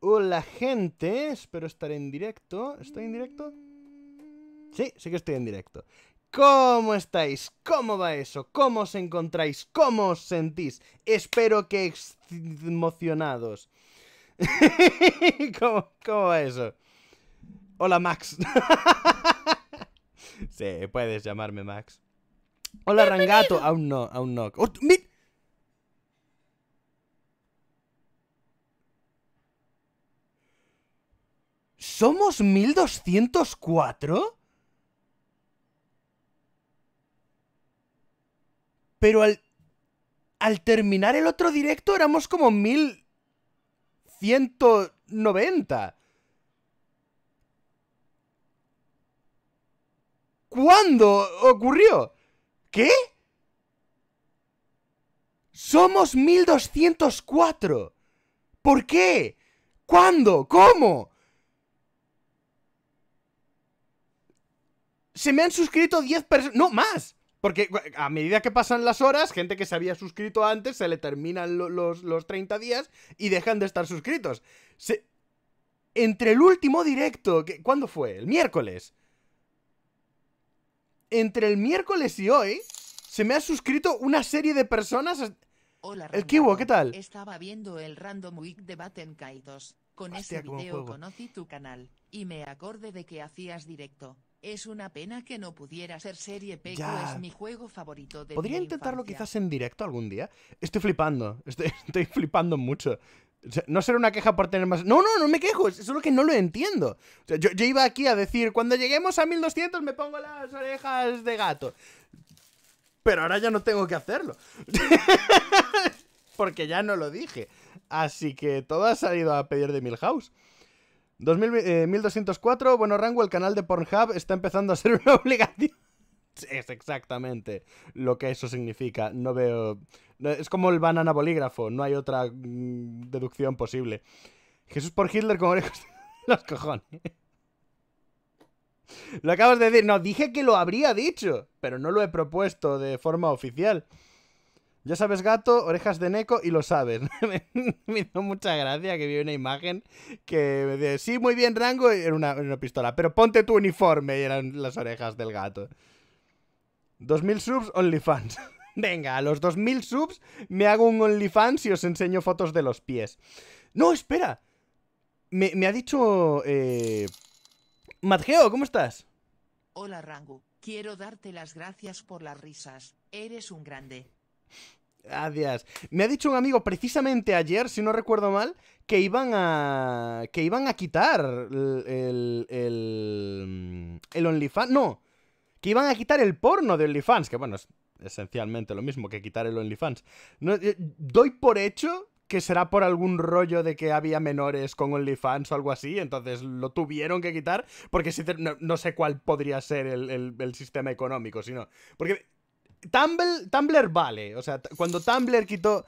Hola gente, espero estar en directo. ¿Estoy en directo? Sí, sí que estoy en directo. ¿Cómo estáis? ¿Cómo va eso? ¿Cómo os encontráis? ¿Cómo os sentís? Espero que emocionados. ¿Cómo, va eso? Hola, Max. sí, puedes llamarme Max. Hola, Rangato. Aún no, aún no. ¿Somos oh, mi... ¿Somos 1204? Pero al, al terminar el otro directo éramos como 1190. ¿Cuándo ocurrió? ¿Qué? Somos 1204. ¿Por qué? ¿Cuándo? ¿Cómo? Se me han suscrito 10 personas... No, más. Porque a medida que pasan las horas, gente que se había suscrito antes, se le terminan los, 30 días y dejan de estar suscritos. Entre el último directo, que, ¿cuándo fue? El miércoles. Entre el miércoles y hoy, se me ha suscrito una serie de personas. Hola, el ¿qué tal? Estaba viendo el Random Week de Batten 2. Con ese video conocí tu canal y me acordé de que hacías directo. Es una pena que no pudiera ser serie, pega es mi juego favorito de Podría intentarlo quizás en directo algún día. Estoy flipando, estoy, flipando mucho. no será una queja por tener más... No, no, no me quejo, es solo que no lo entiendo. yo, yo, iba aquí a decir, cuando lleguemos a 1200 me pongo las orejas de gato. Pero ahora ya no tengo que hacerlo. Porque ya no lo dije. Así que todo ha salido a pedir de Milhouse. 2000, 1204, eh, bueno, Rango, el canal de Pornhub está empezando a ser una obligación. Es exactamente lo que eso significa. No veo. Es como el banana bolígrafo, no hay otra mm, deducción posible. Jesús por Hitler con orejos. Los cojones. Lo acabas de decir. No, dije que lo habría dicho, pero no lo he propuesto de forma oficial. Ya sabes gato, orejas de Neko, y lo sabes. me dio mucha gracia que vi una imagen que me dice, sí, muy bien rango, era una, pistola, pero ponte tu uniforme y eran las orejas del gato. 2000 subs, OnlyFans. Venga, a los 2000 subs me hago un OnlyFans y os enseño fotos de los pies. No, espera. Me, ha dicho... Eh... Matgeo, ¿cómo estás? Hola Rango, quiero darte las gracias por las risas. Eres un grande. Gracias. Me ha dicho un amigo precisamente ayer, si no recuerdo mal, que iban a. que iban a quitar el. el, el mm, OnlyFans. No. Que iban a quitar el porno de OnlyFans. Que bueno, es esencialmente lo mismo que quitar el OnlyFans. No, eh, doy por hecho que será por algún rollo de que había menores con OnlyFans o algo así, entonces lo tuvieron que quitar, porque no, sé cuál podría ser el, el sistema económico, sino... Porque Tumblr, vale. O sea, cuando Tumblr quitó.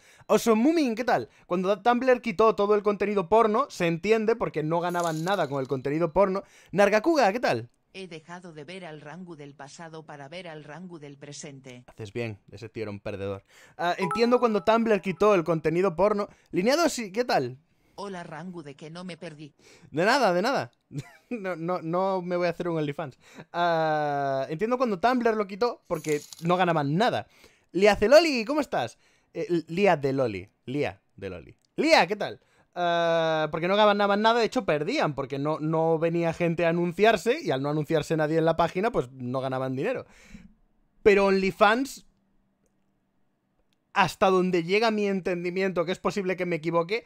muming ¿qué tal? Cuando Tumblr quitó todo el contenido porno, se entiende porque no ganaban nada con el contenido porno. Nargacuga, ¿qué tal? He dejado de ver al rango del pasado para ver al rango del presente. Haces bien, ese tío era un perdedor. Ah, entiendo cuando Tumblr quitó el contenido porno. Lineado, sí, ¿qué tal? Hola Rangu, de que no me perdí. De nada, de nada. No, no, no me voy a hacer un OnlyFans. Ah, entiendo cuando Tumblr lo quitó porque no ganaban nada. Lía Loli, ¿cómo estás? Lia eh, Lía de Loli. Lía de Loli. Lía, ¿qué tal? Ah, porque no ganaban nada, de hecho perdían, porque no, no venía gente a anunciarse y al no anunciarse nadie en la página, pues no ganaban dinero. Pero OnlyFans hasta donde llega mi entendimiento, que es posible que me equivoque,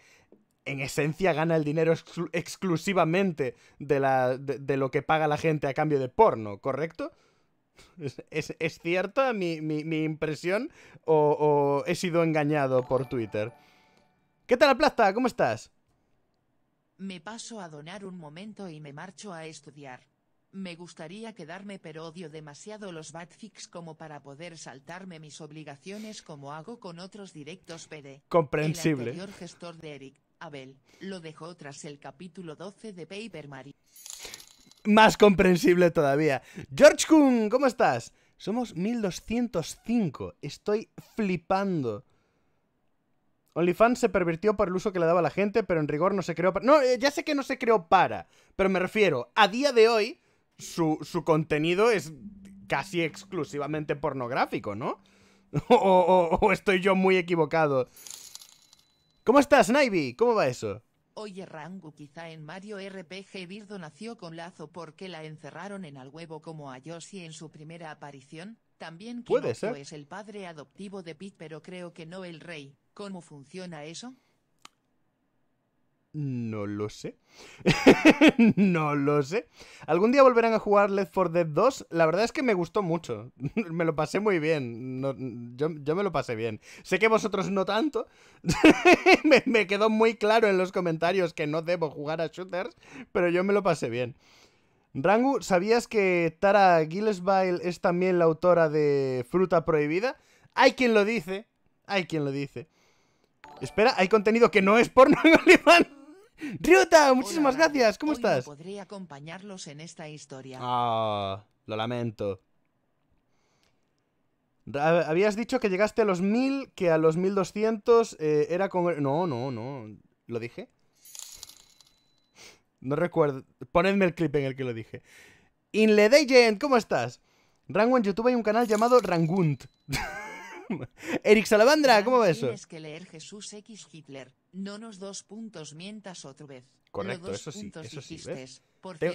en esencia gana el dinero exclusivamente de, la, de, lo que paga la gente a cambio de porno, ¿correcto? ¿Es, es, cierta mi, impresión o, he sido engañado por Twitter? ¿Qué tal, Plaza? ¿Cómo estás? Me paso a donar un momento y me marcho a estudiar. Me gustaría quedarme pero odio demasiado los batfix como para poder saltarme mis obligaciones como hago con otros directos PD. Comprensible. El gestor de Eric Abel, lo dejó tras el capítulo 12 de Paper Mario. Más comprensible todavía. George Kuhn, ¿cómo estás? Somos 1205. Estoy flipando. OnlyFans se pervirtió por el uso que le daba la gente, pero en rigor no se creó para... No, eh, ya sé que no se creó para, pero me refiero, a día de hoy, su, contenido es casi exclusivamente pornográfico, ¿no? o estoy yo muy equivocado ¿Cómo estás, Naibi? ¿Cómo va eso? Oye Rangu quizá en Mario RPG Birdo nació con Lazo porque la encerraron en el huevo como a Yoshi en su primera aparición. También Puede ser. es el padre adoptivo de Pete, pero creo que no el rey. ¿Cómo funciona eso? No lo sé. no lo sé. ¿Algún día volverán a jugar Left 4 Dead 2? La verdad es que me gustó mucho. me lo pasé muy bien. yo, me lo pasé bien. Sé que vosotros no tanto. me, quedó muy claro en los comentarios que no debo jugar a shooters, pero yo me lo pasé bien. Rangu, ¿sabías que Tara Gillespie es también la autora de Fruta Prohibida? Hay quien lo dice. Hay quien lo dice. Espera, hay contenido que no es porno en ¡Ryuta! muchísimas gracias. ¿Cómo estás? podría acompañarlos en esta historia. Ah, lo lamento. Habías dicho que llegaste a los 1000, que a los 1200 eh, era con... No, no, no. ¿Lo dije? No recuerdo. Ponedme el clip en el que lo dije. Inle ¿cómo estás? Rango en YouTube hay un canal llamado Rangunt. Eric Salamandra, ¿cómo va eso? Tienes que leer Jesús X Hitler. No nos dos puntos mientas otra vez. Correcto, eso sí, eso sí,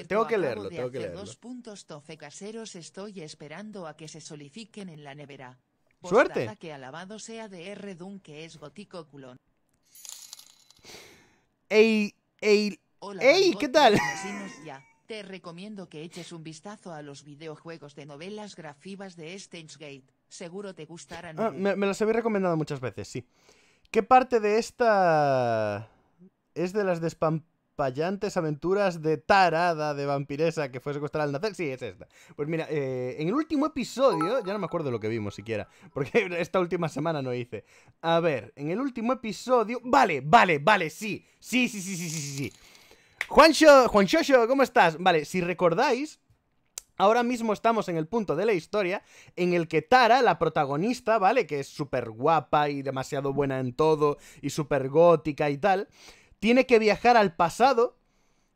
tengo que leerlo, tengo que leerlo. Dos puntos tofe caseros estoy esperando a que se solidifiquen en la nevera. Postada Suerte. que alabado sea de R. Dun, que es gótico culón. Ey, ey, Hola, ey, ¿qué tal? Ya. Te recomiendo que eches un vistazo a los videojuegos de novelas grafivas de Stainsgate. Seguro te gustarán. Ah, me, las habéis recomendado muchas veces, sí. ¿Qué parte de esta es de las despampallantes aventuras de tarada de vampiresa que fue secuestrada al nacer? Sí, es esta. Pues mira, eh, en el último episodio, ya no me acuerdo lo que vimos siquiera, porque esta última semana no hice. A ver, en el último episodio... Vale, vale, vale, sí. Sí, sí, sí, sí, sí, sí. Juancho, Juanchocho, ¿cómo estás? Vale, si recordáis, Ahora mismo estamos en el punto de la historia en el que Tara, la protagonista, ¿vale? Que es súper guapa y demasiado buena en todo y súper gótica y tal, tiene que viajar al pasado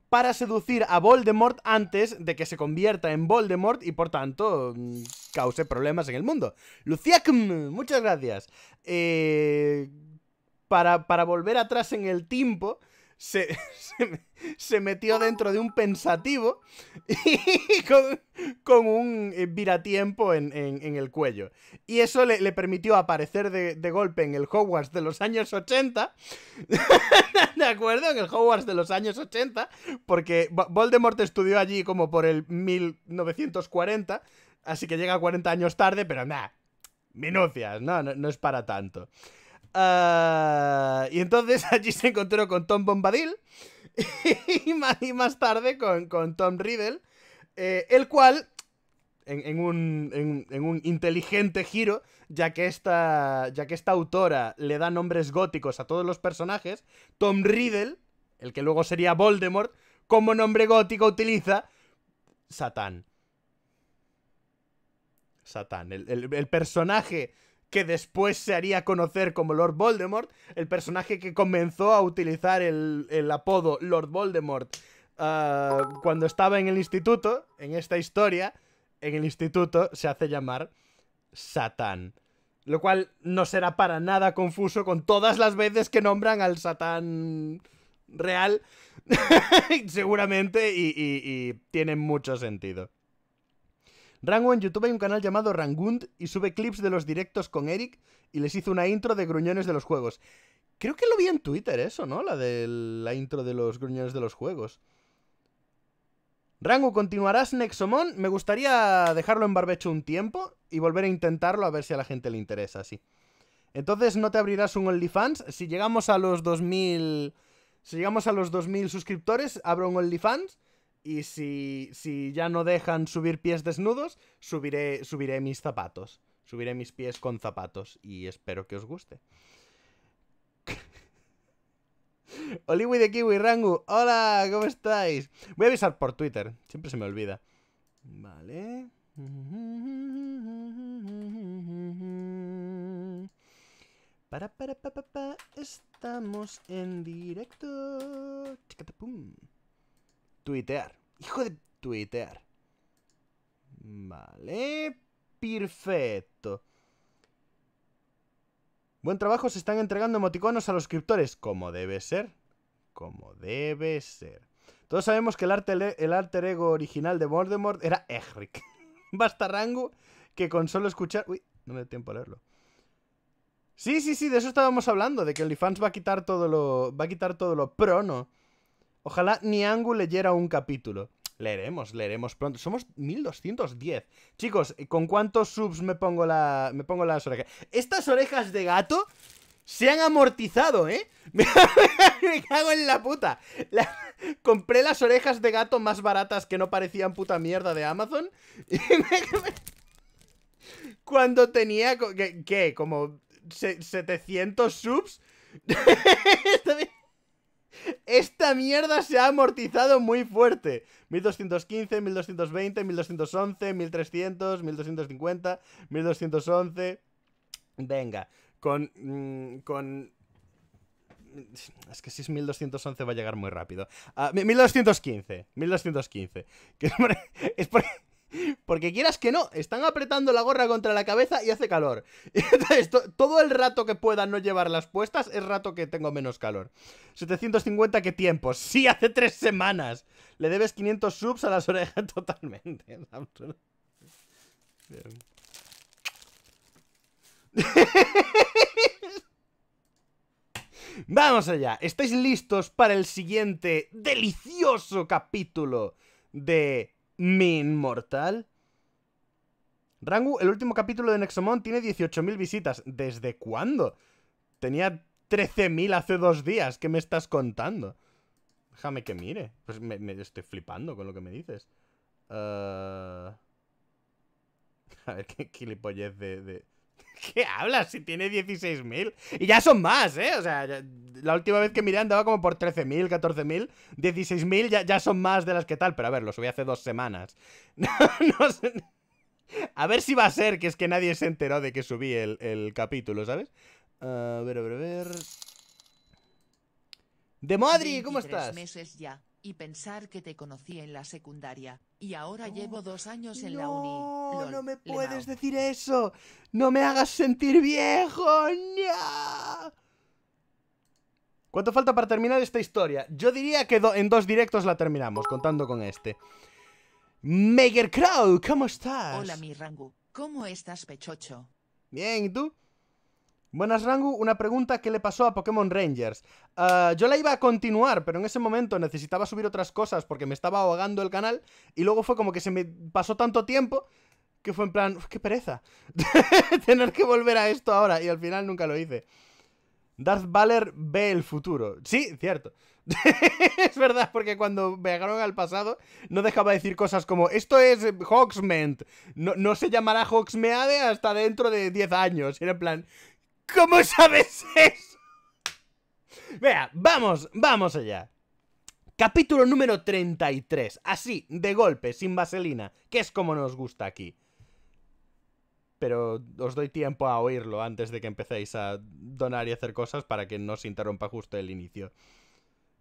para seducir a Voldemort antes de que se convierta en Voldemort y por tanto mm, cause problemas en el mundo. Lucía, muchas gracias. Eh, para, para volver atrás en el tiempo se, se, metió dentro de un pensativo y con, un eh, viratiempo en, el cuello. Y eso le, permitió aparecer de, golpe en el Hogwarts de los años 80. ¿De acuerdo? En el Hogwarts de los años 80, porque Voldemort estudió allí como por el 1940, así que llega 40 años tarde, pero nada, minucias, no, no es para tanto. Ah, y entonces allí se encontró con Tom Bombadil y, más, tarde con, Tom Riddle, eh, el cual, en, un, inteligente giro, ya que, esta, ya que esta autora le da nombres góticos a todos los personajes, Tom Riddle, el que luego sería Voldemort, como nombre gótico utiliza Satán. Satán, el personaje que después se haría conocer como Lord Voldemort, el personaje que comenzó a utilizar el, apodo Lord Voldemort ah, cuando estaba en el instituto, en esta historia, en el instituto se hace llamar Satán. Lo cual no será para nada confuso con todas las veces que nombran al Satán real, seguramente, y tiene mucho sentido. Rango en YouTube hay un canal llamado Rangund y sube clips de los directos con Eric y les hizo una intro de gruñones de los juegos. Creo que lo vi en Twitter eso, ¿no? La de la intro de los gruñones de los juegos. Rango, ¿continuarás Nexomon? Me gustaría dejarlo en barbecho un tiempo y volver a intentarlo a ver si a la gente le interesa, sí. Entonces, ¿no te abrirás un OnlyFans? Si llegamos a los 2000... Si llegamos a los 2000 suscriptores, abro un OnlyFans y si, ya no dejan subir pies desnudos, subiré, subiré mis zapatos. Subiré mis pies con zapatos y espero que os guste. Oliwi de Kiwi Rangu, hola, ¿cómo estáis? Voy a avisar por Twitter, siempre se me olvida. Vale. Para, para, pa, Estamos en directo. Chicatapum. Tuitear. Hijo de tuitear. Vale. Perfecto. Buen trabajo, se están entregando emoticonos a los suscriptores. Como debe ser. Como debe ser. Todos sabemos que el, arte, el ego original de Voldemort era Eric. Basta rango que con solo escuchar... Uy, no me da tiempo a leerlo. Sí, sí, sí, de eso estábamos hablando, de que OnlyFans va a quitar todo lo... Va a quitar todo lo prono Ojalá Niangu leyera un capítulo. Leeremos, leeremos pronto. Somos 1210. Chicos, ¿con cuántos subs me pongo, la, me pongo las orejas? Estas orejas de gato se han amortizado, ¿eh? me cago en la puta. Compré las orejas de gato más baratas que no parecían puta mierda de Amazon. Y me... Cuando tenía, ¿qué? Como 700 subs. Esta mierda se ha amortizado muy fuerte. 1215, 1220, 1211, 1300, 1250, 1211. Venga, con... Mm, con... Es que si es 1211 va a llegar muy rápido. 1215, ah, 1215. Que Es por porque quieras que no, están apretando la gorra contra la cabeza y hace calor. todo el rato que pueda no llevar las puestas es rato que tengo menos calor. 750, ¿qué tiempo? Sí, hace tres semanas. Le debes 500 subs a las orejas totalmente. Vamos allá, ¿estáis listos para el siguiente delicioso capítulo de mi inmortal. Rangu, el último capítulo de Nexomon tiene 18.000 visitas. ¿Desde cuándo? Tenía 13.000 hace dos días. ¿Qué me estás contando? Déjame que mire. Pues me, estoy flipando con lo que me dices. Eh, a ver qué gilipollez de... ¿Qué hablas? Si tiene 16.000. Y ya son más, ¿eh? O sea, la última vez que miré andaba como por 13.000, 14.000. 16.000 ya, son más de las que tal. Pero a ver, lo subí hace dos semanas. A ver si va a ser que es que nadie se enteró de que subí el, capítulo, ¿sabes? A ver, a ver, a ver. De Madrid, ¿cómo estás? meses ya y pensar que te conocí en la secundaria, y ahora oh, llevo dos años en la uni. no me puedes decir eso. No me hagas sentir viejo. ¿Cuánto falta para terminar esta historia? Yo diría que en dos directos la terminamos, contando con este. Maker ¿cómo estás? Hola, mi Rangu. ¿Cómo estás, pechocho? Bien, ¿y tú? Buenas Rangu, una pregunta, ¿qué le pasó a Pokémon Rangers? Ah, yo la iba a continuar, pero en ese momento necesitaba subir otras cosas porque me estaba ahogando el canal y luego fue como que se me pasó tanto tiempo que fue en plan, qué pereza tener que volver a esto ahora y al final nunca lo hice. Darth Valer ve el futuro. Sí, cierto. es verdad, porque cuando viajaron al pasado no dejaba de decir cosas como esto es Hogsmeade, no, no se llamará Hogsmeade hasta dentro de 10 años. era en plan, ¿Cómo sabes eso? Vea, vamos, vamos allá. Capítulo número 33. Así, de golpe, sin vaselina, que es como nos gusta aquí. Pero os doy tiempo a oírlo antes de que empecéis a donar y hacer cosas para que no se interrumpa justo el inicio.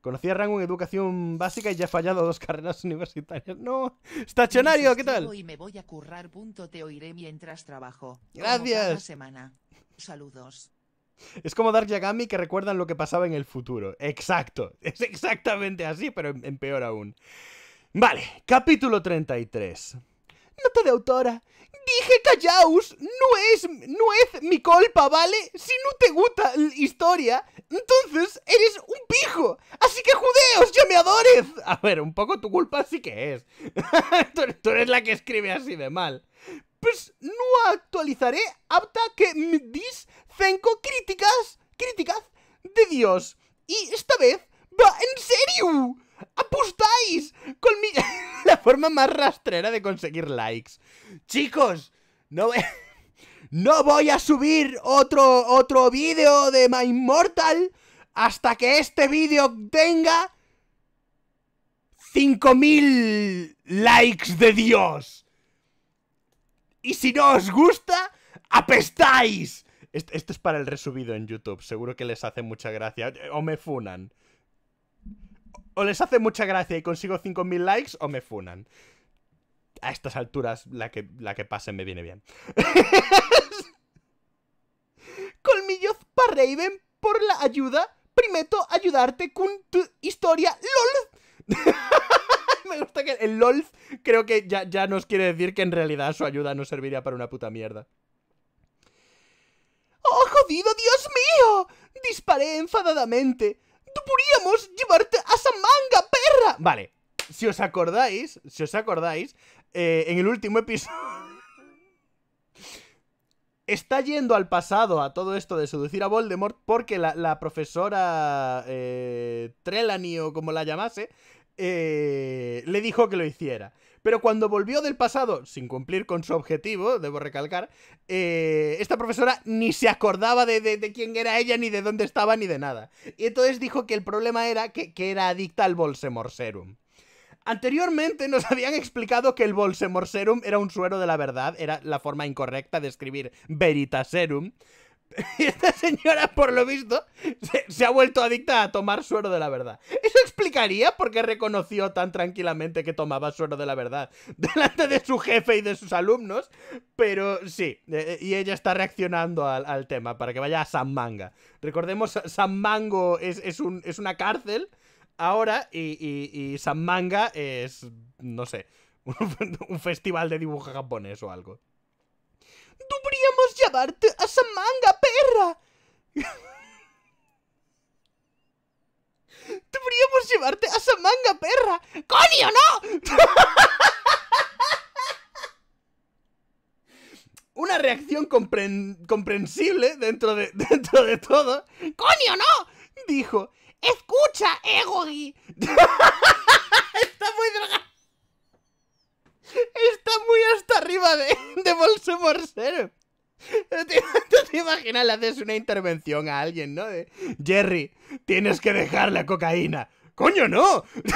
Conocí a Rango en educación básica y ya he fallado dos carreras universitarias. No, estacionario, ¿qué tal? Y me voy a currar. Punto, te oiré mientras trabajo. Gracias. Semana. Saludos. Es como Dark Yagami que recuerdan lo que pasaba en el futuro. Exacto. Es exactamente así, pero en, peor aún. Vale, capítulo 33. Nota de autora. Dije callaos, no es, no es mi culpa, ¿vale? Si no te gusta la historia, entonces eres un pijo. Así que judeos, yo me adores. A ver, un poco tu culpa sí que es. tú eres la que escribe así de mal pues no actualizaré hasta que me dis cinco críticas, críticas de Dios. Y esta vez en serio. ¡Apostáis! Con mi... la forma más rastrera de conseguir likes. Chicos, no... no voy a subir otro, otro vídeo de My Immortal hasta que este vídeo tenga 5.000 likes de Dios. Y si no os gusta, apestáis. Esto, es para el resubido en YouTube. Seguro que les hace mucha gracia. O me funan. O les hace mucha gracia y consigo 5.000 likes o me funan. A estas alturas, la que, la que pase me viene bien. Colmillos para Raven por la ayuda. Primeto ayudarte con tu historia. ¡LOL! me gusta que el LOLF creo que ya, nos quiere decir que en realidad su ayuda no serviría para una puta mierda. ¡Oh, jodido, Dios mío! Disparé enfadadamente. podríamos llevarte a esa manga, perra! Vale, si os acordáis, si os acordáis, eh, en el último episodio... está yendo al pasado a todo esto de seducir a Voldemort porque la, profesora eh, o como la llamase eh, le dijo que lo hiciera. Pero cuando volvió del pasado, sin cumplir con su objetivo, debo recalcar, eh, esta profesora ni se acordaba de, quién era ella, ni de dónde estaba, ni de nada. Y entonces dijo que el problema era que, era adicta al Bolsemor Serum. Anteriormente nos habían explicado que el Bolsemor Serum era un suero de la verdad, era la forma incorrecta de escribir Veritaserum. Serum esta señora, por lo visto, se, ha vuelto adicta a tomar suero de la verdad. Eso explicaría por qué reconoció tan tranquilamente que tomaba suero de la verdad delante de su jefe y de sus alumnos. Pero sí, eh, eh, y ella está reaccionando al, tema para que vaya a San Manga. Recordemos, San Mango es, es, una cárcel ahora y, San Manga es, no sé, un festival de dibujo japonés o algo podríamos llevarte a manga, perra. Deberíamos llevarte a manga, perra. ¡Coño, no! Una reacción comprensible dentro de, dentro de todo. ¡Coño, no! Dijo. Escucha, Egogi. Está muy drogado. Está muy hasta arriba de, de Bolso ¿Tú te imaginas le haces una intervención a alguien, no? Jerry, tienes que dejar la cocaína. ¡Coño, no!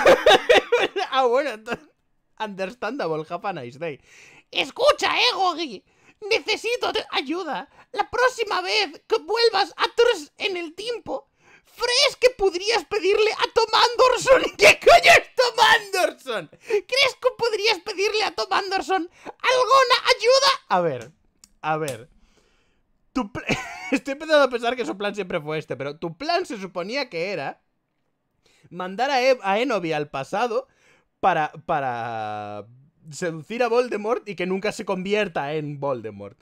ah, bueno, understandable, Japan day. Escucha, eh, Gogi. Necesito ayuda. La próxima vez que vuelvas a atrás en el tiempo, ¿Crees que podrías pedirle a Tom Anderson? ¿Qué coño es Tom Anderson? ¿Crees que podrías pedirle a Tom Anderson alguna ayuda? A ver, a ver. Tu Estoy empezando a pensar que su plan siempre fue este, pero tu plan se suponía que era mandar a, Enoby a al pasado para, para seducir a Voldemort y que nunca se convierta en Voldemort.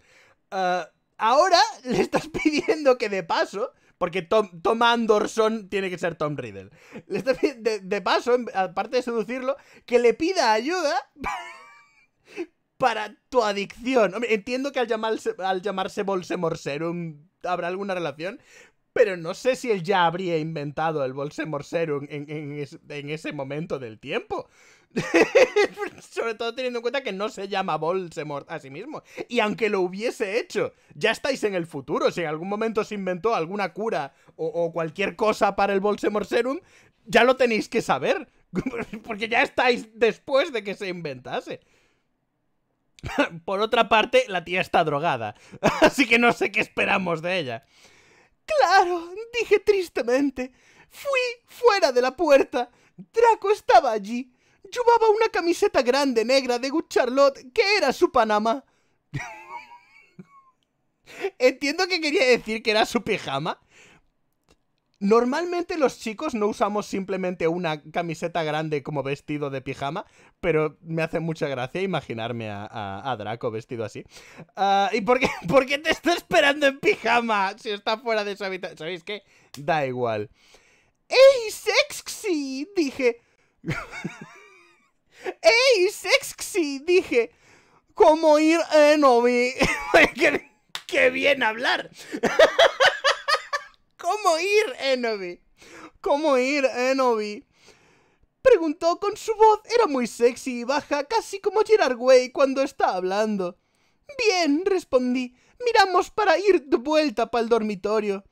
Ah, ahora le estás pidiendo que de paso porque Tom, Anderson tiene que ser Tom Riddle. De, paso, aparte de seducirlo, que le pida ayuda para tu adicción. entiendo que al llamarse, al llamarse Bolsemorserum habrá alguna relación, pero no sé si él ya habría inventado el Bolsemor Serum en, ese momento del tiempo. Sobre todo teniendo en cuenta que no se llama Bolsemor a sí mismo. Y aunque lo hubiese hecho, ya estáis en el futuro. Si en algún momento se inventó alguna cura o, cualquier cosa para el Bolsemor Serum, ya lo tenéis que saber. Porque ya estáis después de que se inventase. Por otra parte, la tía está drogada. Así que no sé qué esperamos de ella. Claro, dije tristemente. Fui fuera de la puerta. Draco estaba allí. Llevaba una camiseta grande negra de Good Charlotte, que era su Panamá. Entiendo que quería decir que era su pijama, Normalmente los chicos no usamos simplemente una camiseta grande como vestido de pijama, pero me hace mucha gracia imaginarme a, Draco vestido así. Ah, ¿Y por qué, te está esperando en pijama si está fuera de su habitación? ¿Sabéis qué? Da igual. ¡Ey, sexy! Dije. ¡Ey, sexy! Dije. ¿Cómo ir en eh, Obi? ¡Qué bien hablar! ¿Cómo ir, Enobi? ¿Cómo ir, Enobi? Preguntó con su voz, era muy sexy y baja, casi como Gerard Way cuando está hablando. Bien, respondí. Miramos para ir de vuelta para el dormitorio.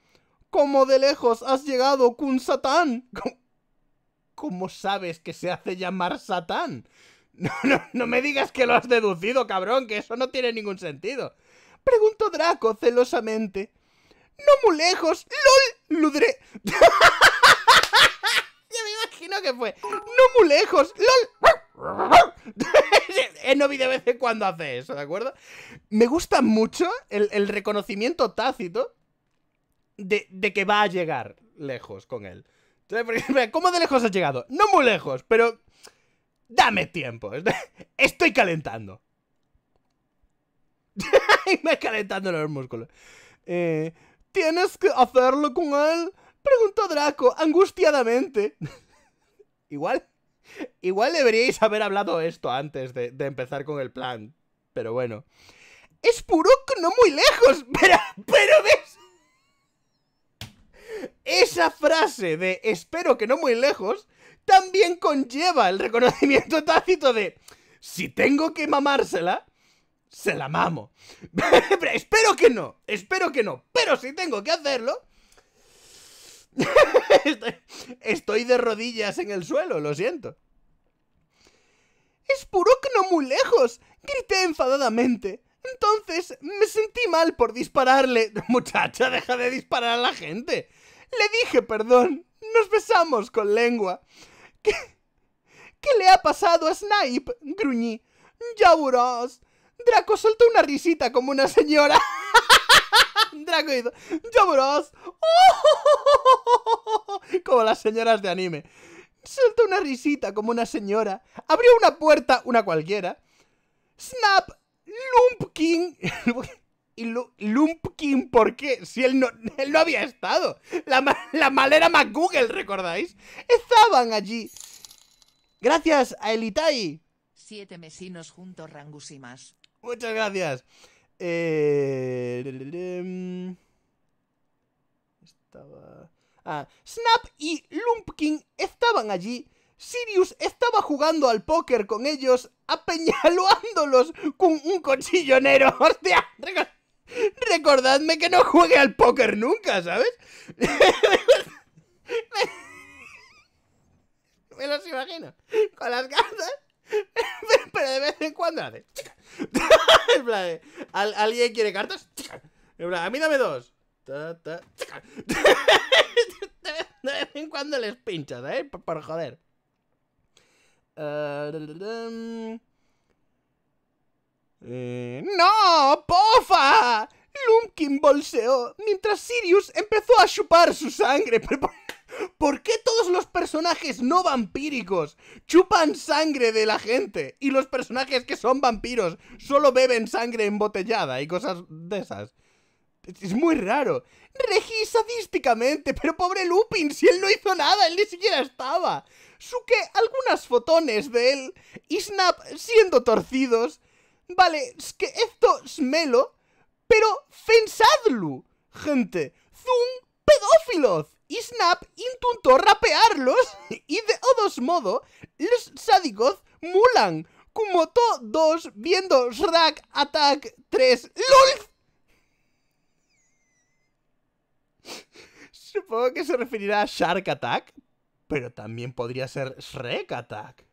¿Cómo de lejos has llegado, Kun Satán? ¿Cómo sabes que se hace llamar Satán? No, no, no me digas que lo has deducido, cabrón, que eso no tiene ningún sentido. Preguntó Draco celosamente no muy lejos, lol, Ludré. ya me imagino que fue, no muy lejos, lol. Eh, no vi de vez cuando hace eso, ¿de acuerdo? Me gusta mucho el, reconocimiento tácito de, que va a llegar lejos con él. ¿Cómo de lejos has llegado? No muy lejos, pero dame tiempo. Estoy calentando. me calentando los músculos. Eh, ¿Tienes que hacerlo con él? Preguntó Draco, angustiadamente. igual, igual deberíais haber hablado esto antes de, empezar con el plan. Pero bueno. Es que no muy lejos, pero, pero ves... Esa frase de espero que no muy lejos también conlleva el reconocimiento tácito de si tengo que mamársela, se la mamo. espero que no, espero que no. Pero si tengo que hacerlo... estoy, de rodillas en el suelo, lo siento. Es puro que no muy lejos, grité enfadadamente. Entonces me sentí mal por dispararle. Muchacha, deja de disparar a la gente. Le dije perdón. Nos besamos con lengua. ¿Qué, qué le ha pasado a Snipe? gruñí. Ya Draco soltó una risita como una señora. Draco hizo, Yo Como las señoras de anime. Soltó una risita como una señora. Abrió una puerta, una cualquiera. Snap, Lumpkin. y Lumpkin, ¿por qué? Si él no, no había estado. La, malera McGoogle, ¿recordáis? Estaban allí. Gracias a Elitai. Siete mesinos juntos, Rangusimas. Muchas gracias. Eh, estaba... Ah, Snap y Lumpkin estaban allí. Sirius estaba jugando al póker con ellos, apeñaloándolos con un cuchillonero. ¡Hostia! Recordadme que no juegue al póker nunca, ¿sabes? Me los imagino. Con las cartas Pero de vez en cuando hace. ¿alguien quiere cartas? a mí dame dos. de vez en cuando les pinchas, ¿eh? Por, joder. Eh, eh, ¡No! ¡Pofa! Lumpkin bolseó mientras Sirius empezó a chupar su sangre. ¿Por qué todos los personajes no vampíricos chupan sangre de la gente y los personajes que son vampiros solo beben sangre embotellada y cosas de esas? Es muy raro. Regí sadísticamente, pero pobre Lupin, si él no hizo nada, él ni siquiera estaba. que algunas fotones de él y Snap siendo torcidos. Vale, es que esto es melo, pero pensadlo, gente. Zoom pedófilos y Snap intentó rapearlos y de todos modos los sádicos mulan como todos viendo Shrek Attack 3 LOL Supongo que se referirá a Shark Attack, pero también podría ser Shrek Attack.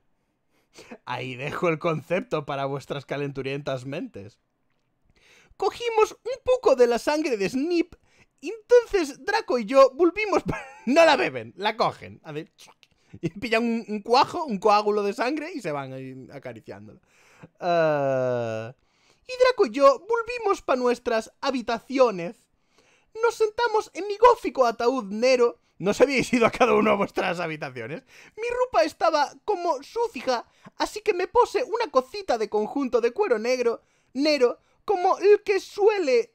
Ahí dejo el concepto para vuestras calenturientas mentes. Cogimos un poco de la sangre de Snip entonces Draco y yo volvimos... para... no la beben, la cogen. A ver, y pillan un, cuajo, un coágulo de sangre y se van acariciando. acariciándola. Eh, y Draco y yo volvimos para nuestras habitaciones. Nos sentamos en mi gófico ataúd negro. os habíais ido a cada uno de vuestras habitaciones. Mi ropa estaba como sucia, así que me puse una cocita de conjunto de cuero negro, negro, como el que suele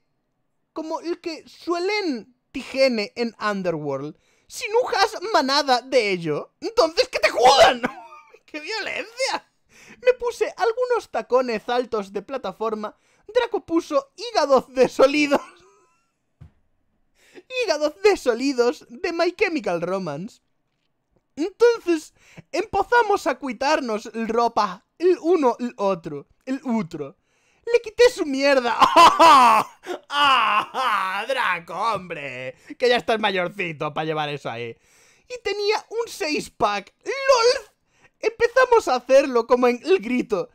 como el que suelen tijene en Underworld, si no manada de ello, entonces que te jodan. ¡Qué violencia! Me puse algunos tacones altos de plataforma, Draco puso hígados solidos. hígados solidos de My Chemical Romance. Entonces, empezamos a quitarnos ropa, el uno, el otro, el otro. ¡Le quité su mierda! ¡Ah, Draco, hombre! Que ya estás mayorcito para llevar eso ahí. Y tenía un 6-pack. ¡Lol! Empezamos a hacerlo como en el grito.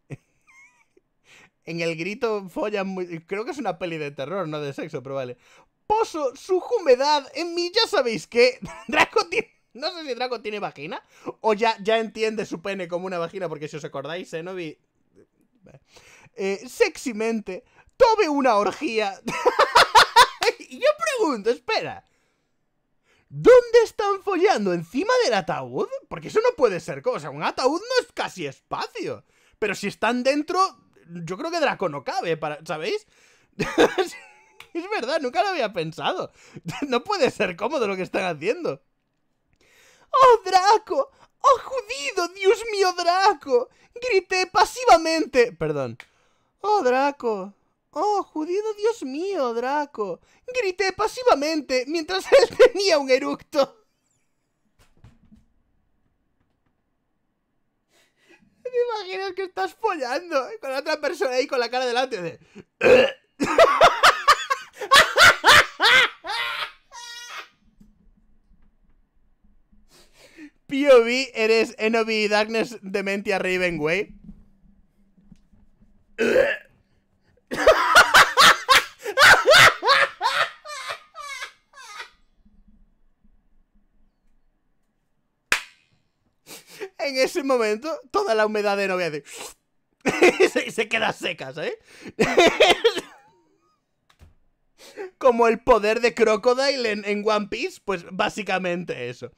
en el grito follan muy... Creo que es una peli de terror, no de sexo, pero vale. Poso su humedad en mí, ya sabéis que Draco tiene... No sé si Draco tiene vagina o ya, ya entiende su pene como una vagina, porque si os acordáis, Zenobi... Eh, Sexymente tome una orgía. y yo pregunto, espera. ¿Dónde están follando? ¿Encima del ataúd? Porque eso no puede ser cosa. Un ataúd no es casi espacio. Pero si están dentro, yo creo que Draco no cabe, ¿sabéis? es verdad, nunca lo había pensado. no puede ser cómodo lo que están haciendo. ¡Oh, Draco! ¡Oh, jodido! ¡Dios mío, Draco! Grité pasivamente. Perdón. ¡Oh, Draco! ¡Oh, jodido Dios mío, Draco! Grité pasivamente mientras él tenía un eructo. ¿Te imaginas que estás follando con otra persona ahí con la cara delante de... POV eres Enobi Darkness Dementia Raven, güey. en ese momento, toda la humedad de novia se queda seca, ¿sabes? Como el poder de Crocodile en, One Piece, pues básicamente eso.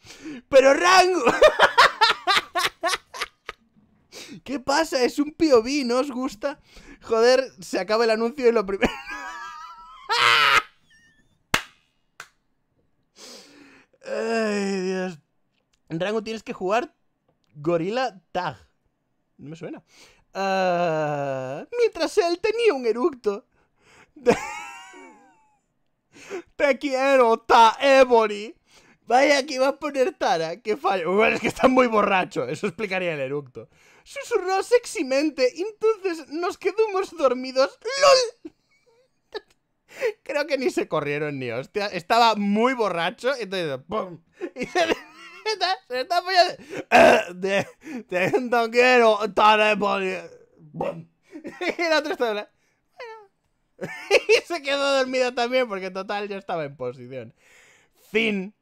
Pero Rango... ¿Qué pasa? Es un POV, ¿no os gusta? Joder, se acaba el anuncio y lo primero... Ay, Dios. Rango, tienes que jugar Gorilla Tag. No me suena. Ah, mientras él tenía un eructo. Te quiero, Ta Ebony. Vaya aquí va a poner Tara, Que fallo. Bueno, es que está muy borracho, eso explicaría el eructo. Susurró sexymente, entonces nos quedamos dormidos. ¡LOL! Creo que ni se corrieron ni hostia. Estaba muy borracho, entonces ¡pum! Y se, está, está apoyando. te, quiero, Tara Ebony. Y el otro está y se quedó dormida también porque total Ya estaba en posición. Fin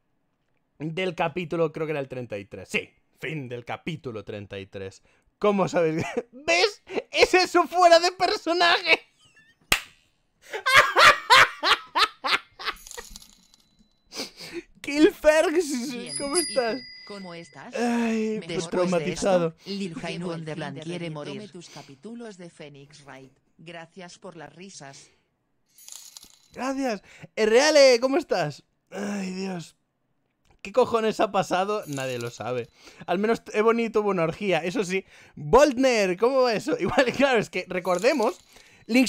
del capítulo, creo que era el 33. Sí, fin del capítulo 33. ¿Cómo sabes? ¿Ves? Es eso fuera de personaje. Kilfergs, ¿cómo estás? ¿Cómo estás? Ay, pues traumatizado. Wonderland quiere morir. tus capítulos de Phoenix Wright. Gracias por las risas. Gracias. Reale, ¿cómo estás? Ay, Dios. ¿Qué cojones ha pasado? Nadie lo sabe. Al menos he bonito hubo una orgía. Eso sí. Boltner, ¿cómo va eso? Igual, claro, es que recordemos.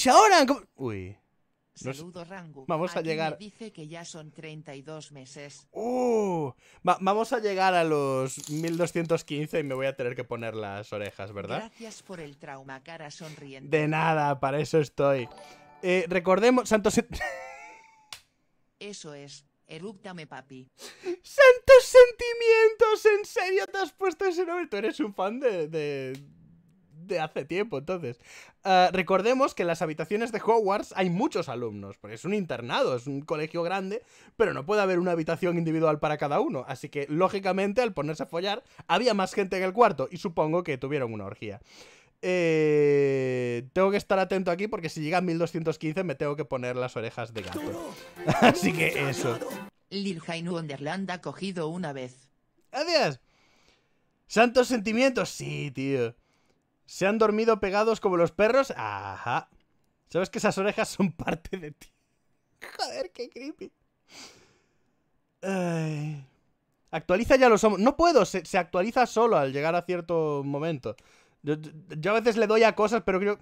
ahora. Uy. Saludo Rango. Vamos a llegar. dice que ya son 32 meses. Uh, vamos a llegar a los 1215 y me voy a tener que poner las orejas, ¿verdad? Gracias por el trauma, cara sonriente. De nada, para eso estoy. Eh, recordemos, Santos. eso es. Erúptame, papi. ¡Santos sentimientos! ¿En serio te has puesto ese nombre? Tú eres un fan de, de hace tiempo, entonces. Ah, recordemos que en las habitaciones de Hogwarts hay muchos alumnos, porque es un internado, es un colegio grande, pero no puede haber una habitación individual para cada uno, así que lógicamente al ponerse a follar había más gente en el cuarto y supongo que tuvieron una orgía. Eh, tengo que estar atento aquí porque si llega a 1215 me tengo que poner las orejas de gato. Así que eso. Lil Wonderland ha cogido una vez. Adiós. Santos sentimientos, sí, tío. ¿Se han dormido pegados como los perros? Ajá. ¿Sabes que esas orejas son parte de ti? Joder, qué creepy. Actualiza ya los hombros. No puedo, se, actualiza solo al llegar a cierto momento. Yo, a veces le doy a cosas, pero creo.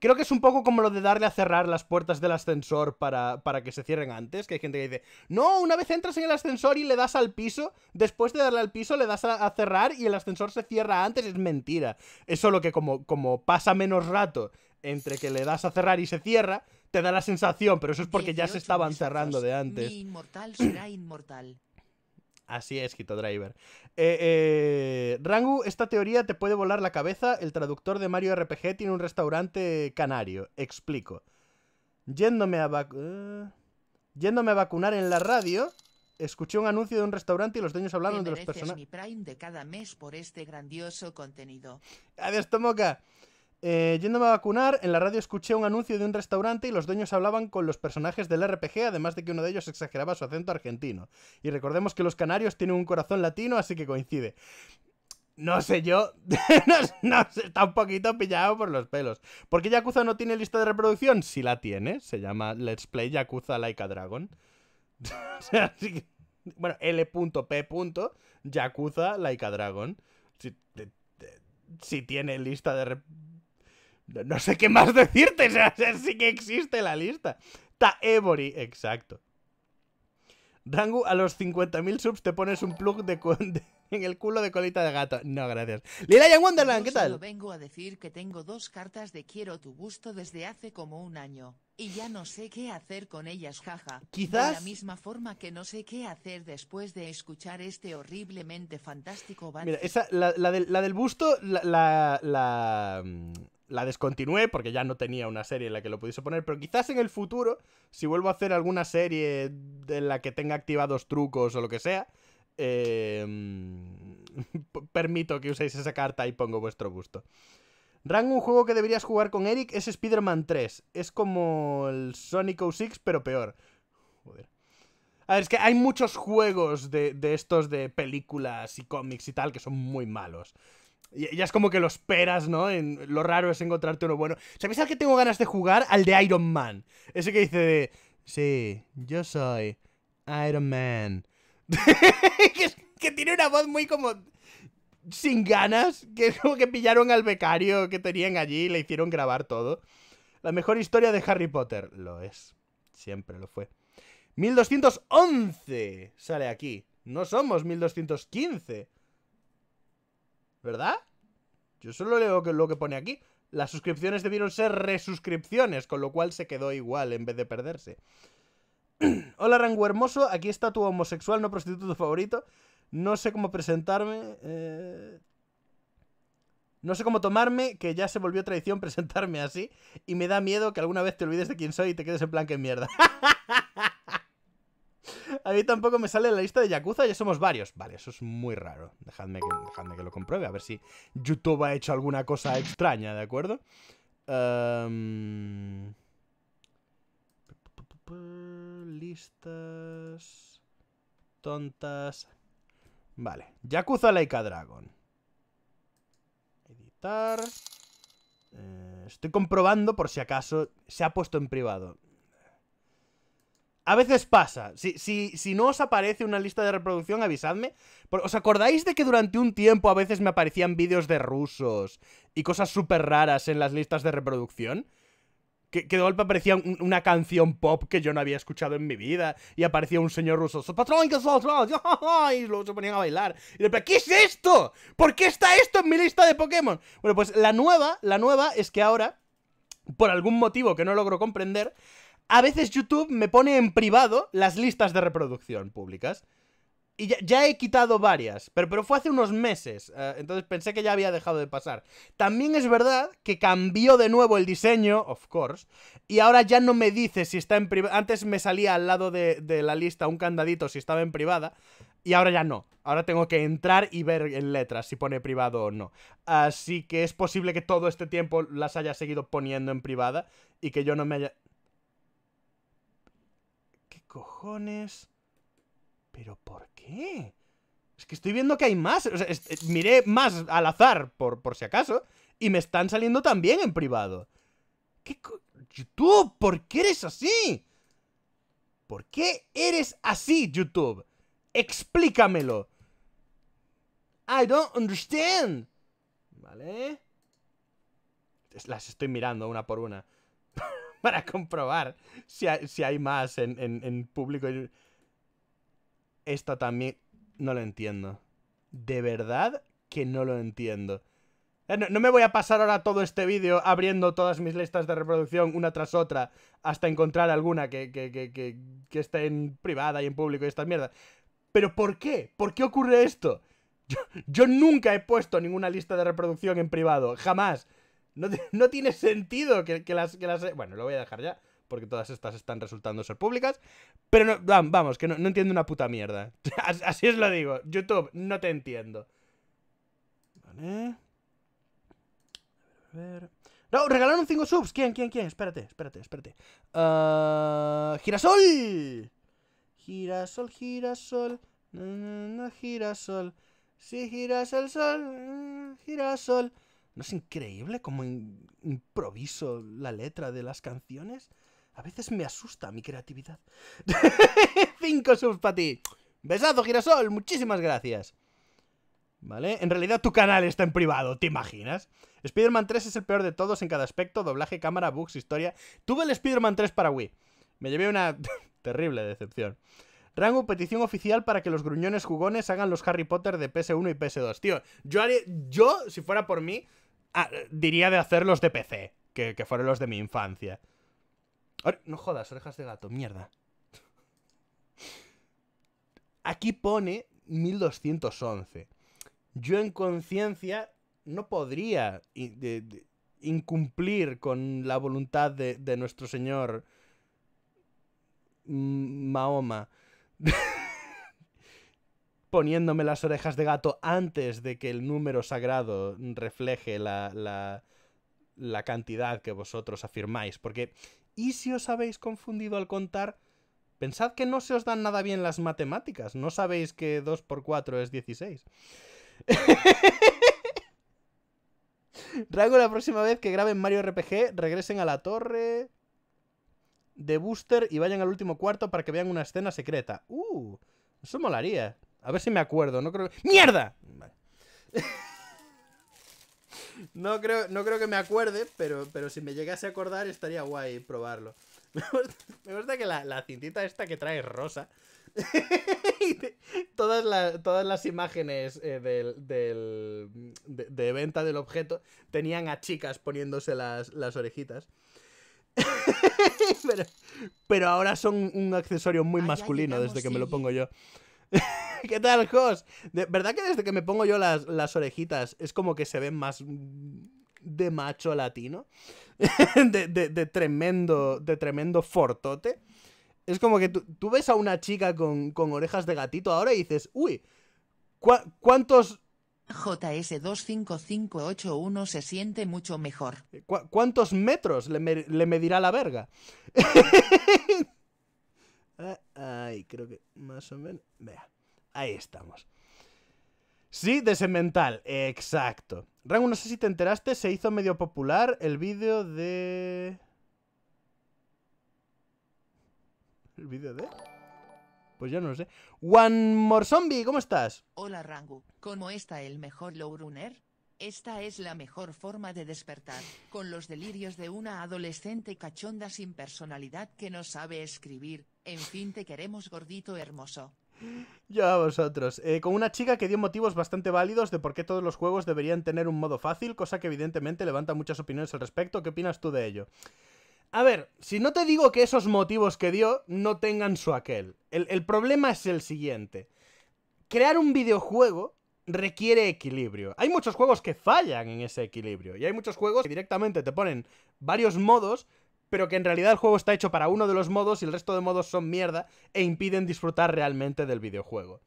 Creo que es un poco como lo de darle a cerrar las puertas del ascensor para, que se cierren antes, que hay gente que dice, no, una vez entras en el ascensor y le das al piso, después de darle al piso le das a, cerrar y el ascensor se cierra antes, es mentira. Es solo que como, como pasa menos rato entre que le das a cerrar y se cierra, te da la sensación, pero eso es porque ya se estaban cerrando de antes. será inmortal. Así es, Kitodriver. Driver. Eh, eh, Rangu, esta teoría te puede volar la cabeza. El traductor de Mario RPG tiene un restaurante canario. Explico. Yéndome a, eh, yéndome a vacunar en la radio, escuché un anuncio de un restaurante y los dueños hablaron de los personajes. mi Prime de cada mes por este grandioso contenido. Adiós, Tomoka. Eh, yéndome a vacunar, en la radio escuché un anuncio de un restaurante y los dueños hablaban con los personajes del RPG, además de que uno de ellos exageraba su acento argentino. Y recordemos que los canarios tienen un corazón latino, así que coincide. No sé yo, no, está un poquito pillado por los pelos. ¿Por qué Yakuza no tiene lista de reproducción? Si la tiene, se llama Let's Play Yakuza Laika Dragon. bueno, L.P. Yakuza Like Dragon. Si, si tiene lista de no, sé qué más decirte, sí que existe la lista. Taebori, exacto. Rangu, a los 50.000 subs te pones un plug de, en el culo de colita de gato. No, gracias. Lila Wonderland, ¿qué tal? vengo a decir que tengo dos cartas de quiero tu gusto desde hace como un año. Y ya no sé qué hacer con ellas, jaja. Quizás. De la misma forma que no sé qué hacer después de escuchar este horriblemente fantástico Mira, esa, la, del, busto, la mm, la descontinué porque ya no tenía una serie en la que lo pudiese poner, pero quizás en el futuro, si vuelvo a hacer alguna serie en la que tenga activados trucos o lo que sea, em, permito que uséis esa carta y pongo vuestro gusto. Rang, un juego que deberías jugar con Eric, es Spider-Man 3. Es como el Sonic O6, pero peor. Joder. A ver, es que hay muchos juegos de, de estos de películas y cómics y tal que son muy malos. Ya es como que lo esperas, ¿no? lo raro es encontrarte uno bueno. ¿Sabéis al que tengo ganas de jugar? Al de Iron Man. Ese que dice de... Sí, yo soy Iron Man. que, que, tiene una voz muy como... Sin ganas. Que es como que pillaron al becario que tenían allí y le hicieron grabar todo. La mejor historia de Harry Potter. Lo es. Siempre lo fue. 1211 sale aquí. No somos 1215. ¿Verdad? Yo solo leo lo que pone aquí. Las suscripciones debieron ser resuscripciones, con lo cual se quedó igual en vez de perderse. Hola Rango Hermoso, aquí está tu homosexual no prostituto favorito. No sé cómo presentarme. Eh, no sé cómo tomarme, que ya se volvió tradición presentarme así. Y me da miedo que alguna vez te olvides de quién soy y te quedes en plan que mierda. A mí tampoco me sale la lista de Yakuza, ya somos varios. Vale, eso es muy raro. Dejadme que, lo compruebe, a ver si YouTube ha hecho alguna cosa extraña, ¿de acuerdo? Em, listas... Tontas... Vale, Yakuza Laika Dragon. Editar... Eh, estoy comprobando por si acaso se ha puesto en privado a veces pasa. Si, si, no os aparece una lista de reproducción, avisadme. ¿Os acordáis de que durante un tiempo a veces me aparecían vídeos de rusos y cosas súper raras en las listas de reproducción? Que, de golpe aparecía una canción pop que yo no había escuchado en mi vida y aparecía un señor ruso y luego se ponían a bailar. Y ¿qué es esto? ¿Por qué está esto en mi lista de Pokémon? Bueno, pues la nueva, la nueva es que ahora, por algún motivo que no logro comprender, a veces YouTube me pone en privado las listas de reproducción públicas. Y ya, he quitado varias, pero, fue hace unos meses, eh, entonces pensé que ya había dejado de pasar. También es verdad que cambió de nuevo el diseño, of course, y ahora ya no me dice si está en privado. Antes me salía al lado de la lista un candadito si estaba en privada, y ahora ya no. Ahora tengo que entrar y ver en letras si pone privado o no. Así que es posible que todo este tiempo las haya seguido poniendo en privada y que yo no me haya cojones. ¿Pero por qué? Es que estoy viendo que hay más. O eh, miré más al azar, por, por si acaso. Y me están saliendo también en privado. ¿Qué YouTube, ¿por qué eres así? ¿Por qué eres así, YouTube? Explícamelo. I don't understand. Vale. Las estoy mirando una por una. para comprobar si hay, más en, público. Esto también no lo entiendo. De verdad que no lo entiendo. Eh, no, me voy a pasar ahora todo este vídeo abriendo todas mis listas de reproducción una tras otra hasta encontrar alguna que, esté en privada y en público y estas mierdas. Pero ¿por qué? ¿Por qué ocurre esto? yo nunca he puesto ninguna lista de reproducción en privado, jamás. No, tiene sentido que, las, que las... Bueno, lo voy a dejar ya porque todas estas están resultando ser públicas. Pero no, vamos, que no, entiendo una puta mierda. Así os lo digo. YouTube, no te entiendo. Vale. A ver. No, regalaron 5 subs. ¿Quién, quién, quién? Espérate, espérate, espérate. Ah, girasol. Girasol, girasol. No, no, girasol. Si giras el sol, mm, girasol. ¿No es increíble cómo improviso la letra de las canciones? A veces me asusta mi creatividad. Cinco subs para ti. Besazo, girasol. Muchísimas gracias. ¿Vale? En realidad tu canal está en privado, ¿te imaginas? Spider-Man 3 es el peor de todos en cada aspecto. Doblaje, cámara, bugs, historia. Tuve el Spider-Man 3 para Wii. Me llevé una terrible decepción. Rango, petición oficial para que los gruñones jugones hagan los Harry Potter de PS1 y PS2. Tío, yo haré. Yo, si fuera por mí, Ah, diría de hacer los de PC, que, fueron los de mi infancia. no jodas, orejas de gato, mierda. Aquí pone 1211. Yo en conciencia no podría incumplir con la voluntad de, de nuestro señor Mahoma. poniéndome las orejas de gato antes de que el número sagrado refleje la, la, cantidad que vosotros afirmáis. Porque, ¿y si os habéis confundido al contar? Pensad que no se os dan nada bien las matemáticas. No sabéis que 2 por 4 es 16. Rango la próxima vez que graben Mario RPG, regresen a la torre de Booster y vayan al último cuarto para que vean una escena secreta. ¡Uh! Eso molaría. A ver si me acuerdo, no creo ¡Mierda! no, creo, no creo que me acuerde, pero, pero si me llegase a acordar estaría guay probarlo. Me gusta, que la, cintita esta que trae rosa. todas, todas las imágenes eh, del, de, venta del objeto tenían a chicas poniéndose las, orejitas. pero, ahora son un accesorio muy ah, masculino desde que me lo pongo yo. ¿Qué tal, Jos? De verdad que desde que me pongo yo las, las orejitas es como que se ven más de macho latino. de, tremendo. De tremendo fortote. Es como que tú, ves a una chica con, orejas de gatito ahora y dices, uy, cuántos js JS25581 se siente mucho mejor. Eh, ¿Cuántos metros le, le medirá la verga? Ahí, creo que más o menos. Vea, ahí estamos. Sí, de mental, exacto. Rango, no sé si te enteraste, se hizo medio popular el vídeo de... ¿El vídeo de...? Pues yo no lo sé. One More Zombie, ¿cómo estás? Hola Rangu, ¿cómo está el mejor Lowrunner? Esta es la mejor forma de despertar, con los delirios de una adolescente cachonda sin personalidad que no sabe escribir, en fin, te queremos gordito hermoso. Ya vosotros. Eh, con una chica que dio motivos bastante válidos de por qué todos los juegos deberían tener un modo fácil, cosa que evidentemente levanta muchas opiniones al respecto. ¿Qué opinas tú de ello? A ver, si no te digo que esos motivos que dio no tengan su aquel. el problema es el siguiente. Crear un videojuego requiere equilibrio. Hay muchos juegos que fallan en ese equilibrio. Y hay muchos juegos que directamente te ponen varios modos pero que en realidad el juego está hecho para uno de los modos y el resto de modos son mierda e impiden disfrutar realmente del videojuego.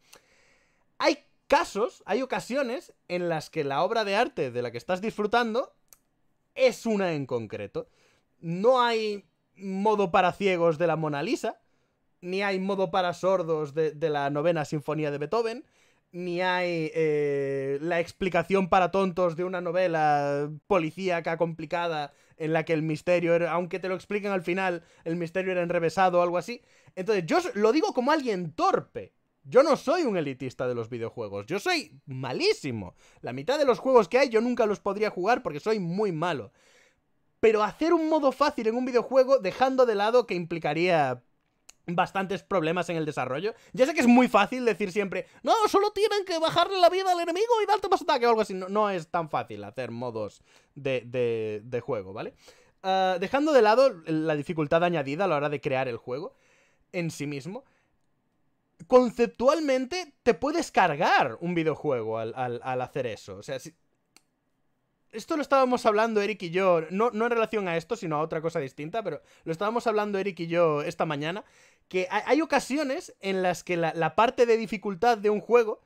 Hay casos, hay ocasiones en las que la obra de arte de la que estás disfrutando es una en concreto. No hay modo para ciegos de la Mona Lisa, ni hay modo para sordos de, la novena sinfonía de Beethoven, ni hay eh, la explicación para tontos de una novela policíaca complicada en la que el misterio era, aunque te lo expliquen al final, el misterio era enrevesado o algo así. Entonces, yo lo digo como alguien torpe. Yo no soy un elitista de los videojuegos, yo soy malísimo. La mitad de los juegos que hay yo nunca los podría jugar porque soy muy malo. Pero hacer un modo fácil en un videojuego dejando de lado que implicaría bastantes problemas en el desarrollo. Ya sé que es muy fácil decir siempre, no, solo tienen que bajarle la vida al enemigo y darte más ataque o algo así. No, es tan fácil hacer modos de, de, juego, ¿vale? Ah, dejando de lado la dificultad añadida a la hora de crear el juego en sí mismo, conceptualmente te puedes cargar un videojuego al, hacer eso. O sea, Esto lo estábamos hablando Eric y yo, no, no en relación a esto, sino a otra cosa distinta, pero lo estábamos hablando Eric y yo esta mañana que hay, ocasiones en las que la, la parte de dificultad de un juego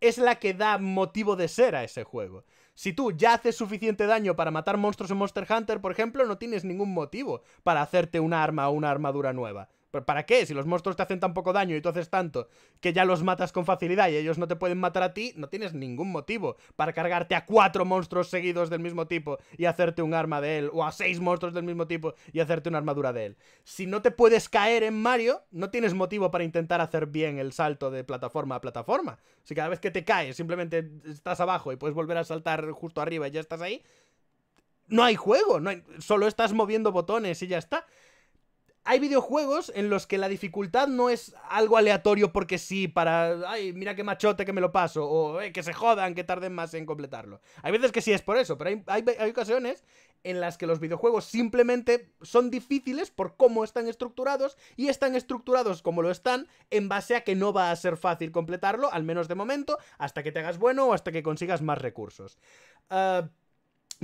es la que da motivo de ser a ese juego. Si tú ya haces suficiente daño para matar monstruos en Monster Hunter, por ejemplo, no tienes ningún motivo para hacerte una arma o una armadura nueva. ¿Pero ¿Para qué? Si los monstruos te hacen tan poco daño y tú haces tanto que ya los matas con facilidad y ellos no te pueden matar a ti, no tienes ningún motivo para cargarte a cuatro monstruos seguidos del mismo tipo y hacerte un arma de él, o a seis monstruos del mismo tipo y hacerte una armadura de él. Si no te puedes caer en Mario, no tienes motivo para intentar hacer bien el salto de plataforma a plataforma. Si cada vez que te caes simplemente estás abajo y puedes volver a saltar justo arriba y ya estás ahí, no hay juego, no solo estás moviendo botones y ya está hay videojuegos en los que la dificultad no es algo aleatorio porque sí, para, ay, mira qué machote que me lo paso, o que se jodan, que tarden más en completarlo. Hay veces que sí es por eso, pero hay, ocasiones en las que los videojuegos simplemente son difíciles por cómo están estructurados y están estructurados como lo están en base a que no va a ser fácil completarlo, al menos de momento, hasta que te hagas bueno o hasta que consigas más recursos. Eh...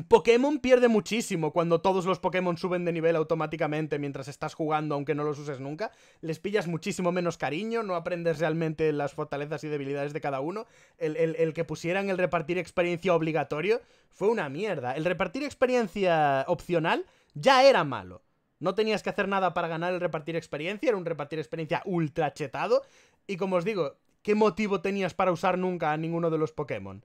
Pokémon pierde muchísimo cuando todos los Pokémon suben de nivel automáticamente mientras estás jugando, aunque no los uses nunca. Les pillas muchísimo menos cariño, no aprendes realmente las fortalezas y debilidades de cada uno. El, que pusieran el repartir experiencia obligatorio fue una mierda. El repartir experiencia opcional ya era malo. No tenías que hacer nada para ganar el repartir experiencia, era un repartir experiencia ultra chetado. Y como os digo, ¿qué motivo tenías para usar nunca a ninguno de los Pokémon?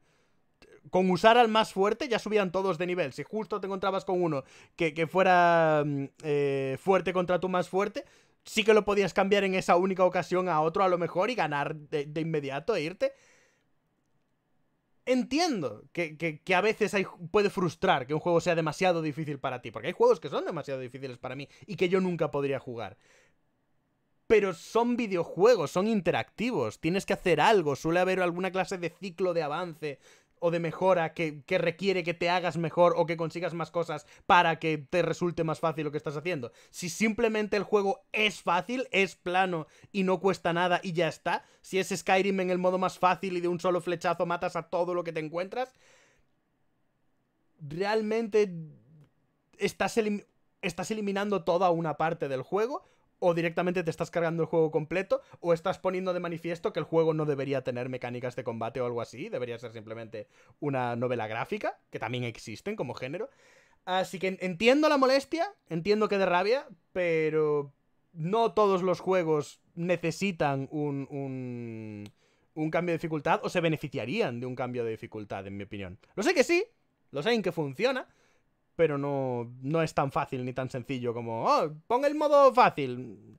con usar al más fuerte ya subían todos de nivel. Si justo te encontrabas con uno que, fuera mm, eh, fuerte contra tu más fuerte, sí que lo podías cambiar en esa única ocasión a otro a lo mejor y ganar de, inmediato e irte. Entiendo que, a veces puede frustrar que un juego sea demasiado difícil para ti, porque hay juegos que son demasiado difíciles para mí y que yo nunca podría jugar pero son videojuegos, son interactivos, tienes que hacer algo, suele haber alguna clase de ciclo de avance o de mejora que, requiere que te hagas mejor o que consigas más cosas para que te resulte más fácil lo que estás haciendo. Si simplemente el juego es fácil, es plano y no cuesta nada y ya está, si es Skyrim en el modo más fácil y de un solo flechazo matas a todo lo que te encuentras, realmente estás, estás eliminando toda una parte del juego o directamente te estás cargando el juego completo, o estás poniendo de manifiesto que el juego no debería tener mecánicas de combate o algo así, debería ser simplemente una novela gráfica, que también existen como género. Así que entiendo la molestia, entiendo que de rabia, pero no todos los juegos necesitan un, un, cambio de dificultad o se beneficiarían de un cambio de dificultad, en mi opinión. Lo sé que sí, lo sé en que funciona, pero no, no es tan fácil ni tan sencillo como, oh, pon el modo fácil.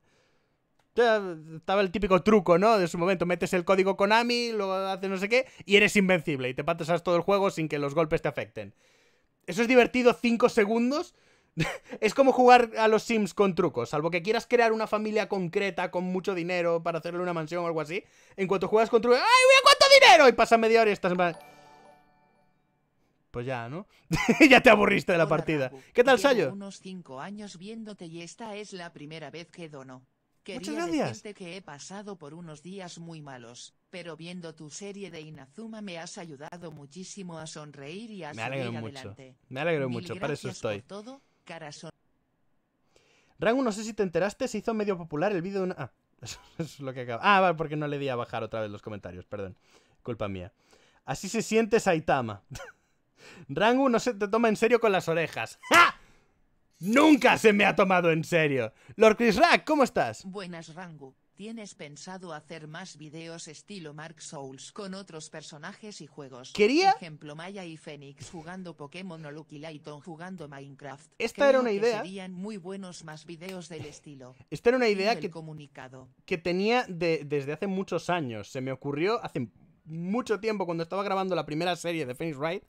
estaba el típico truco, ¿no? De su momento, metes el código Konami, lo haces no sé qué, y eres invencible y te patasas todo el juego sin que los golpes te afecten. Eso es divertido 5 segundos. es como jugar a los Sims con trucos, salvo que quieras crear una familia concreta con mucho dinero para hacerle una mansión o algo así. En cuanto juegas con trucos, ¡ay, voy a cuánto dinero! Y pasa media hora y estás... Pues ya, ¿no? ya te aburriste de la partida. ¿Qué tal, Llevo Sayo? unos cinco años viéndote y esta es la primera vez que dono. Muchas gracias. decirte que he pasado por unos días muy malos, pero viendo tu serie de Inazuma me has ayudado muchísimo a sonreír y a Me alegro mucho. adelante. Me alegro mucho, para eso estoy. por todo, cara son- Rango, no sé si te enteraste, se hizo medio popular el vídeo de Ah, eso es lo que acaba... Ah, vale, porque no le di a bajar otra vez los comentarios, perdón. Culpa mía. Así se siente Saitama. Rango no se te toma en serio con las orejas. ¡Ja! ¡Nunca se me ha tomado en serio! Lord Chris Rack, ¿cómo estás? Buenas, Rangu. ¿Tienes pensado hacer más videos estilo Mark Souls con otros personajes y juegos? Quería. Ejemplo, Maya y Phoenix jugando Pokémon o Lucky Lighton jugando Minecraft. Esta era una idea. serían muy buenos más videos del estilo. Esta era una idea que, comunicado. que tenía desde hace muchos años. Se me ocurrió hace mucho tiempo cuando estaba grabando la primera serie de Phoenix Wright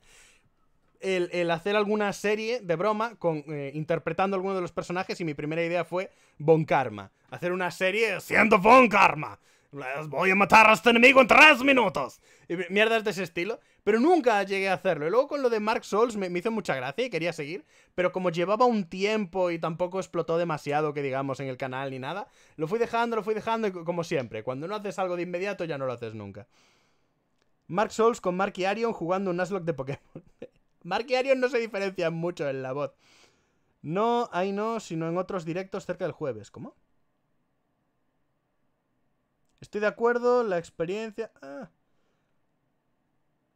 el, hacer alguna serie de broma con, eh, interpretando alguno de los personajes y mi primera idea fue Von Karma. Hacer una serie siendo Bon Karma. Les voy a matar a este enemigo en tres minutos. Y mierdas de ese estilo. Pero nunca llegué a hacerlo. Y luego con lo de Mark Souls me, hizo mucha gracia y quería seguir. Pero como llevaba un tiempo y tampoco explotó demasiado, que digamos, en el canal ni nada, lo fui dejando, lo fui dejando. como siempre, cuando no haces algo de inmediato ya no lo haces nunca. Mark Souls con Mark y Arion jugando un Nuzlocke de Pokémon. Mark no se diferencian mucho en la voz. No, ahí no, sino en otros directos cerca del jueves. ¿Cómo? Estoy de acuerdo, la experiencia... Ah.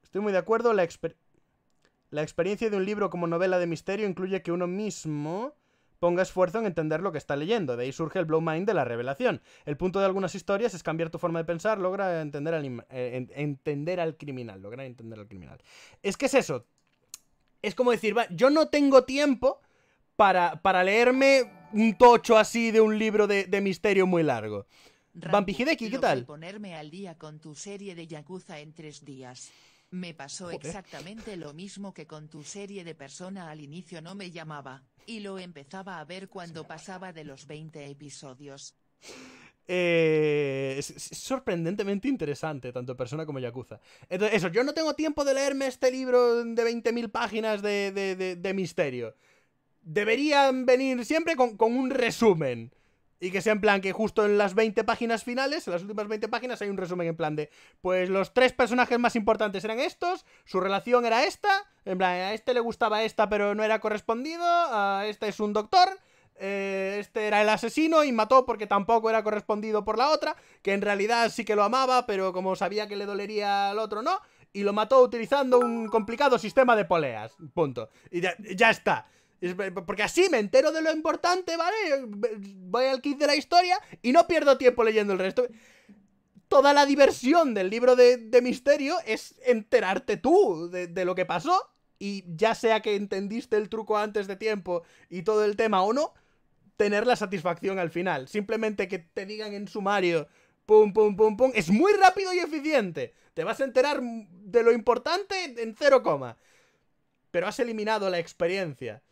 Estoy muy de acuerdo, la, la experiencia de un libro como novela de misterio incluye que uno mismo ponga esfuerzo en entender lo que está leyendo. De ahí surge el blow mind de la revelación. El punto de algunas historias es cambiar tu forma de pensar, logra entender al, eh, entender al criminal, lograr entender al criminal. Es que es eso, es como decir, va, yo no tengo tiempo para, para leerme un tocho así de un libro de, misterio muy largo. Hideki, ¿qué tal? ponerme al día con tu serie de Yakuza en tres días. Me pasó exactamente lo mismo que con tu serie de persona al inicio no me llamaba, y lo empezaba a ver cuando pasaba de los 20 episodios. Eh, es, sorprendentemente interesante, tanto persona como Yakuza. Entonces, eso, yo no tengo tiempo de leerme este libro de 20.000 páginas de, de, misterio. Deberían venir siempre con, con, un resumen. Y que sea en plan que justo en las 20 páginas finales, en las últimas 20 páginas, hay un resumen en plan de, pues los tres personajes más importantes eran estos, su relación era esta, en plan, a este le gustaba esta pero no era correspondido, a este es un doctor, eh, este era el asesino y mató porque tampoco era correspondido por la otra, que en realidad sí que lo amaba, pero como sabía que le dolería al otro, no, y lo mató utilizando un complicado sistema de poleas. Punto. Y ya, está. Porque así me entero de lo importante, ¿vale? Voy al kit de la historia y no pierdo tiempo leyendo el resto. Toda la diversión del libro de, misterio es enterarte tú de lo que pasó y ya sea que entendiste el truco antes de tiempo y todo el tema o no, tener la satisfacción al final. Simplemente que te digan en sumario, pum, pum, pum, pum. Es muy rápido y eficiente. Te vas a enterar de lo importante en cero coma. Pero has eliminado la experiencia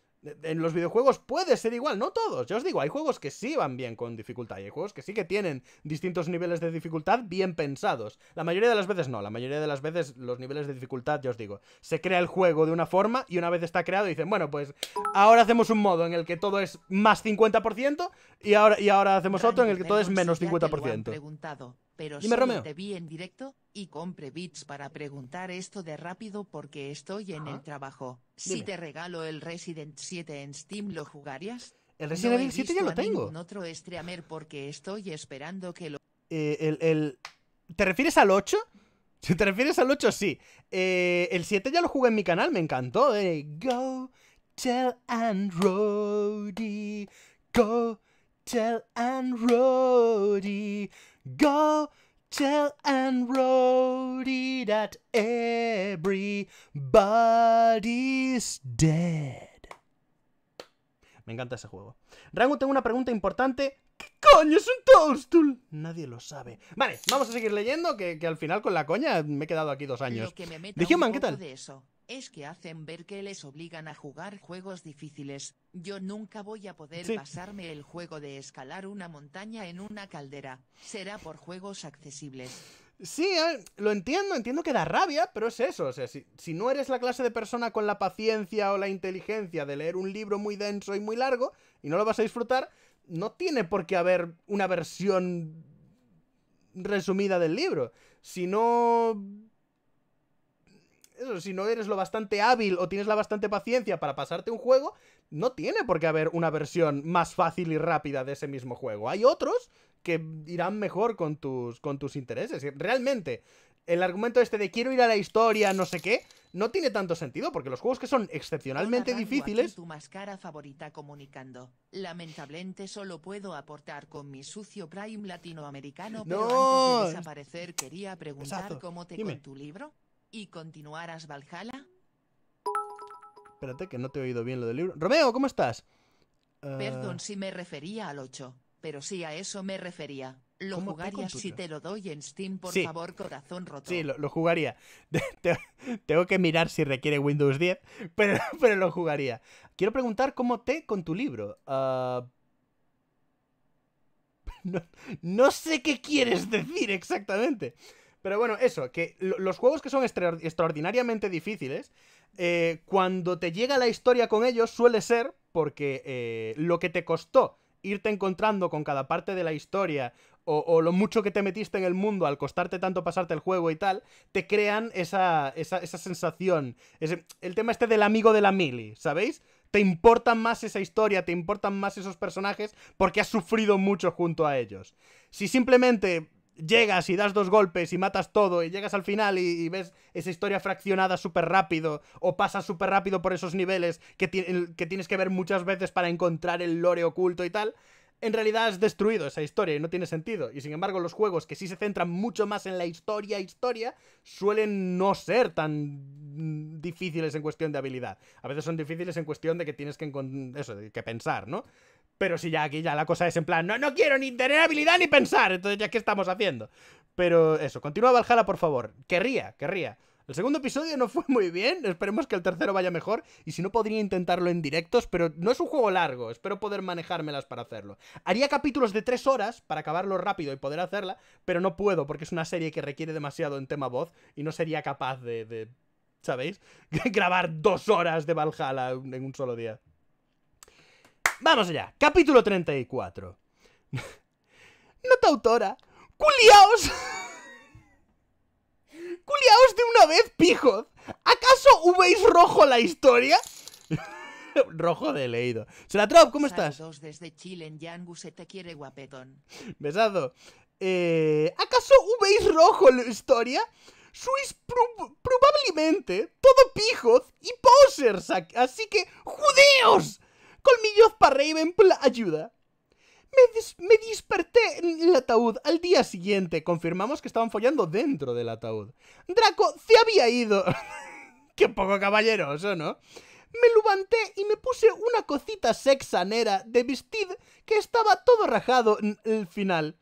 en los videojuegos puede ser igual, no todos. Yo os digo, hay juegos que sí van bien con dificultad y hay juegos que sí que tienen distintos niveles de dificultad bien pensados. La mayoría de las veces no, la mayoría de las veces los niveles de dificultad, yo os digo, se crea el juego de una forma y una vez está creado dicen, bueno, pues ahora hacemos un modo en el que todo es más 50% y ahora, y ahora hacemos otro en el que todo es menos 50% pero sí te vi en directo y compre bits para preguntar esto de rápido porque estoy en el trabajo. Si te regalo el Resident 7 en Steam, ¿lo jugarías? El Resident 7 ya lo tengo. otro streamer porque estoy esperando que lo. Eh, ¿Te refieres al 8? Si te refieres al 8, sí. Eh, el 7 ya lo jugué en mi canal, me encantó. Eh, Go, tell and Roadie. Go, tell and Rodi. Go tell and Rody that everybody's dead. Me encanta ese juego. Rango, tengo una pregunta importante. ¿Qué coño es un toadstool? Nadie lo sabe. Vale, vamos a seguir leyendo, que, al final con la coña me he quedado aquí dos años. He-Man, ¿qué tal? es que hacen ver que les obligan a jugar juegos difíciles, yo nunca voy a poder pasarme el juego de escalar una montaña en una caldera, será por juegos accesibles. Sí, eh, lo entiendo, entiendo que da rabia, pero es eso, o sea, si, si no eres la clase de persona con la paciencia o la inteligencia de leer un libro muy denso y muy largo, y no lo vas a disfrutar, no tiene por qué haber una versión resumida del libro. Si no eso, si no eres lo bastante hábil o tienes la bastante paciencia para pasarte un juego, no tiene por qué haber una versión más fácil y rápida de ese mismo juego. Hay otros que irán mejor con tus, con tus intereses. Realmente, el argumento este de quiero ir a la historia, no sé qué, no tiene tanto sentido, porque los juegos que son excepcionalmente difíciles... tu máscara favorita comunicando. Lamentablemente solo puedo aportar con mi sucio Prime latinoamericano, pero antes de desaparecer quería preguntar cómo te tu libro. ¿Y continuarás Valhalla? Espérate, que no te he oído bien lo del libro. Romeo, ¿cómo estás? Perdón ah. si me refería al 8, pero sí a eso me refería. Lo jugaría si te lo doy en Steam, por favor, corazón roto. Sí, lo, jugaría. Tengo que mirar si requiere Windows 10, pero, pero lo jugaría. Quiero preguntar cómo te con tu libro. Ah. no sé qué quieres decir exactamente. Pero bueno, eso, que los juegos que son extraordinariamente difíciles, eh, cuando te llega la historia con ellos suele ser porque eh, lo que te costó irte encontrando con cada parte de la historia o, lo mucho que te metiste en el mundo al costarte tanto pasarte el juego y tal, te crean esa, esa, esa sensación. el tema este del amigo de la mili, ¿sabéis? Te importan más esa historia, te importan más esos personajes porque has sufrido mucho junto a ellos. Si simplemente llegas y das dos golpes y matas todo y llegas al final y, ves esa historia fraccionada súper rápido o pasas súper rápido por esos niveles que, que tienes que ver muchas veces para encontrar el lore oculto y tal, en realidad has destruido esa historia y no tiene sentido. Y sin embargo, los juegos que sí se centran mucho más en la historia, historia, suelen no ser tan difíciles en cuestión de habilidad. A veces son difíciles en cuestión de que tienes que, que pensar, ¿no? Pero si ya aquí ya la cosa es en plan, no, no quiero ni tener habilidad ni pensar, entonces ya qué estamos haciendo. Pero eso, continúa Valhalla, por favor. Querría, querría. El segundo episodio no fue muy bien, esperemos que el tercero vaya mejor, y si no podría intentarlo en directos, pero no es un juego largo, espero poder manejármelas para hacerlo. Haría capítulos de tres horas para acabarlo rápido y poder hacerla, pero no puedo porque es una serie que requiere demasiado en tema voz y no sería capaz de, de ¿sabéis? grabar dos horas de Valhalla en un solo día. Vamos allá, capítulo 34. Nota autora. ¡Culiaos! ¡Culiaos de una vez, pijos! ¿Acaso hubéis rojo la historia? rojo de leído. Seratrop, ¿cómo estás? Besado. Eh, ¿Acaso hubéis rojo la historia? sois probablemente todo pijos y posers, así que ¡judeos! Colmillos para Raven ayuda. Me, desperté en el ataúd al día siguiente. Confirmamos que estaban follando dentro del ataúd. Draco se había ido. Qué poco caballeroso, ¿no? Me levanté y me puse una cosita sexanera de vestid que estaba todo rajado en el final.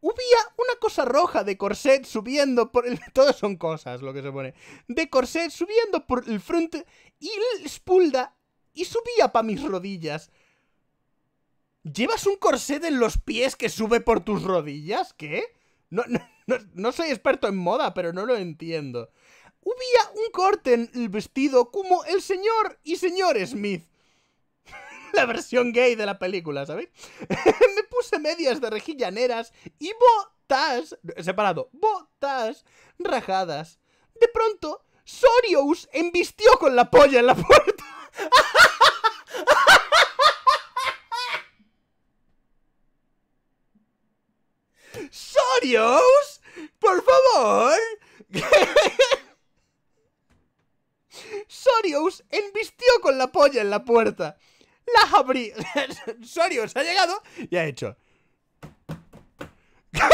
Hubía una cosa roja de corset subiendo por el... Todo son cosas lo que se pone. De corset subiendo por el frente y el espalda y subía pa' mis rodillas. ¿Llevas un corset en los pies que sube por tus rodillas? ¿Qué? No, no, soy experto en moda, pero no lo entiendo. Hubía un corte en el vestido como el señor y señor Smith. la versión gay de la película, ¿sabéis? Me puse medias de rejillaneras y botas... Separado, botas rajadas. De pronto, Sorius embistió con la polla en la puerta. ¡Sorios! ¡Por favor! Sorios embistió con la polla en la puerta. La abrí. Sorios ha llegado y ha hecho. la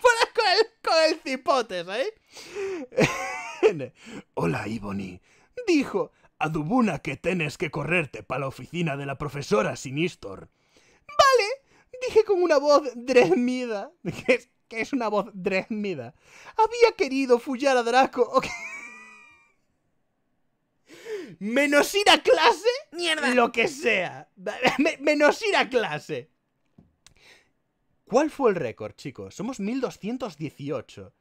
puerta con el, con el cipote, ¿sabes? Hola, Ivony. dijo Adubuna que tienes que correrte para la oficina de la profesora Sinistor. Vale, dije con una voz dresmida. Que es, una voz dresmida. Había querido fullar a Draco Menos ir a clase, Mierda. lo que sea. menos ir a clase. ¿Cuál fue el récord, chicos? Somos 1218.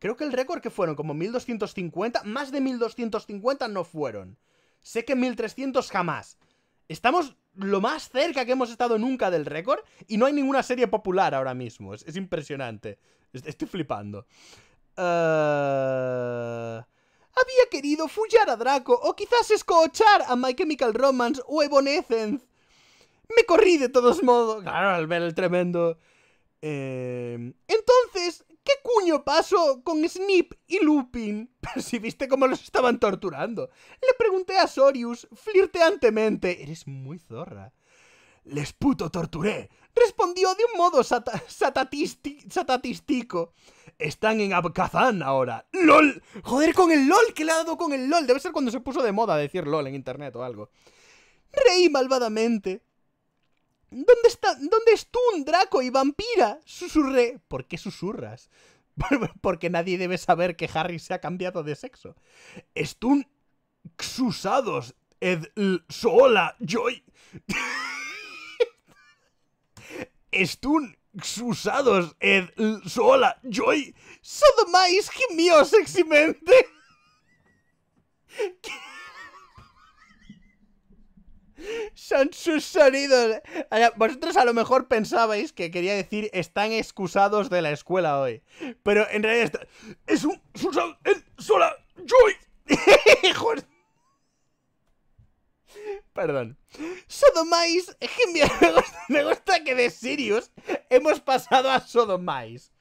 Creo que el récord que fueron como 1250, más de 1250 no fueron. Sé que 1300 jamás. Estamos lo más cerca que hemos estado nunca del récord y no hay ninguna serie popular ahora mismo. Es, impresionante. Estoy flipando. Ah, había querido fullar a Draco o quizás escochar a My Chemical Romance o Evanescence. Me corrí de todos modos. Claro, al ver el tremendo. Eh... Entonces, ¿qué cuño pasó con Snip y Lupin? Pero si viste cómo los estaban torturando. Le pregunté a Sorius, flirteantemente. Eres muy zorra. Les puto torturé. Respondió de un modo satatístico. Están en Abkazán ahora. ¡LOL! Joder, con el LOL, que le ha dado con el LOL. Debe ser cuando se puso de moda decir LOL en internet o algo. Reí malvadamente. ¿Dónde está? ¿Dónde es tú, un Draco y vampira? Susurré. ¿Por qué susurras? Porque nadie debe saber que Harry se ha cambiado de sexo. Estún xusados ed sola joy. Estún xusados ed sola joy. Sodomais gimió seximente. ¿Qué? Son sus sonidos. Vosotros a lo mejor pensabais que quería decir están excusados de la escuela hoy. Pero en realidad es un... Susan, el, sola, joy. Hijos... Perdón. Sodomais, me gusta, que de Sirius hemos pasado a Sodomais.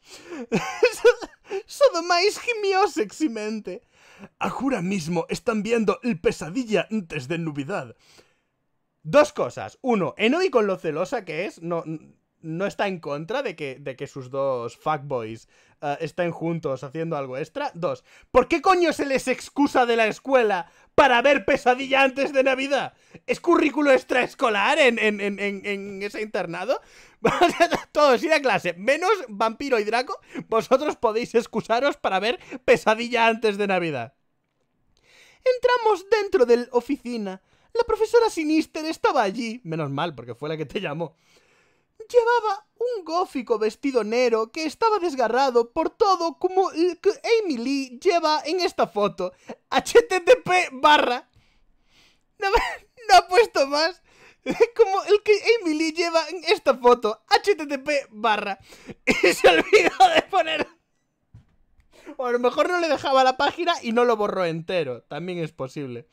Sodomais gimió sexymente. jura mismo están viendo el pesadilla antes de Nubidad. Dos cosas. Uno, Enoy con lo celosa que es, no, no está en contra de que, de que sus dos fuckboys eh, estén juntos haciendo algo extra. Dos, ¿por qué coño se les excusa de la escuela para ver pesadilla antes de Navidad? ¿Es currículo extraescolar en, en, en, en ese internado? Todos ir a clase, menos vampiro y draco, vosotros podéis excusaros para ver pesadilla antes de Navidad. Entramos dentro de la oficina la profesora Sinister estaba allí, menos mal, porque fue la que te llamó. Llevaba un gófico vestido negro que estaba desgarrado por todo como el que Amy Lee lleva en esta foto. HTTP barra. No, ha puesto más. Como el que Amy Lee lleva en esta foto. HTTP barra. Y se olvidó de poner... O a lo mejor no le dejaba la página y no lo borró entero. También es posible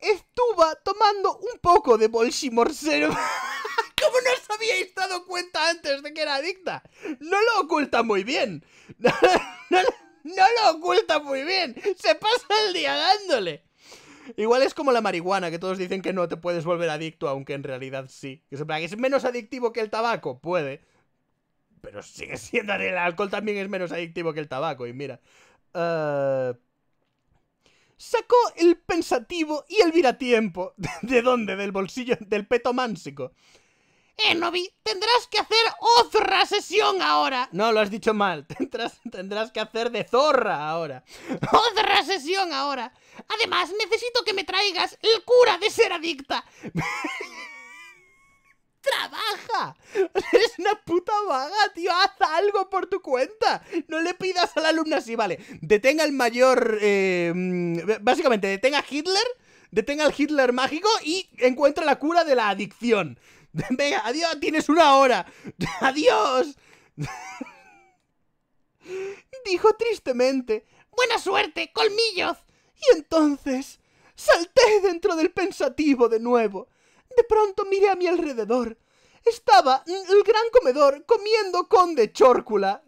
estuvo tomando un poco de Bolshimor ¿Cómo no os habíais dado cuenta antes de que era adicta? No lo oculta muy bien. No, lo oculta muy bien. Se pasa el día dándole. Igual es como la marihuana, que todos dicen que no te puedes volver adicto, aunque en realidad sí. es menos adictivo que el tabaco, puede. Pero sigue siendo el alcohol también es menos adictivo que el tabaco, y mira. Eh, sacó el pensativo y el viratiempo. ¿De dónde? Del bolsillo del peto mánsico. Enobi, eh, tendrás que hacer otra sesión ahora. No, lo has dicho mal. Tendrás, tendrás que hacer de zorra ahora. Otra sesión ahora. Además, necesito que me traigas el cura de ser adicta. ¡Trabaja! Eres una puta vaga, tío! ¡Haz algo por tu cuenta! No le pidas a la alumna así, vale. Detenga el mayor. Eh, mm, básicamente, detenga a Hitler, detenga al Hitler mágico y encuentra la cura de la adicción. Venga, adiós, tienes una hora. ¡Adiós! Dijo tristemente: ¡Buena suerte, colmillos! Y entonces salté dentro del pensativo de nuevo de pronto miré a mi alrededor. Estaba el gran comedor comiendo con de chórcula.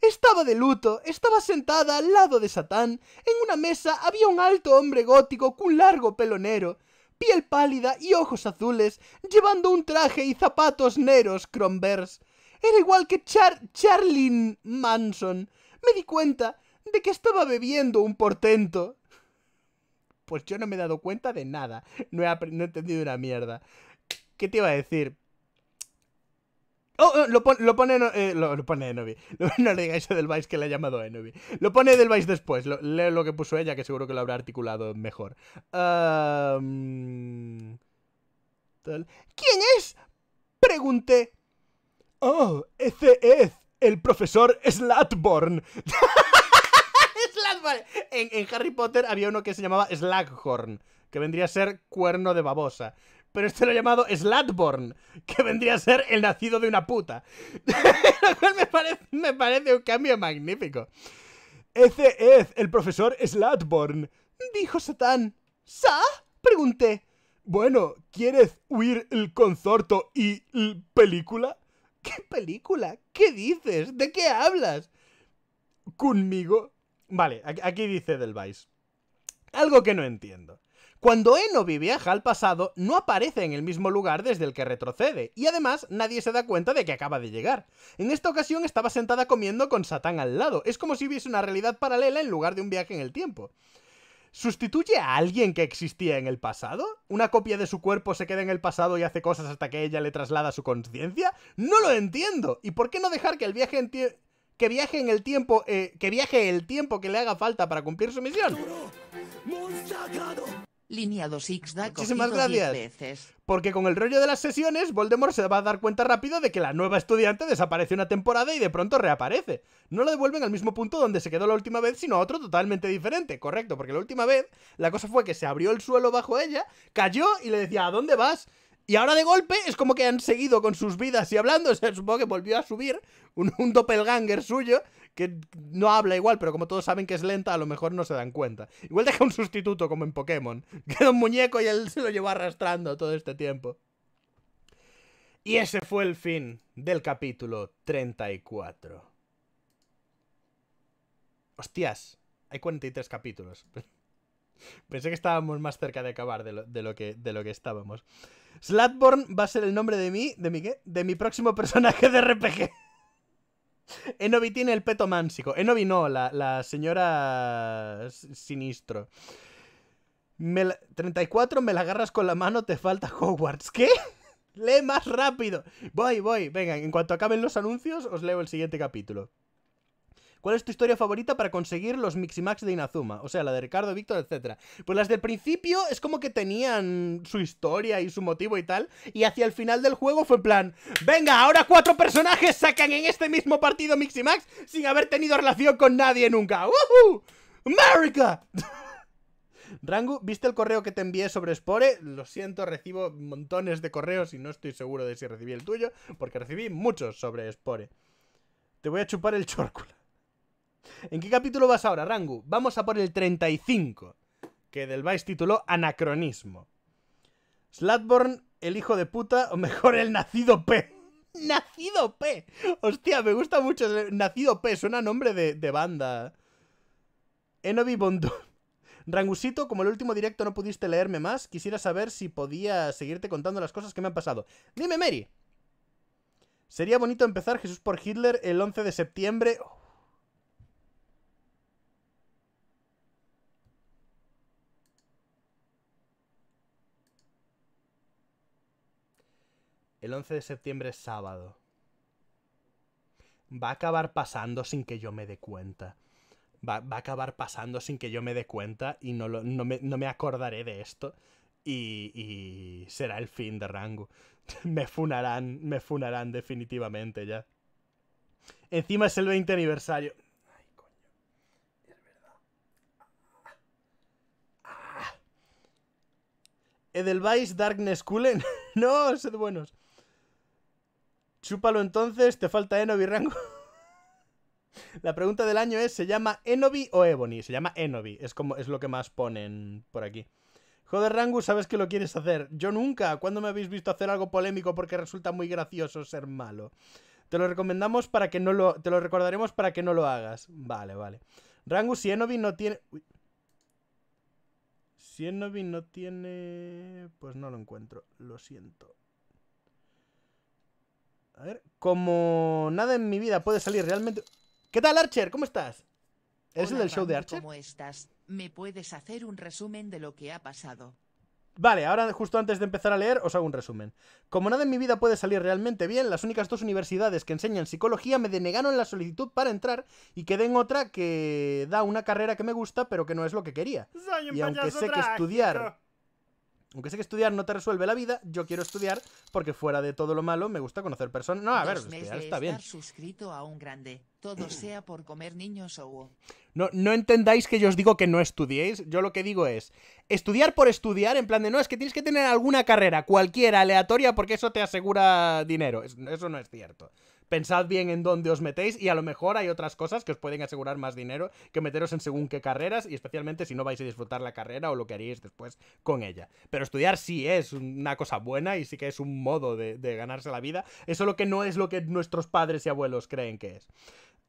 Estaba de luto, estaba sentada al lado de Satán. En una mesa había un alto hombre gótico con largo pelo negro, piel pálida y ojos azules, llevando un traje y zapatos negros Crombers. Era igual que Char Charlin Manson. Me di cuenta de que estaba bebiendo un portento. Pues yo no me he dado cuenta de nada. No he, entendido una mierda. ¿Qué te iba a decir? Oh, oh lo, pone, eh, lo, Enobi. no le digáis a Del Vice que le ha llamado Enobi. Lo pone Del Vice después. leo lo que puso ella, que seguro que lo habrá articulado mejor. ¿Quién es? Pregunté. Oh, ese es el profesor Slatborn. en, Harry Potter había uno que se llamaba Slaghorn, que vendría a ser cuerno de babosa. Pero este lo he llamado Slatborn, que vendría a ser el nacido de una puta. lo cual me parece, un cambio magnífico. Ese es el profesor Slatborn, dijo Satán. ¿Sa? Pregunté. Bueno, ¿quieres huir el consorto y película? ¿Qué película? ¿Qué dices? ¿De qué hablas? Conmigo Vale, aquí dice Del Vice. Algo que no entiendo. Cuando Eno viaja al pasado, no aparece en el mismo lugar desde el que retrocede, y además nadie se da cuenta de que acaba de llegar. En esta ocasión estaba sentada comiendo con Satán al lado, es como si hubiese una realidad paralela en lugar de un viaje en el tiempo. ¿Sustituye a alguien que existía en el pasado? ¿Una copia de su cuerpo se queda en el pasado y hace cosas hasta que ella le traslada su conciencia? No lo entiendo. ¿Y por qué no dejar que el viaje en que viaje en el tiempo, eh, que viaje el tiempo que le haga falta para cumplir su misión. Línea Muchísimas gracias. Porque con el rollo de las sesiones, Voldemort se va a dar cuenta rápido de que la nueva estudiante desaparece una temporada y de pronto reaparece. No la devuelven al mismo punto donde se quedó la última vez, sino a otro totalmente diferente, correcto, porque la última vez la cosa fue que se abrió el suelo bajo ella, cayó y le decía, ¿a dónde vas? Y ahora de golpe es como que han seguido con sus vidas y hablando. O sea, supongo que volvió a subir un, un, doppelganger suyo que no habla igual, pero como todos saben que es lenta, a lo mejor no se dan cuenta. Igual deja un sustituto como en Pokémon. Queda un muñeco y él se lo llevó arrastrando todo este tiempo. Y ese fue el fin del capítulo 34. Hostias, hay 43 capítulos. Pensé que estábamos más cerca de acabar de lo, que, de lo que estábamos. Slatborn va a ser el nombre de mí, de mi, De mi próximo personaje de RPG. Enovi tiene el peto mánsico. Enovi no, la, la señora Sinistro. 34, me la agarras con la mano, te falta Hogwarts. ¿Qué? Lee más rápido. Voy, voy. Venga, en cuanto acaben los anuncios, os leo el siguiente capítulo. ¿Cuál es tu historia favorita para conseguir los Miximax de Inazuma? O sea, la de Ricardo, Víctor, etc. Pues las del principio es como que tenían su historia y su motivo y tal. Y hacia el final del juego fue en plan: Venga, ahora cuatro personajes sacan en este mismo partido Miximax sin haber tenido relación con nadie nunca. ¡Woohoo! ¡America! Rangu, ¿viste el correo que te envié sobre Spore? Lo siento, recibo montones de correos y no estoy seguro de si recibí el tuyo, porque recibí muchos sobre Spore. Te voy a chupar el chórcula. ¿En qué capítulo vas ahora, Rangu? Vamos a por el 35, que Del Vice tituló Anacronismo. Slatborn, el hijo de puta, o mejor, el nacido P. ¡Nacido P! Hostia, me gusta mucho el nacido P, suena nombre de, banda. Enovi Bondo. Rangusito, como el último directo no pudiste leerme más, quisiera saber si podía seguirte contando las cosas que me han pasado. Dime, Mary. Sería bonito empezar Jesús por Hitler el 11 de septiembre. El 11 de septiembre es sábado. Va a acabar pasando sin que yo me dé cuenta. Va, a acabar pasando sin que yo me dé cuenta y no, no, me, acordaré de esto. Y, será el fin de Rango. me funarán, me funarán definitivamente ya. Encima es el 20 aniversario. Ay, coño. Es verdad. Ah. Ah. Edelweiss Darkness Cullen. no, sed buenos. Chúpalo entonces, te falta Enobi Rango. La pregunta del año es, ¿se llama Enobi o Ebony? Se llama Enobi, es, como, es lo que más ponen por aquí. Joder, Rangu, sabes que lo quieres hacer. Yo nunca. ¿Cuándo me habéis visto hacer algo polémico porque resulta muy gracioso ser malo? Te lo recomendamos para que no lo... Te lo recordaremos para que no lo hagas. Vale, vale. Rangu, si Enobi no tiene... Si Enobi no tiene... Pues no lo encuentro. Lo siento. A ver, como nada en mi vida puede salir realmente... ¿Qué tal, Archer? ¿Cómo estás? ¿Es el del show de Archer? estás? ¿Me puedes hacer un resumen de lo que ha pasado? Vale, ahora justo antes de empezar a leer os hago un resumen. Como nada en mi vida puede salir realmente bien, las únicas dos universidades que enseñan psicología me denegaron la solicitud para entrar y quedé en otra que da una carrera que me gusta pero que no es lo que quería. y aunque sé que estudiar aunque sé que estudiar no te resuelve la vida, yo quiero estudiar porque fuera de todo lo malo me gusta conocer personas. No, a ver, está bien. No, no entendáis que yo os digo que no estudiéis. Yo lo que digo es estudiar por estudiar, en plan de no, es que tienes que tener alguna carrera, cualquiera, aleatoria, porque eso te asegura dinero. Eso no es cierto pensad bien en dónde os metéis y a lo mejor hay otras cosas que os pueden asegurar más dinero que meteros en según qué carreras y especialmente si no vais a disfrutar la carrera o lo que haríais después con ella. Pero estudiar sí es una cosa buena y sí que es un modo de, ganarse la vida. Eso lo que no es lo que nuestros padres y abuelos creen que es.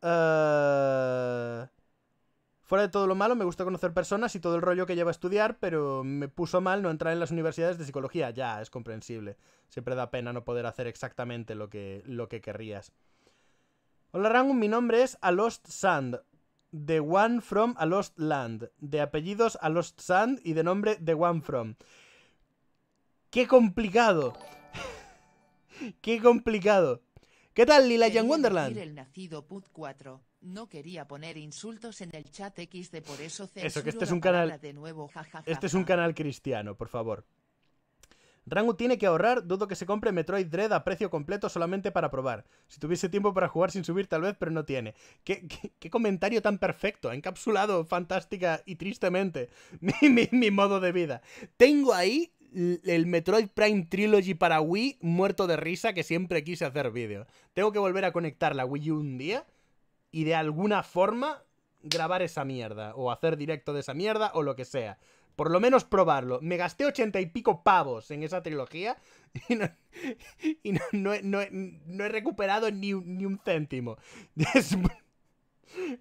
Eh de todo lo malo, me gusta conocer personas y todo el rollo que lleva a estudiar, pero me puso mal no entrar en las universidades de psicología. Ya, es comprensible. Siempre da pena no poder hacer exactamente lo que, lo que querrías. Hola Rangun, mi nombre es Alost Sand. The One From Alost Land. De apellidos Alost Sand y de nombre The One From. ¡Qué complicado! ¡Qué complicado! ¿Qué tal, Lila Wonderland? No quería poner insultos en el chat X de por eso censuro Eso, que este es un canal. De nuevo, este es un canal cristiano, por favor. Rango tiene que ahorrar, dudo que se compre Metroid Dread a precio completo solamente para probar. Si tuviese tiempo para jugar sin subir, tal vez, pero no tiene. Qué, comentario tan perfecto, ha encapsulado fantástica y tristemente mi, mi modo de vida. Tengo ahí el Metroid Prime Trilogy para Wii muerto de risa que siempre quise hacer vídeo. Tengo que volver a conectar la Wii U un día y de alguna forma grabar esa mierda o hacer directo de esa mierda o lo que sea. Por lo menos probarlo. Me gasté ochenta y pico pavos en esa trilogía y no, he recuperado ni, un céntimo.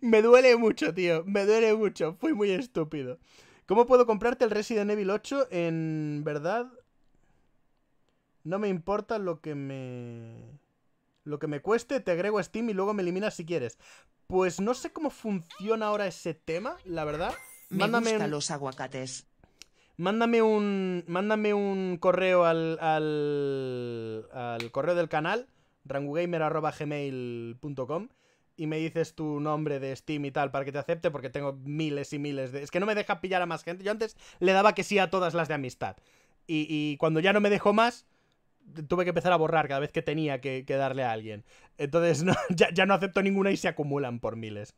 me duele mucho, tío. Me duele mucho. Fui muy estúpido. ¿Cómo puedo comprarte el Resident Evil 8 en verdad? No me importa lo que me... Lo que me cueste, te agrego a Steam y luego me eliminas si quieres. Pues no sé cómo funciona ahora ese tema, la verdad. Me mándame gustan los aguacates. Mándame un. Mándame un correo al. al, al correo del canal, rangugamer.gmail.com y me dices tu nombre de Steam y tal para que te acepte, porque tengo miles y miles de. Es que no me deja pillar a más gente. Yo antes le daba que sí a todas las de amistad. Y, y cuando ya no me dejó más, tuve que empezar a borrar cada vez que tenía que, darle a alguien. Entonces no, ya, no acepto ninguna y se acumulan por miles.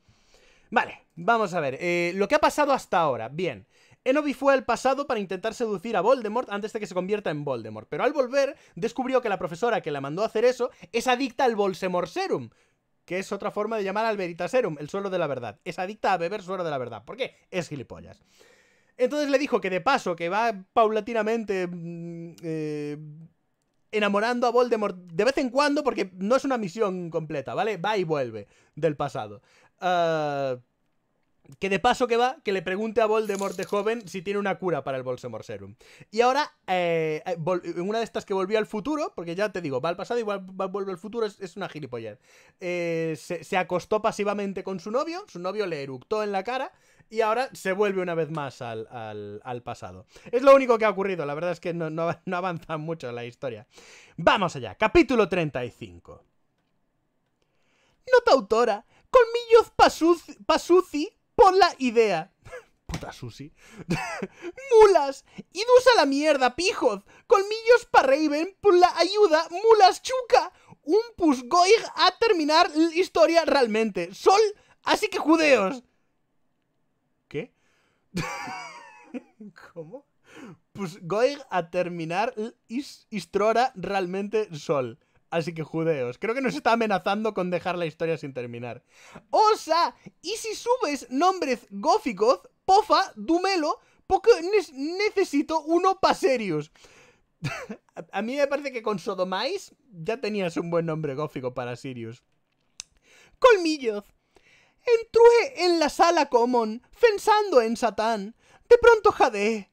Vale, vamos a ver. Eh, lo que ha pasado hasta ahora. Bien. Enobi fue al pasado para intentar seducir a Voldemort antes de que se convierta en Voldemort, pero al volver descubrió que la profesora que la mandó a hacer eso es adicta al Volsemorserum, Serum, que es otra forma de llamar al Veritaserum, el suelo de la verdad. Es adicta a beber suelo de la verdad. ¿Por qué? Es gilipollas. Entonces le dijo que de paso, que va paulatinamente mm, eh, enamorando a Voldemort de vez en cuando porque no es una misión completa, ¿vale? Va y vuelve del pasado. Ah, que de paso que va, que le pregunte a Voldemort de joven si tiene una cura para el Voldemort Serum. Y ahora, eh, eh, una de estas que volvió al futuro, porque ya te digo, va al pasado, igual vuelve al futuro, es, una gilipollez. Eh, se, se acostó pasivamente con su novio, su novio le eructó en la cara, y ahora se vuelve una vez más al, pasado. Es lo único que ha ocurrido, la verdad es que no, avanza mucho la historia. Vamos allá, capítulo 35. Nota autora, colmillos pasuci, por la idea. Puta Susi. mulas, idus a la mierda, pijos. Colmillos para Raven por la ayuda, mulas chuca. Un pusgoig a terminar la historia realmente. Sol, así que judeos. ¿Cómo? Pues goig a terminar realmente sol. Así que judeos, creo que nos está amenazando con dejar la historia sin terminar. Osa, y si subes nombres góficos, pofa, dumelo, porque necesito uno para Sirius. a mí me parece que con Sodomais ya tenías un buen nombre gófico para Sirius. Colmillos. Entré en la sala común, pensando en Satán. De pronto jadeé.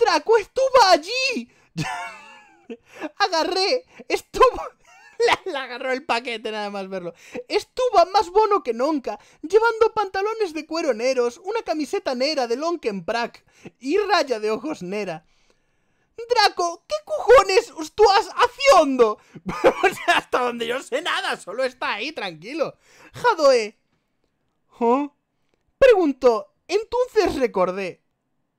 Draco estuvo allí. Agarré. Estuvo... la agarró el paquete nada más verlo. Estuvo más bono que nunca, llevando pantalones de cuero neros, una camiseta nera de Lonken y raya de ojos nera. Draco, ¿qué cojones has haciendo? Hasta donde yo sé nada, solo está ahí, tranquilo. Jadeé. ¿Ah? Preguntó. Entonces recordé.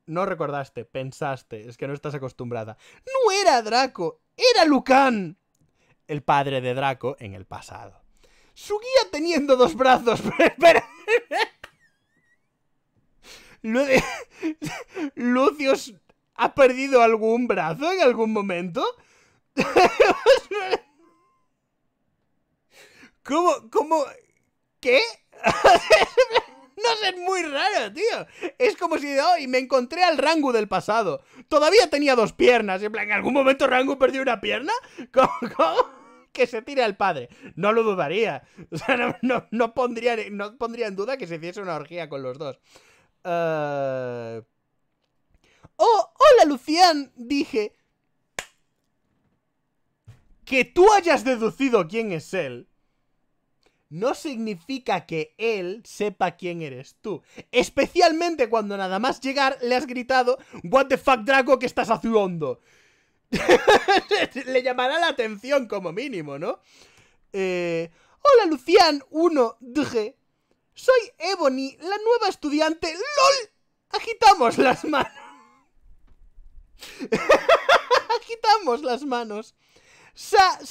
No recordaste, pensaste, es que no estás acostumbrada. No era Draco, era Lucan. El padre de Draco en el pasado. Su guía teniendo dos brazos. Pero... ha perdido algún brazo en algún momento. ¿Cómo? ¿Cómo? ¿Qué? no sé, es muy raro, tío. Es como si hoy me encontré al Rangu del pasado. Todavía tenía dos piernas. En ¿en algún momento Rangu perdió una pierna? ¿Cómo? que se tire al padre. No lo dudaría. no, pondría, no pondría en duda que se hiciese una orgía con los dos. Eh, oh, hola Lucian, dije. Que tú hayas deducido quién es él no significa que él sepa quién eres tú. Especialmente cuando nada más llegar le has gritado, What the fuck Draco, que estás haciendo? le llamará la atención como mínimo, ¿no? Eh, Hola Lucian 1DG. Soy Ebony, la nueva estudiante. ¡LOL! Agitamos las manos. Agitamos las manos. Satán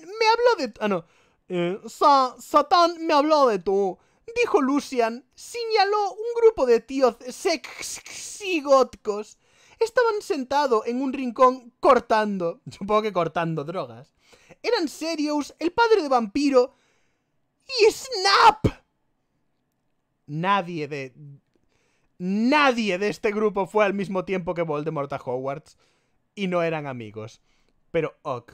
me habló de... Ah, no. Eh, Satán me habló de tú, dijo Lucian. Señaló un grupo de tíos sexigóticos. Estaban sentados en un rincón cortando. Supongo que cortando drogas. Eran Serious, el padre de Vampiro y Snap. Nadie de... Nadie de este grupo fue al mismo tiempo que Voldemort a Hogwarts. Y no eran amigos. Pero ok.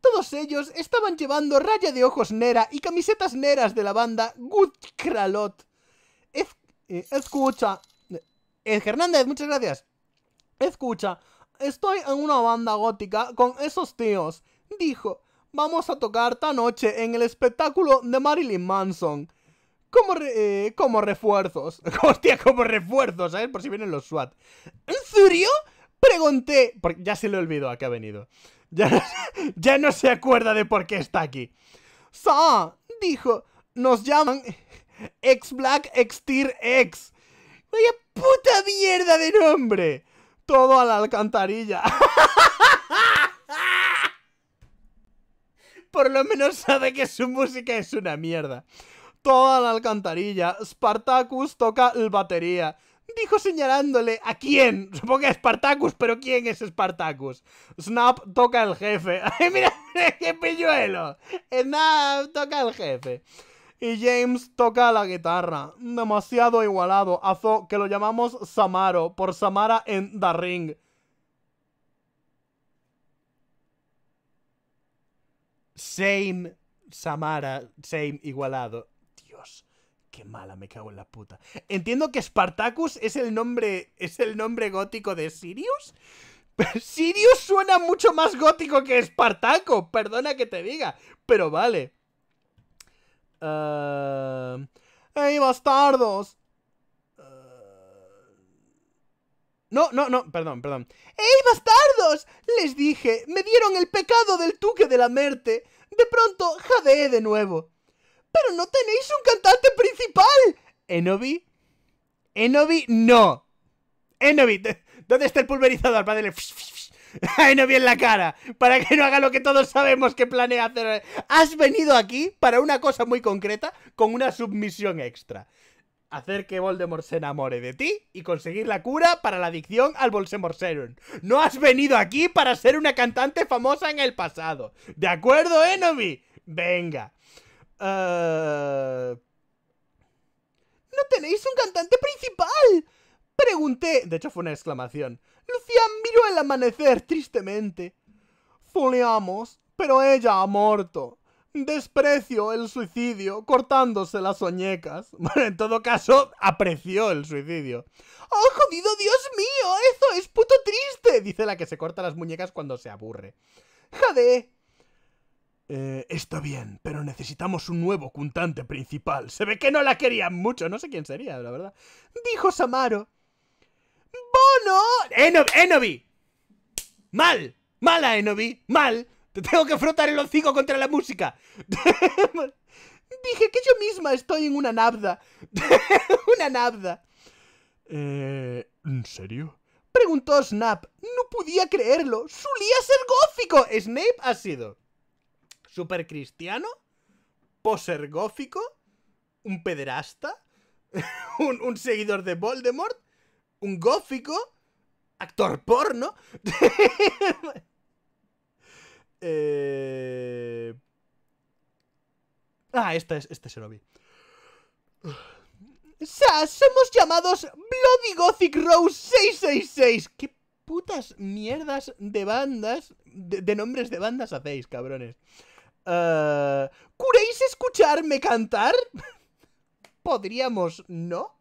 Todos ellos estaban llevando raya de ojos nera y camisetas neras de la banda Good Kralot. Eh, escucha. Eh, Hernández, muchas gracias. Escucha, estoy en una banda gótica con esos tíos. Dijo, vamos a tocar esta noche en el espectáculo de Marilyn Manson. Como, eh, como refuerzos. Hostia, como refuerzos, ¿eh? Por si vienen los SWAT. ¿En serio? Pregunté. Porque ya se le olvidó a qué ha venido. Ya no, ya no se acuerda de por qué está aquí. Sa, dijo, nos llaman ex Black ex Tier ex. Vaya puta mierda de nombre. Todo a la alcantarilla. Por lo menos sabe que su música es una mierda. Toda la alcantarilla. Spartacus toca el batería dijo señalándole a quién. Supongo que a Spartacus, pero ¿quién es Spartacus? Snap toca el jefe. ¡Ay, mira, qué pilluelo! Snap toca el jefe. Y James toca la guitarra. Demasiado igualado. Azo, que lo llamamos Samaro, por Samara en The Ring. same Samara, same igualado. Qué mala, me cago en la puta. Entiendo que Spartacus es el nombre, es el nombre gótico de Sirius. Pero Sirius suena mucho más gótico que Spartaco, perdona que te diga, pero vale. ¡Ey, eh, bastardos! Eh, no, no, no, perdón, perdón. ¡Ey, bastardos! Les dije, me dieron el pecado del tuque de la merte. De pronto, jadeé de nuevo. ¡Pero no tenéis un cantante principal! Enobi. Enobi, no. Enobi, ¿dónde está el pulverizador? Para darle a Enobi en la cara. Para que no haga lo que todos sabemos que planea hacer. Has venido aquí para una cosa muy concreta con una submisión extra. Hacer que Voldemort se enamore de ti y conseguir la cura para la adicción al Voldemort No has venido aquí para ser una cantante famosa en el pasado. ¿De acuerdo, Enobi? Venga. Ah, ¿No tenéis un cantante principal? Pregunté. De hecho fue una exclamación. Lucía miró el amanecer tristemente. Foleamos, pero ella ha muerto. Desprecio el suicidio cortándose las muñecas. Bueno, en todo caso, apreció el suicidio. ¡Oh, jodido Dios mío! ¡Eso es puto triste! Dice la que se corta las muñecas cuando se aburre. ¡Jade! Eh, está bien, pero necesitamos un nuevo cuntante principal. Se ve que no la querían mucho, no sé quién sería, la verdad. Dijo Samaro. ¡Bono! ¡Enob Enobi! ¡Mal! ¡Te tengo que frotar el hocico contra la música! Dije que yo misma estoy en una nabda. una nabda. Eh, ¿En serio? Preguntó Snap. No podía creerlo. ¡Sulía ser gófico. Snape ha sido super cristiano, poser un pederasta, un, seguidor de Voldemort, un gófico, actor porno. eh... Ah, este, este se lo vi. Somos llamados Bloody Gothic Rose 666. ¿Qué putas mierdas de bandas, de nombres de bandas hacéis, cabrones? Eh, ¿Curéis escucharme cantar? Podríamos, ¿no?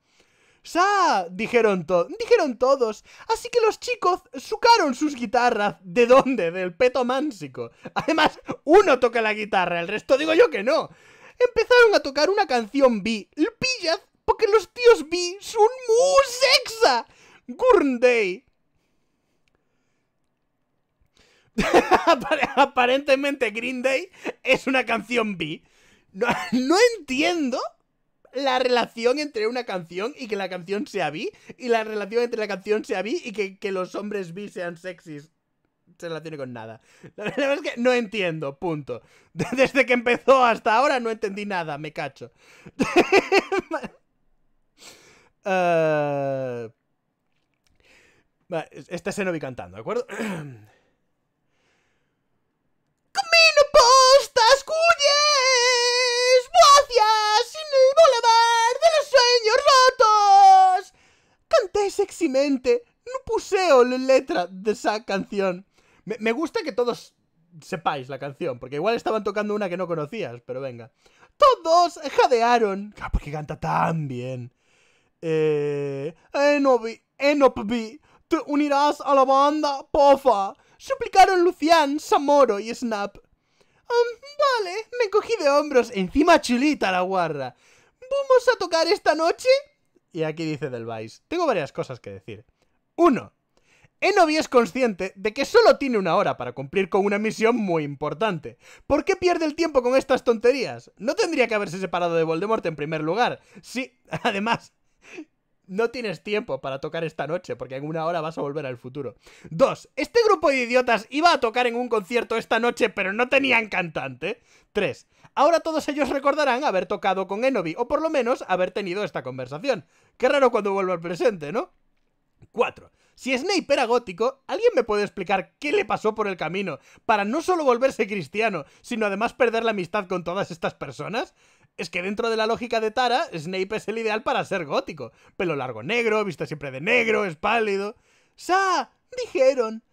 ¡Sa! Dijeron, dijeron todos. Así que los chicos sucaron sus guitarras. ¿De dónde? Del peto mansico. Además, uno toca la guitarra, el resto digo yo que no. Empezaron a tocar una canción bi. Pillas, porque los tíos B son muy sexa. Gurnday. Aparentemente Green Day es una canción B. No, entiendo la relación entre una canción y que la canción sea B y la relación entre la canción sea B y que, los hombres B sean sexys se relaciona con nada. La verdad es que no entiendo, punto. Desde que empezó hasta ahora no entendí nada, me cacho. Esta eh, es Enobi cantando, ¿de acuerdo? canté sexymente. No puseo la letra de esa canción. Me, gusta que todos sepáis la canción, porque igual estaban tocando una que no conocías, pero venga. Todos jadearon. ¿Por porque canta tan bien. Eh. Enobi, eh, eh, te unirás a la banda, pofa. Suplicaron Lucian, Samoro y Snap. vale, me cogí de hombros, encima chulita la guarda. ¿Vamos a tocar esta noche? Y aquí dice Del tengo varias cosas que decir. Uno, Enovi es consciente de que solo tiene una hora para cumplir con una misión muy importante. ¿Por qué pierde el tiempo con estas tonterías? No tendría que haberse separado de Voldemort en primer lugar. Sí, además, no tienes tiempo para tocar esta noche, porque en una hora vas a volver al futuro. 2. este grupo de idiotas iba a tocar en un concierto esta noche, pero no tenían cantante. Tres, Ahora todos ellos recordarán haber tocado con Enobi, o por lo menos haber tenido esta conversación. Qué raro cuando vuelvo al presente, ¿no? 4. Si Snape era gótico, ¿alguien me puede explicar qué le pasó por el camino para no solo volverse cristiano, sino además perder la amistad con todas estas personas? Es que dentro de la lógica de Tara, Snape es el ideal para ser gótico. Pelo largo negro, vista siempre de negro, es pálido. ¡Sa! Dijeron.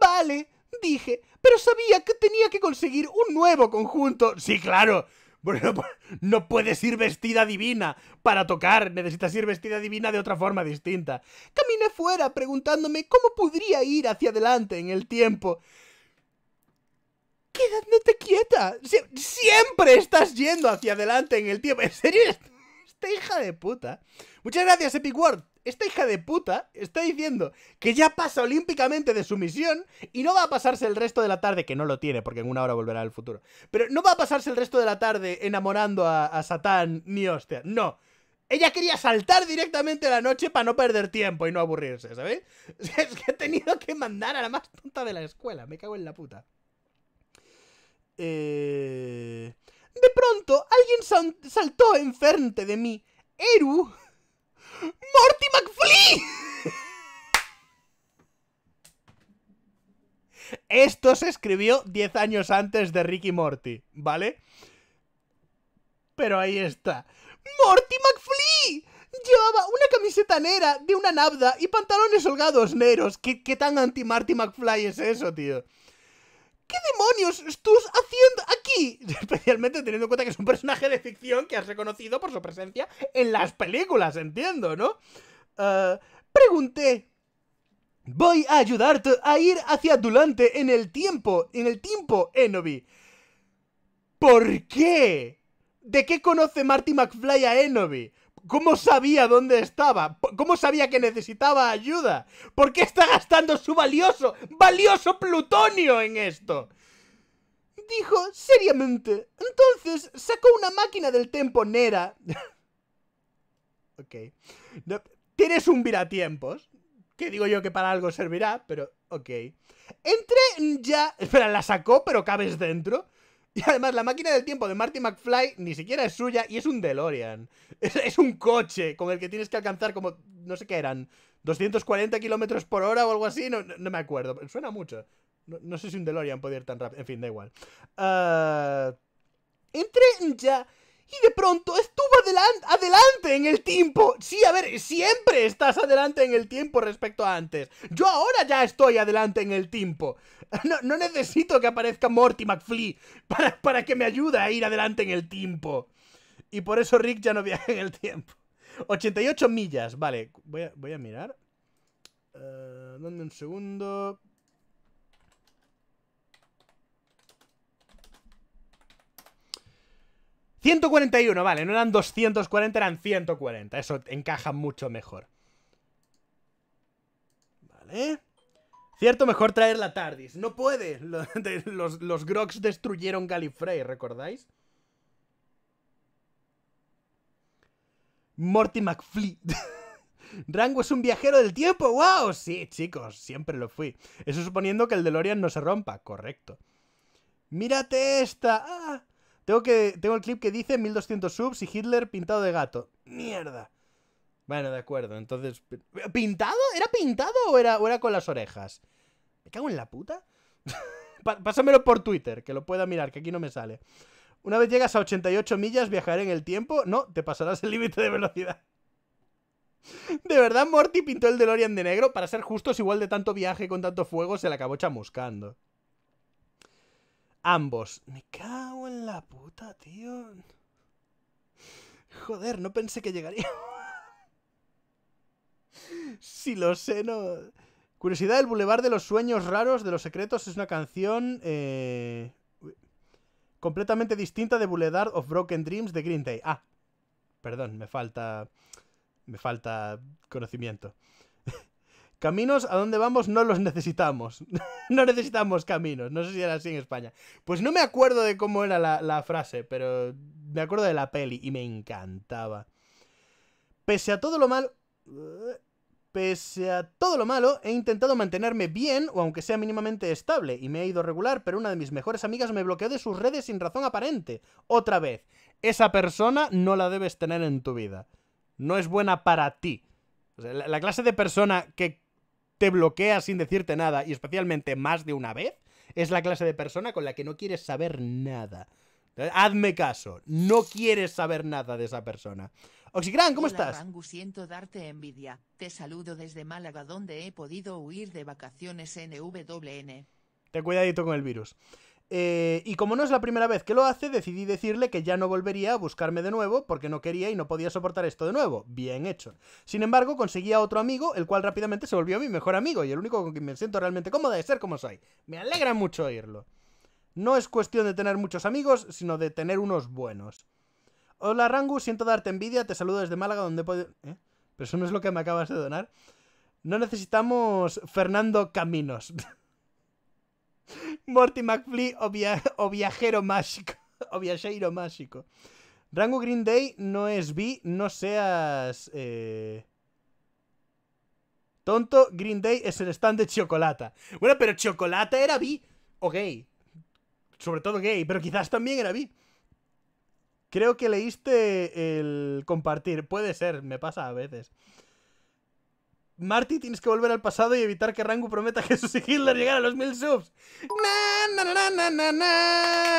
Vale, dije, pero sabía que tenía que conseguir un nuevo conjunto. Sí, claro. Bueno, pues, no puedes ir vestida divina para tocar, necesitas ir vestida divina de otra forma distinta. Caminé fuera preguntándome cómo podría ir hacia adelante en el tiempo. Quédate quieta, siempre estás yendo hacia adelante en el tiempo. ¿En serio? Esta hija de puta. Muchas gracias, Epic World esta hija de puta está diciendo que ya pasa olímpicamente de su misión y no va a pasarse el resto de la tarde, que no lo tiene porque en una hora volverá al futuro, pero no va a pasarse el resto de la tarde enamorando a, Satán ni hostia, no. Ella quería saltar directamente a la noche para no perder tiempo y no aburrirse, ¿sabéis? Es que he tenido que mandar a la más tonta de la escuela, me cago en la puta. Eh... De pronto, alguien saltó enfrente de mí. Eru ¡Morty McFly! Esto se escribió 10 años antes de Ricky Morty, ¿vale? Pero ahí está. ¡Morty McFly! Llevaba una camiseta negra de una nabda y pantalones holgados negros. ¿Qué, qué tan anti-Marty McFly es eso, tío? ¿Qué demonios estás haciendo aquí? Especialmente teniendo en cuenta que es un personaje de ficción que has reconocido por su presencia en las películas, entiendo, ¿no? Eh, pregunté. Voy a ayudarte a ir hacia Dulante en el tiempo, en el tiempo, Enobi. ¿Por qué? ¿De qué conoce Marty McFly a Enobi? ¿Cómo sabía dónde estaba? ¿Cómo sabía que necesitaba ayuda? ¿Por qué está gastando su valioso, valioso plutonio en esto? Dijo seriamente. Entonces sacó una máquina del nera ok. Tienes un viratiempos. Que digo yo que para algo servirá, pero ok. Entré ya. Espera, la sacó, pero cabes dentro. Y además, la máquina del tiempo de Marty McFly ni siquiera es suya y es un DeLorean. Es, un coche con el que tienes que alcanzar como, no sé qué eran, 240 kilómetros por hora o algo así, no, me acuerdo. Suena mucho. No, sé si un DeLorean puede ir tan rápido. En fin, da igual. Ah, entre ya y de pronto estuvo adelante en el tiempo. Sí, a ver, siempre estás adelante en el tiempo respecto a antes. Yo ahora ya estoy adelante en el tiempo. No, necesito que aparezca Morty McFly para, que me ayude a ir adelante en el tiempo. Y por eso Rick ya no viaja en el tiempo. 88 millas, vale. Voy a, mirar. Eh, dame un segundo. 141, vale, no eran 240, eran 140. Eso encaja mucho mejor. Vale. Cierto, mejor traer la TARDIS. No puede. Los, los, Grogs destruyeron Gallifrey, ¿recordáis? Morty McFlee. Rango es un viajero del tiempo, wow. Sí, chicos, siempre lo fui. Eso suponiendo que el DeLorean no se rompa, correcto. Mírate esta. Ah, tengo, que, tengo el clip que dice 1200 subs y Hitler pintado de gato. Mierda. Bueno, de acuerdo, entonces... ¿Pintado? ¿Era pintado o era, o era con las orejas? ¿Me cago en la puta? Pásamelo por Twitter, que lo pueda mirar, que aquí no me sale. Una vez llegas a 88 millas, viajaré en el tiempo. No, te pasarás el límite de velocidad. De verdad, Morty pintó el DeLorean de negro. Para ser justos, igual de tanto viaje con tanto fuego, se la acabó chamuscando. Ambos. Me cago en la puta, tío. Joder, no pensé que llegaría. si lo sé, no... Curiosidad, el Boulevard de los Sueños Raros de los Secretos es una canción eh, completamente distinta de Boulevard of Broken Dreams de Green Day. Ah, perdón, me falta... Me falta conocimiento. Caminos a donde vamos no los necesitamos. no necesitamos caminos. No sé si era así en España. Pues no me acuerdo de cómo era la, frase, pero me acuerdo de la peli y me encantaba. Pese a todo lo mal... Eh, pese a todo lo malo, he intentado mantenerme bien o aunque sea mínimamente estable, y me he ido regular, pero una de mis mejores amigas me bloqueó de sus redes sin razón aparente. Otra vez, esa persona no la debes tener en tu vida. No es buena para ti. la, clase de persona que te bloquea sin decirte nada, y especialmente más de una vez, es la clase de persona con la que no quieres saber nada. Hazme caso, no quieres saber nada de esa persona. Oxigran, ¿cómo estás? darte envidia. Te saludo desde Málaga, donde he podido huir de vacaciones NWN. Ten cuidadito con el virus. Eh, y como no es la primera vez que lo hace, decidí decirle que ya no volvería a buscarme de nuevo porque no quería y no podía soportar esto de nuevo. Bien hecho. Sin embargo, conseguí a otro amigo, el cual rápidamente se volvió mi mejor amigo y el único con quien me siento realmente cómoda de ser como soy. Me alegra mucho oírlo. No es cuestión de tener muchos amigos, sino de tener unos buenos. Hola Rangu, siento darte envidia, te saludo desde Málaga donde puedo... ¿Eh? Pero eso no es lo que me acabas de donar. No necesitamos Fernando Caminos. Morty McFly o, viajero mágico. O viajero mágico. Rango Green Day no es B, no seas... Eh, tonto, Green Day es el stand de chocolate. Bueno, pero chocolate era B o gay. Sobre todo gay, pero quizás también era B. Creo que leíste el compartir. Puede ser, me pasa a veces. Marty, tienes que volver al pasado y evitar que Rango prometa a Jesús y Hitler llegar a los mil subs.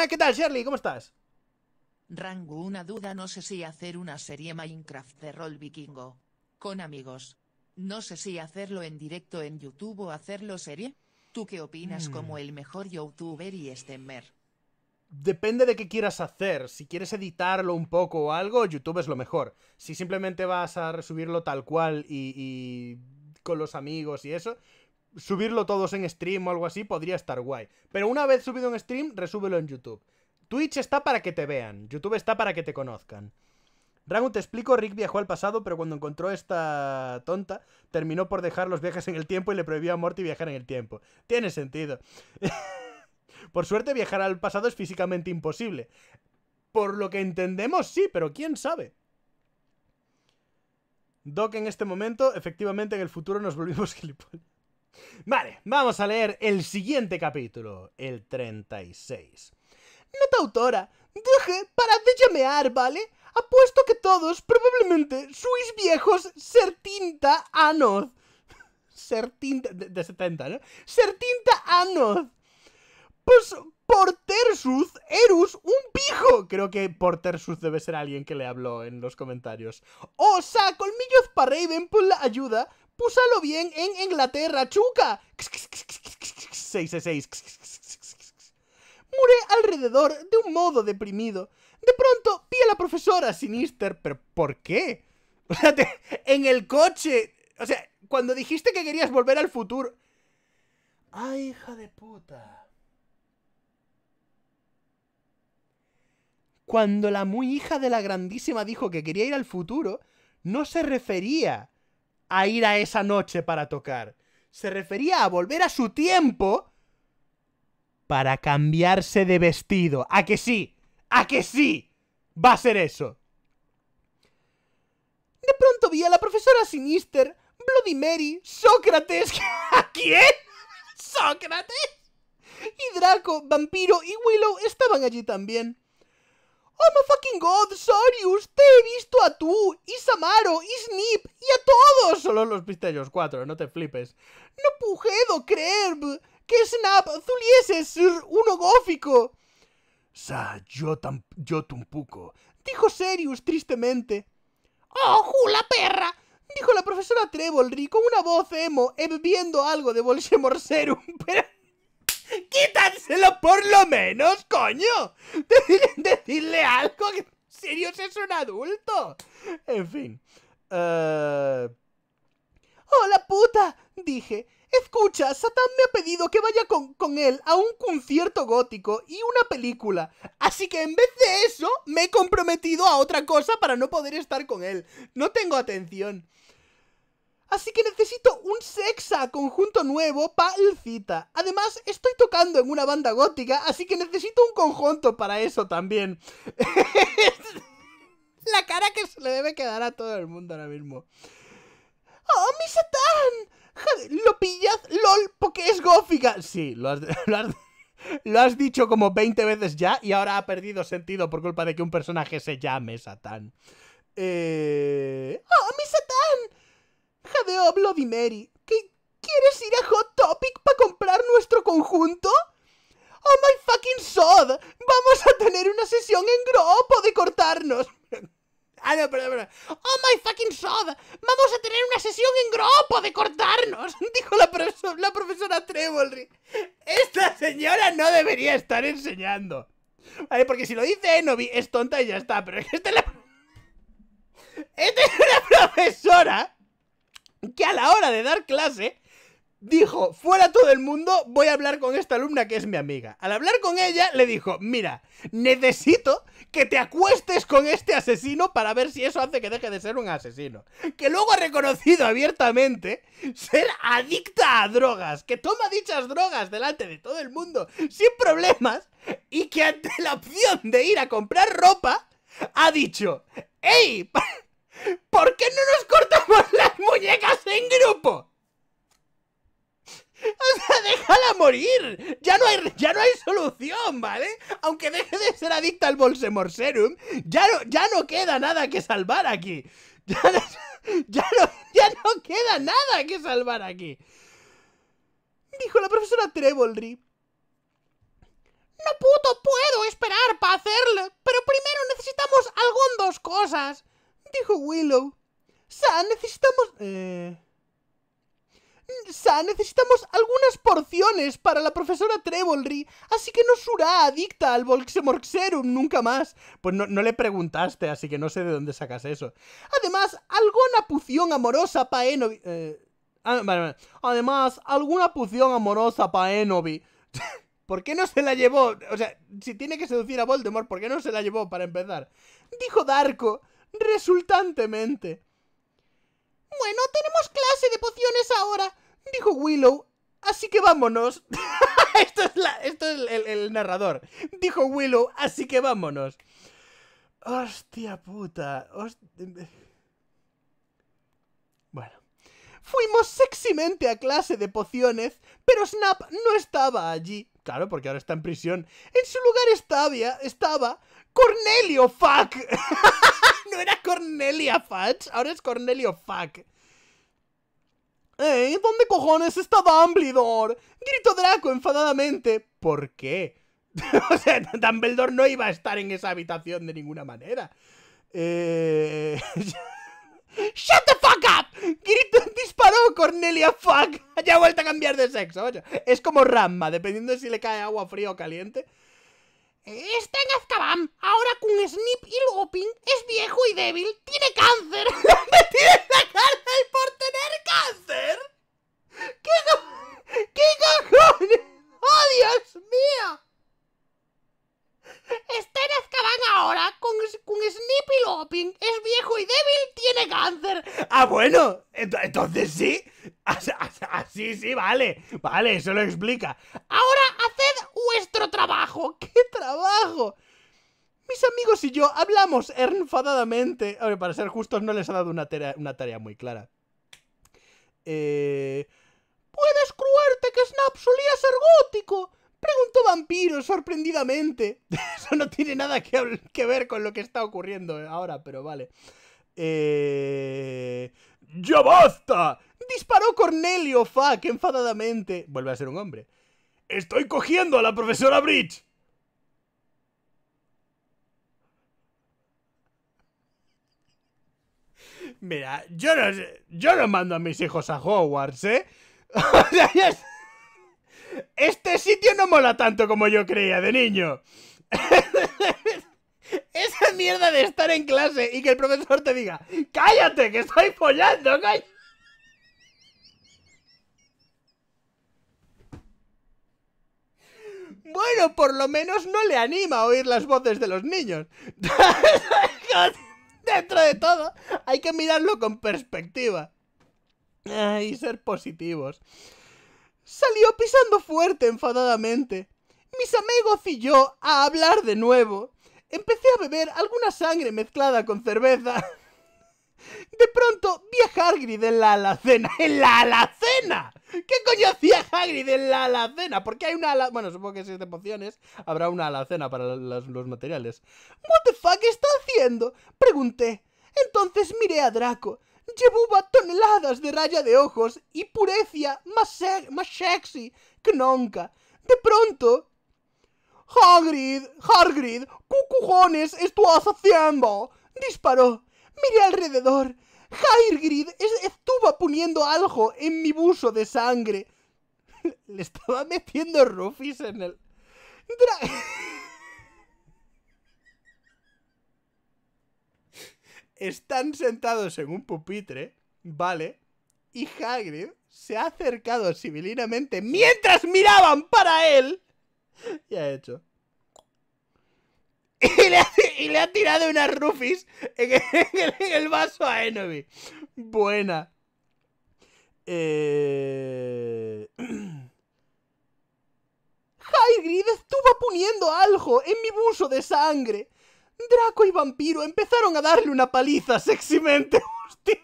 ¿Qué tal, Shirley? ¿Cómo estás? Rango, una duda, no sé si hacer una serie Minecraft de rol vikingo. Con amigos. No sé si hacerlo en directo en YouTube o hacerlo serie. ¿Tú qué opinas hmm. como el mejor youtuber y streamer? depende de qué quieras hacer. Si quieres editarlo un poco o algo, YouTube es lo mejor. Si simplemente vas a resubirlo tal cual y, con los amigos y eso, subirlo todos en stream o algo así podría estar guay. Pero una vez subido en stream, resúbelo en YouTube. Twitch está para que te vean, YouTube está para que te conozcan. Dragon te explico, Rick viajó al pasado, pero cuando encontró esta tonta, terminó por dejar los viajes en el tiempo y le prohibió a Morty viajar en el tiempo. Tiene sentido. Por suerte, viajar al pasado es físicamente imposible. Por lo que entendemos, sí, pero quién sabe. Doc en este momento, efectivamente en el futuro nos volvimos gilipollas. Vale, vamos a leer el siguiente capítulo, el 36. Nota autora, deje para de llamear, ¿vale? Apuesto que todos, probablemente, sois viejos ser tinta anoz. Ser tinta... de 70, ¿no? tinta anoz. Pues Tersus, Erus, un pijo. Creo que Tersus debe ser alguien que le habló en los comentarios. O sea, colmillos para Raven por pues la ayuda. Púsalo bien en Inglaterra, chuca. 666. Muré alrededor de un modo deprimido. De pronto vi a la profesora Sinister, pero ¿por qué? en el coche. O sea, cuando dijiste que querías volver al futuro. ¡Ay, hija de puta! cuando la muy hija de la grandísima dijo que quería ir al futuro, no se refería a ir a esa noche para tocar. Se refería a volver a su tiempo para cambiarse de vestido. ¿A que sí? ¿A que sí? Va a ser eso. De pronto vi a la profesora Sinister, Bloody Mary, Sócrates. ¿A quién? ¿Sócrates? Y Draco, Vampiro y Willow estaban allí también. ¡Oh, a fucking god! ¡Sorius! ¡Te he visto a tú! ¡Y Samaro! ¡Y Snip! ¡Y a todos! Solo los viste cuatro, no te flipes. ¡No puedo creer que Snap zuliese ser uno gófico! Sa, yo, yo tampoco, dijo Serius tristemente. ¡Oh, jula perra! dijo la profesora Trevorry con una voz emo, bebiendo eh, algo de Serum. pero... ¡Quítanselo por lo menos, coño! Decirle algo que Sirius es un adulto. En fin. Eh, ¡Hola, puta! Dije. Escucha, Satán me ha pedido que vaya con, él a un concierto gótico y una película. Así que en vez de eso, me he comprometido a otra cosa para no poder estar con él. No tengo atención. Así que necesito un sexa conjunto nuevo para el cita. Además, estoy tocando en una banda gótica, así que necesito un conjunto para eso también. La cara que se le debe quedar a todo el mundo ahora mismo. ¡Oh, mi satán! lo pillas? lol, porque es gófica. Sí, lo has, dicho como 20 veces ya y ahora ha perdido sentido por culpa de que un personaje se llame Satán. Eh, ¡Oh, mi Satán! Jadeó Bloody Mary. ¿Qué, ¿Quieres ir a Hot Topic para comprar nuestro conjunto? ¡Oh my fucking sod! ¡Vamos a tener una sesión en grupo de cortarnos! ah, no, perdón, ¡Oh my fucking sod! ¡Vamos a tener una sesión en grupo de cortarnos! Dijo la, profesora Trevorry. Esta señora no debería estar enseñando. Vale, porque si lo dice Novi es tonta y ya está, pero es que esta es la... Esta es profesora que a la hora de dar clase dijo, fuera todo el mundo, voy a hablar con esta alumna que es mi amiga. Al hablar con ella, le dijo, mira, necesito que te acuestes con este asesino para ver si eso hace que deje de ser un asesino. Que luego ha reconocido abiertamente ser adicta a drogas, que toma dichas drogas delante de todo el mundo sin problemas y que ante la opción de ir a comprar ropa, ha dicho, ¡Ey! ¿Por qué no nos cortamos las muñecas en grupo? O sea, déjala morir. Ya no hay, ya no hay solución, ¿vale? Aunque deje de ser adicta al Bolsemorserum, ya no, ya no queda nada que salvar aquí. Ya no, queda nada que salvar aquí. Dijo la profesora Trevorry. No puto puedo esperar para hacerlo, pero primero necesitamos algo dos cosas dijo Willow. Sa, necesitamos... Eh... necesitamos algunas porciones para la profesora Trevolry, así que no surá adicta al Volxemorxerum nunca más. Pues no, le preguntaste, así que no sé de dónde sacas eso. Además, alguna pución amorosa para Enobi... Eh, ah, vale. Además, alguna pución amorosa para Enobi... ¿Por qué no se la llevó? O sea, si tiene que seducir a Voldemort, ¿por qué no se la llevó para empezar? Dijo Darko, resultantemente. Bueno, tenemos clase de pociones ahora, dijo Willow, así que vámonos. esto es, esto el, narrador. Dijo Willow, así que vámonos. Hostia puta. Bueno. Fuimos seximente a clase de pociones, pero Snap no estaba allí. Claro, porque ahora está en prisión. En su lugar estaba, estaba Cornelio Fuck. no era Cornelia Fudge, ahora es Cornelio Fuck. ¿Eh? ¿Dónde cojones está Dumbledore? Grito Draco enfadadamente. ¿Por qué? o sea, Dumbledore no iba a estar en esa habitación de ninguna manera. Eh... ¡Shut the fuck up! Grito, disparó Cornelia Fuck. Ya ha vuelto a cambiar de sexo. Es como Ramma, dependiendo de si le cae agua fría o caliente. Está en Azkaban. Ahora con Snip y Lupin es viejo y débil. Tiene cáncer. ¡Me tiene la cárcel por tener cáncer! ¿Qué, ¿Qué cojones? ¡Oh, Dios mío! Está en Azkaban ahora con, con Snippy Lopping. Es viejo y débil, tiene cáncer. Ah, bueno, entonces sí. Así, sí, vale. Vale, eso lo explica. Ahora haced vuestro trabajo. ¿Qué trabajo? Mis amigos y yo hablamos enfadadamente. A ver, para ser justos, no les ha dado una tarea, una tarea muy clara. Eh. Puedes cruerte, que Snap solía ser gótico. Preguntó Vampiro sorprendidamente. Eso no tiene nada que, ver con lo que está ocurriendo ahora, pero vale. Eh... ¡Ya basta! Disparó Cornelio Fuck enfadadamente. Vuelve a ser un hombre. ¡Estoy cogiendo a la profesora Bridge! Mira, yo no, yo no mando a mis hijos a Hogwarts, ¿eh? Este sitio no mola tanto como yo creía de niño. Esa mierda de estar en clase y que el profesor te diga, cállate, que estoy follando, Bueno, por lo menos no le anima a oír las voces de los niños. Dentro de todo, hay que mirarlo con perspectiva. y ser positivos salió pisando fuerte enfadadamente. Mis amigos y yo a hablar de nuevo. Empecé a beber alguna sangre mezclada con cerveza. De pronto vi a Hagrid en la alacena. ¡En la alacena! ¿Qué coño hacía Hagrid en la alacena? Porque hay una alacena. Bueno, supongo que si es de pociones, habrá una alacena para los, los materiales. ¿What the fuck está haciendo? Pregunté. Entonces miré a Draco. Llevaba toneladas de raya de ojos y purecia más, más sexy que nunca. De pronto... Hagrid, Hagrid, cucujones estuvo asociando. Disparó. Miré alrededor. Hagrid estuvo poniendo algo en mi buzo de sangre. Le estaba metiendo rufis en el... Están sentados en un pupitre, ¿vale? Y Hagrid se ha acercado civilinamente mientras miraban para él. Y ha hecho. Y le ha, tirado unas rufis en el, vaso a Enobi. Buena. Eh... Hagrid estuvo poniendo algo en mi buzo de sangre. Draco y Vampiro empezaron a darle una paliza seximente.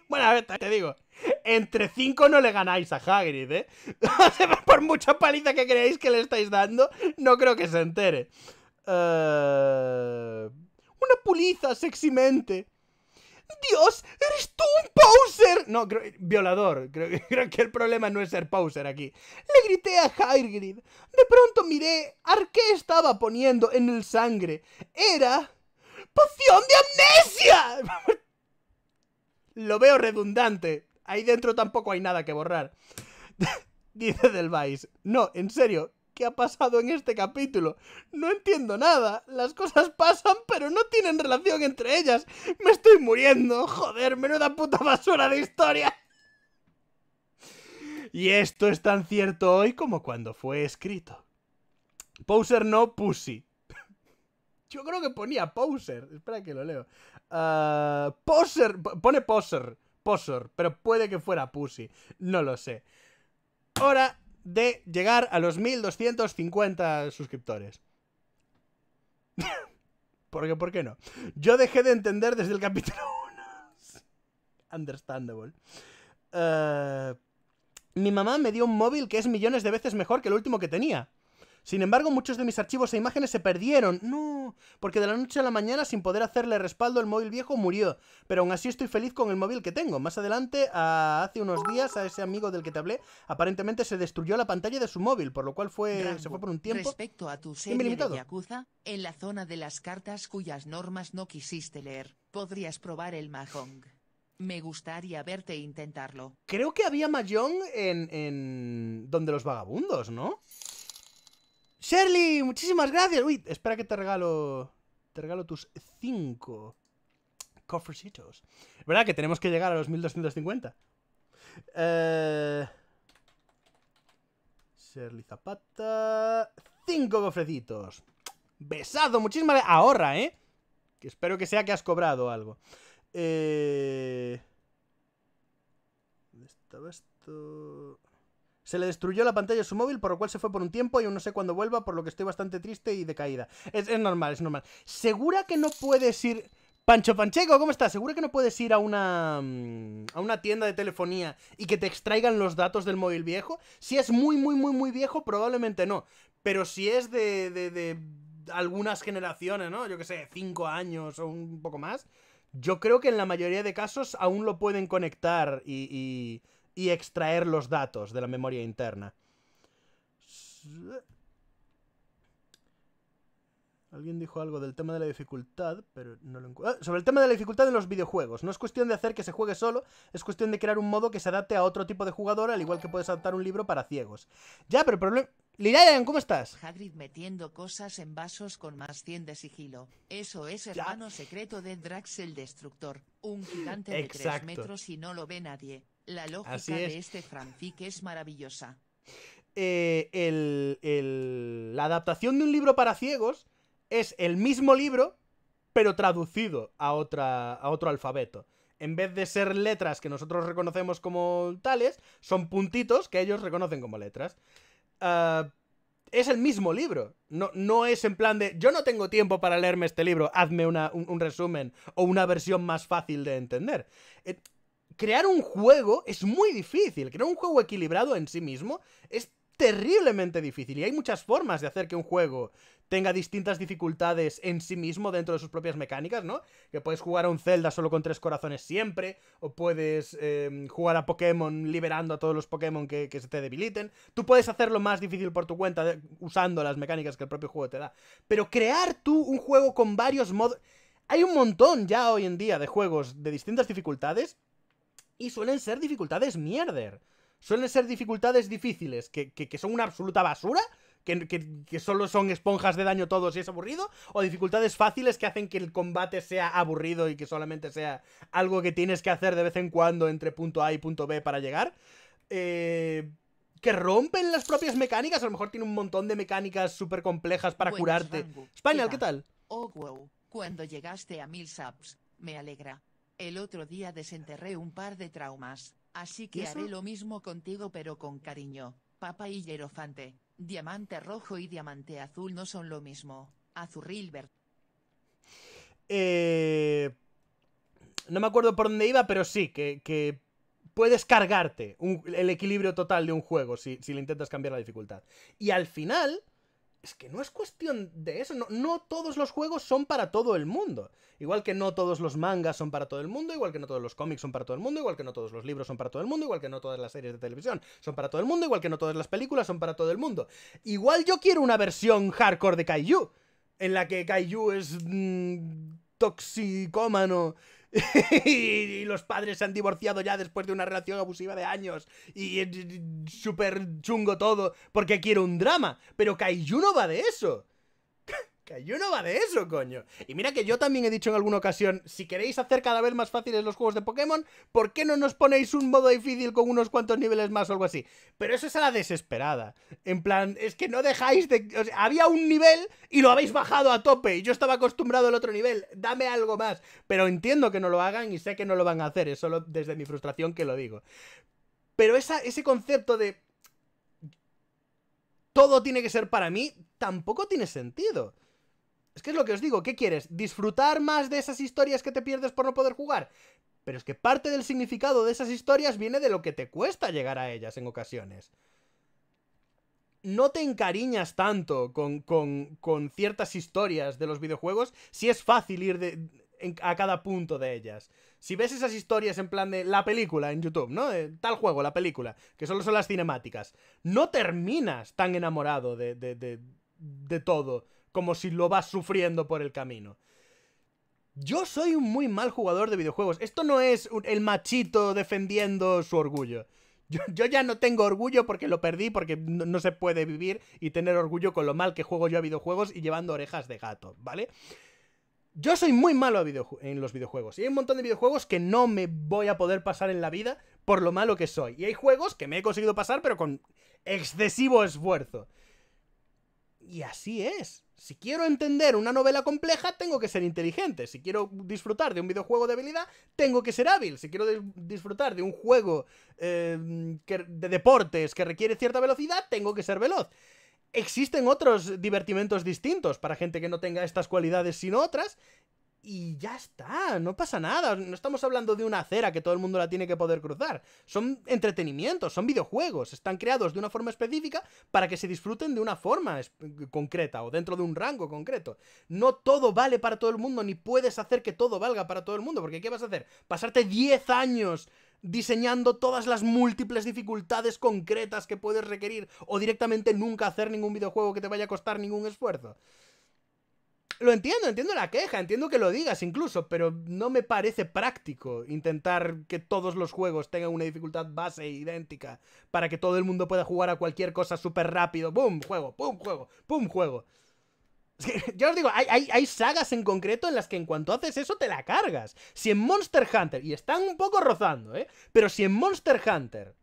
Bueno, a ver, te digo. Entre cinco no le ganáis a Hagrid, ¿eh? Por mucha paliza que creéis que le estáis dando, no creo que se entere. Eh, una puliza seximente. Dios, eres tú un poser. No, creo, violador. Creo, que el problema no es ser poser aquí. Le grité a Hagrid. De pronto miré a qué estaba poniendo en el sangre. Era poción de amnesia. Lo veo redundante. Ahí dentro tampoco hay nada que borrar. Dice Del No, en serio, ¿qué ha pasado en este capítulo? No entiendo nada. Las cosas pasan, pero no tienen relación entre ellas. Me estoy muriendo. Joder, menuda puta basura de historia. Y esto es tan cierto hoy como cuando fue escrito. Poser no, Pussy. Yo creo que ponía poser. Espera que lo leo. Ah, poser. Pone poser. Poser. Pero puede que fuera pussy. No lo sé. Hora de llegar a los 1250 suscriptores. qué? ¿por qué no? Yo dejé de entender desde el capítulo 1. Understandable. Ah, mi mamá me dio un móvil que es millones de veces mejor que el último que tenía. Sin embargo, muchos de mis archivos e imágenes se perdieron. No, porque de la noche a la mañana, sin poder hacerle respaldo, el móvil viejo murió. Pero aún así estoy feliz con el móvil que tengo. Más adelante, hace unos días, a ese amigo del que te hablé, aparentemente se destruyó la pantalla de su móvil, por lo cual fue se fue por un tiempo. Respecto a tu en la zona de las cartas cuyas normas no quisiste leer, podrías probar el Mahjong. Me gustaría verte intentarlo. Creo que había Mahjong en, en... donde los vagabundos, ¿no? Shirley, muchísimas gracias. Uy, espera que te regalo... Te regalo tus cinco cofrecitos. ¿Verdad que tenemos que llegar a los 1250? Eh... Shirley Zapata... Cinco cofrecitos. Besado, muchísimas gracias. Ahorra, ¿eh? Que espero que sea que has cobrado algo. Eh... ¿Dónde estaba esto? Se le destruyó la pantalla de su móvil, por lo cual se fue por un tiempo y aún no sé cuándo vuelva, por lo que estoy bastante triste y decaída. Es, es normal, es normal. ¿Segura que no puedes ir... Pancho Pancheco, ¿cómo estás? ¿Segura que no puedes ir a una, mm, a una tienda de telefonía y que te extraigan los datos del móvil viejo? Si es muy, muy, muy, muy viejo, probablemente no. Pero si es de, de, de algunas generaciones, ¿no? Yo que sé, cinco años o un poco más. Yo creo que en la mayoría de casos aún lo pueden conectar y y extraer los datos de la memoria interna. Alguien dijo algo del tema de la dificultad, pero no lo encuentro. Ah, sobre el tema de la dificultad en los videojuegos. No es cuestión de hacer que se juegue solo, es cuestión de crear un modo que se adapte a otro tipo de jugador, al igual que puedes adaptar un libro para ciegos. Ya, pero el problema... Lirayan, ¿cómo estás? Hagrid metiendo cosas en vasos con más 100 de sigilo. Eso es hermano secreto de Drax el Destructor. Un gigante de tres metros y no lo ve nadie. La lógica de este francique es maravillosa. Eh, la adaptación de un libro para ciegos es el mismo libro, pero traducido a, otra, a otro alfabeto. En vez de ser letras que nosotros reconocemos como tales, son puntitos que ellos reconocen como letras. Ah, es el mismo libro. No, no, es en plan de yo no tengo tiempo para leerme este libro, hazme un, resumen o una versión más fácil de entender. Eh, crear un juego es muy difícil. Crear un juego equilibrado en sí mismo es terriblemente difícil. Y hay muchas formas de hacer que un juego tenga distintas dificultades en sí mismo dentro de sus propias mecánicas, ¿no? Que puedes jugar a un Zelda solo con tres corazones siempre, o puedes em, jugar a Pokémon liberando a todos los Pokémon que, se te debiliten. Tú puedes hacerlo más difícil por tu cuenta usando las mecánicas que el propio juego te da. Pero crear tú un juego con varios modos... Hay un montón ya hoy en día de juegos de distintas dificultades y suelen ser dificultades mierder. Suelen ser dificultades difíciles, que, son una absoluta basura, que, que, solo son esponjas de daño todos y es aburrido, o dificultades fáciles que hacen que el combate sea aburrido y que solamente sea algo que tienes que hacer de vez en cuando entre punto A y punto B para llegar, eh, que rompen las propias mecánicas, a lo mejor tiene un montón de mecánicas súper complejas para curarte. Spaniel, ¿qué tal? Oh, wow. Cuando llegaste a mil me alegra el otro día desenterré un par de traumas, así que haré lo mismo contigo pero con cariño, papa y hierofante, diamante rojo y diamante azul no son lo mismo, azurrilbert. Eh, no me acuerdo por dónde iba, pero sí, que, puedes cargarte el equilibrio total de un juego si le intentas cambiar la dificultad. Y al final es que no es cuestión de eso. No, no, todos los juegos son para todo el mundo. Igual que no todos los mangas son para todo el mundo, igual que no todos los cómics son para todo el mundo, igual que no todos los libros son para todo el mundo, igual que no todas las series de televisión son para todo el mundo, igual que no todas las películas son para todo el mundo. Igual yo quiero una versión hardcore de Kaiju, en la que Kaiju es mm, toxicómano y los padres se han divorciado ya después de una relación abusiva de años. Y es súper chungo todo, porque quiero un drama. Pero Kaiju no va de eso yo no va de eso, coño. Y mira que yo también he dicho en alguna ocasión, si queréis hacer cada vez más fáciles los juegos de Pokémon, ¿por qué no nos ponéis un modo difícil con unos cuantos niveles más o algo así? Pero eso es a la desesperada. En plan, es que no dejáis de... O sea, había un nivel y lo habéis bajado a tope y yo estaba acostumbrado al otro nivel. Dame algo más. Pero entiendo que no lo hagan y sé que no lo van a hacer. Es solo desde mi frustración que lo digo. Pero ese concepto de todo tiene que ser para mí, tampoco tiene sentido. Es que es lo que os digo, ¿qué quieres? ¿Disfrutar más de esas historias que te pierdes por no poder jugar? Pero es que parte del significado de esas historias viene de lo que te cuesta llegar a ellas en ocasiones. No te encariñas tanto con, ciertas historias de los videojuegos si es fácil ir a cada punto de ellas. Si ves esas historias en plan de la película en YouTube, ¿no? tal juego, la película, que solo son las cinemáticas, no terminas tan enamorado de, de, de todo como si lo vas sufriendo por el camino. Yo soy un muy mal jugador de videojuegos. Esto no es el machito defendiendo su orgullo. Yo, ya no tengo orgullo porque lo perdí, porque no, se puede vivir y tener orgullo con lo mal que juego yo a videojuegos y llevando orejas de gato, ¿vale? Yo soy muy malo en los videojuegos. Y hay un montón de videojuegos que no me voy a poder pasar en la vida por lo malo que soy. Y hay juegos que me he conseguido pasar, pero con excesivo esfuerzo. Y así es. Si quiero entender una novela compleja, tengo que ser inteligente. Si quiero disfrutar de un videojuego de habilidad, tengo que ser hábil. Si quiero disfrutar de un juego em, de deportes que requiere cierta velocidad, tengo que ser veloz. Existen otros divertimentos distintos para gente que no tenga estas cualidades sino otras, y ya está, no pasa nada. No estamos hablando de una acera que todo el mundo la tiene que poder cruzar. Son entretenimientos, son videojuegos. Están creados de una forma específica para que se disfruten de una forma concreta o dentro de un rango concreto. No todo vale para todo el mundo, ni puedes hacer que todo valga para todo el mundo, porque ¿qué vas a hacer? Pasarte 10 años diseñando todas las múltiples dificultades concretas que puedes requerir o directamente nunca hacer ningún videojuego que te vaya a costar ningún esfuerzo. Lo entiendo, entiendo la queja, entiendo que lo digas incluso, pero no me parece práctico intentar que todos los juegos tengan una dificultad base idéntica para que todo el mundo pueda jugar a cualquier cosa súper rápido. ¡Bum! Juego, ¡pum! Juego, ¡pum! Juego. Yo os digo, hay, hay, sagas en concreto en las que en cuanto haces eso te la cargas. Si en Monster Hunter, y están un poco rozando, ¿eh? Pero si en Monster Hunter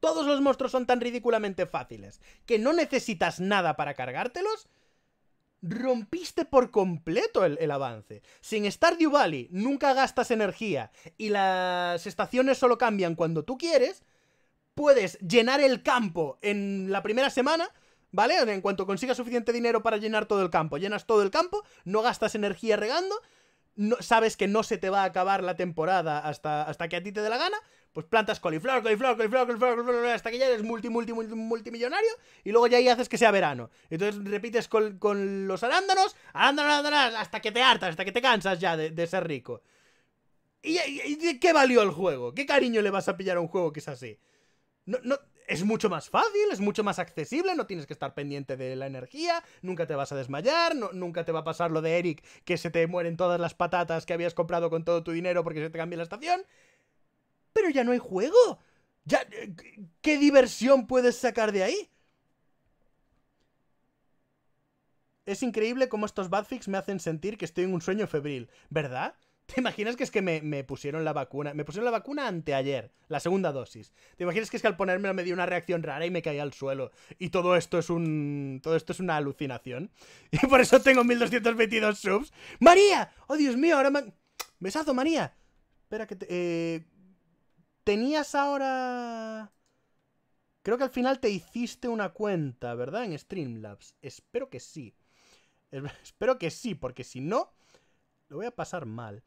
todos los monstruos son tan ridículamente fáciles que no necesitas nada para cargártelos, rompiste por completo el, avance. Sin estar Stardew Valley nunca gastas energía y las estaciones solo cambian cuando tú quieres, puedes llenar el campo en la primera semana, ¿vale? En cuanto consigas suficiente dinero para llenar todo el campo, llenas todo el campo, no gastas energía regando, sabes que no se te va a acabar la temporada hasta, hasta que a ti te dé la gana, pues plantas coliflor, coliflor, coliflor, coliflor, coliflor, hasta que ya eres multi, multimillonario y luego ya ahí haces que sea verano. Entonces repites con, los arándanos, arándanos, arándanos, hasta que te hartas, hasta que te cansas ya de, ser rico. ¿Y, qué valió el juego? ¿Qué cariño le vas a pillar a un juego que es así? No, no, es mucho más fácil, es mucho más accesible, no tienes que estar pendiente de la energía, nunca te vas a desmayar, nunca te va a pasar lo de Eric, que se te mueren todas las patatas que habías comprado con todo tu dinero porque se te cambia la estación pero ya no hay juego. Ya, eh, ¿Qué diversión puedes sacar de ahí? Es increíble cómo estos badfix me hacen sentir que estoy en un sueño febril, ¿verdad? ¿Te imaginas que es que me, pusieron la vacuna? Me pusieron la vacuna anteayer, la segunda dosis. ¿Te imaginas que es que al ponérmela me dio una reacción rara y me caí al suelo? Y todo esto es un. Todo esto es una alucinación. Y por eso tengo 1222 subs. ¡María! ¡Oh, Dios mío! Ahora me. ¡Besazo, María! Espera que te. Eh tenías ahora... Creo que al final te hiciste una cuenta, ¿verdad? En Streamlabs. Espero que sí. Espero que sí, porque si no, lo voy a pasar mal.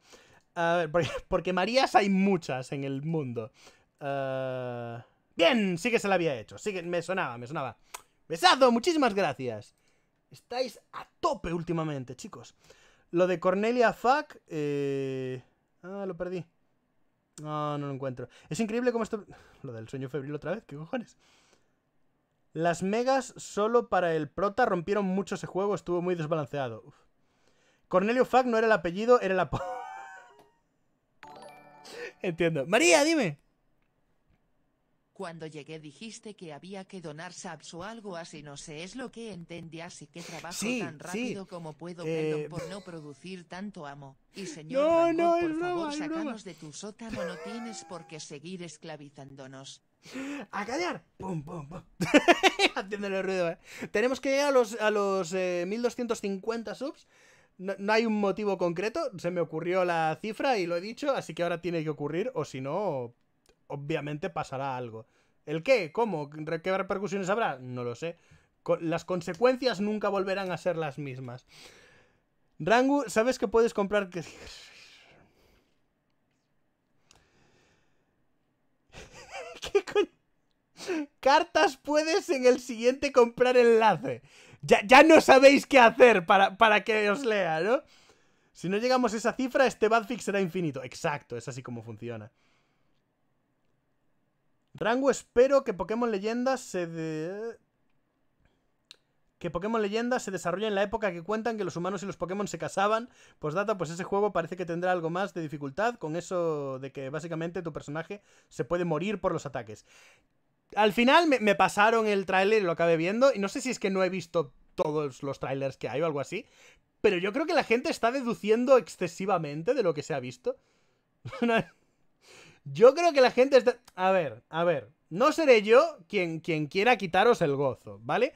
A ver, porque, Marías hay muchas en el mundo. Ah, bien, sí que se la había hecho. Sí que me sonaba, me sonaba. Besazo, muchísimas gracias. Estáis a tope últimamente, chicos. Lo de Cornelia Fuck... Eh, ah, lo perdí. No, no lo encuentro. Es increíble cómo esto... Lo del sueño febril otra vez, ¿qué cojones? Las megas solo para el prota rompieron mucho ese juego, estuvo muy desbalanceado. Cornelio Fag no era el apellido, era el Entiendo. María, dime. Cuando llegué dijiste que había que donar subs o algo así, no sé, es lo que entendí, así que trabajo tan rápido como puedo, eh, por no producir tanto amo. Y señor, no, por favor, sacanos de tu sótano, no tienes por qué seguir esclavizándonos. ¡A callar! ¡Pum, pum, pum! el ruido, eh. Tenemos que ir a los, a los 1250 eh, subs. no, hay un motivo concreto, se me ocurrió la cifra y lo he dicho, así que ahora tiene que ocurrir, o si no, obviamente pasará algo. ¿El qué? ¿Cómo? ¿Qué repercusiones habrá? No lo sé. Las consecuencias nunca volverán a ser las mismas. Rangu, ¿sabes que puedes comprar... ¿Qué Cartas puedes en el siguiente comprar enlace. Ya, ya no sabéis qué hacer para, para que os lea, ¿no? Si no llegamos a esa cifra, este badfix será infinito. Exacto, es así como funciona. Rango, espero que Pokémon Leyendas se de... Que Pokémon Leyendas se desarrolle en la época que cuentan que los humanos y los Pokémon se casaban. Pues data, pues ese juego parece que tendrá algo más de dificultad con eso de que básicamente tu personaje se puede morir por los ataques. Al final me, pasaron el tráiler y lo acabé viendo. Y no sé si es que no he visto todos los trailers que hay o algo así. Pero yo creo que la gente está deduciendo excesivamente de lo que se ha visto. Yo creo que la gente está... A ver, a ver. No seré yo quien, quien quiera quitaros el gozo, ¿vale?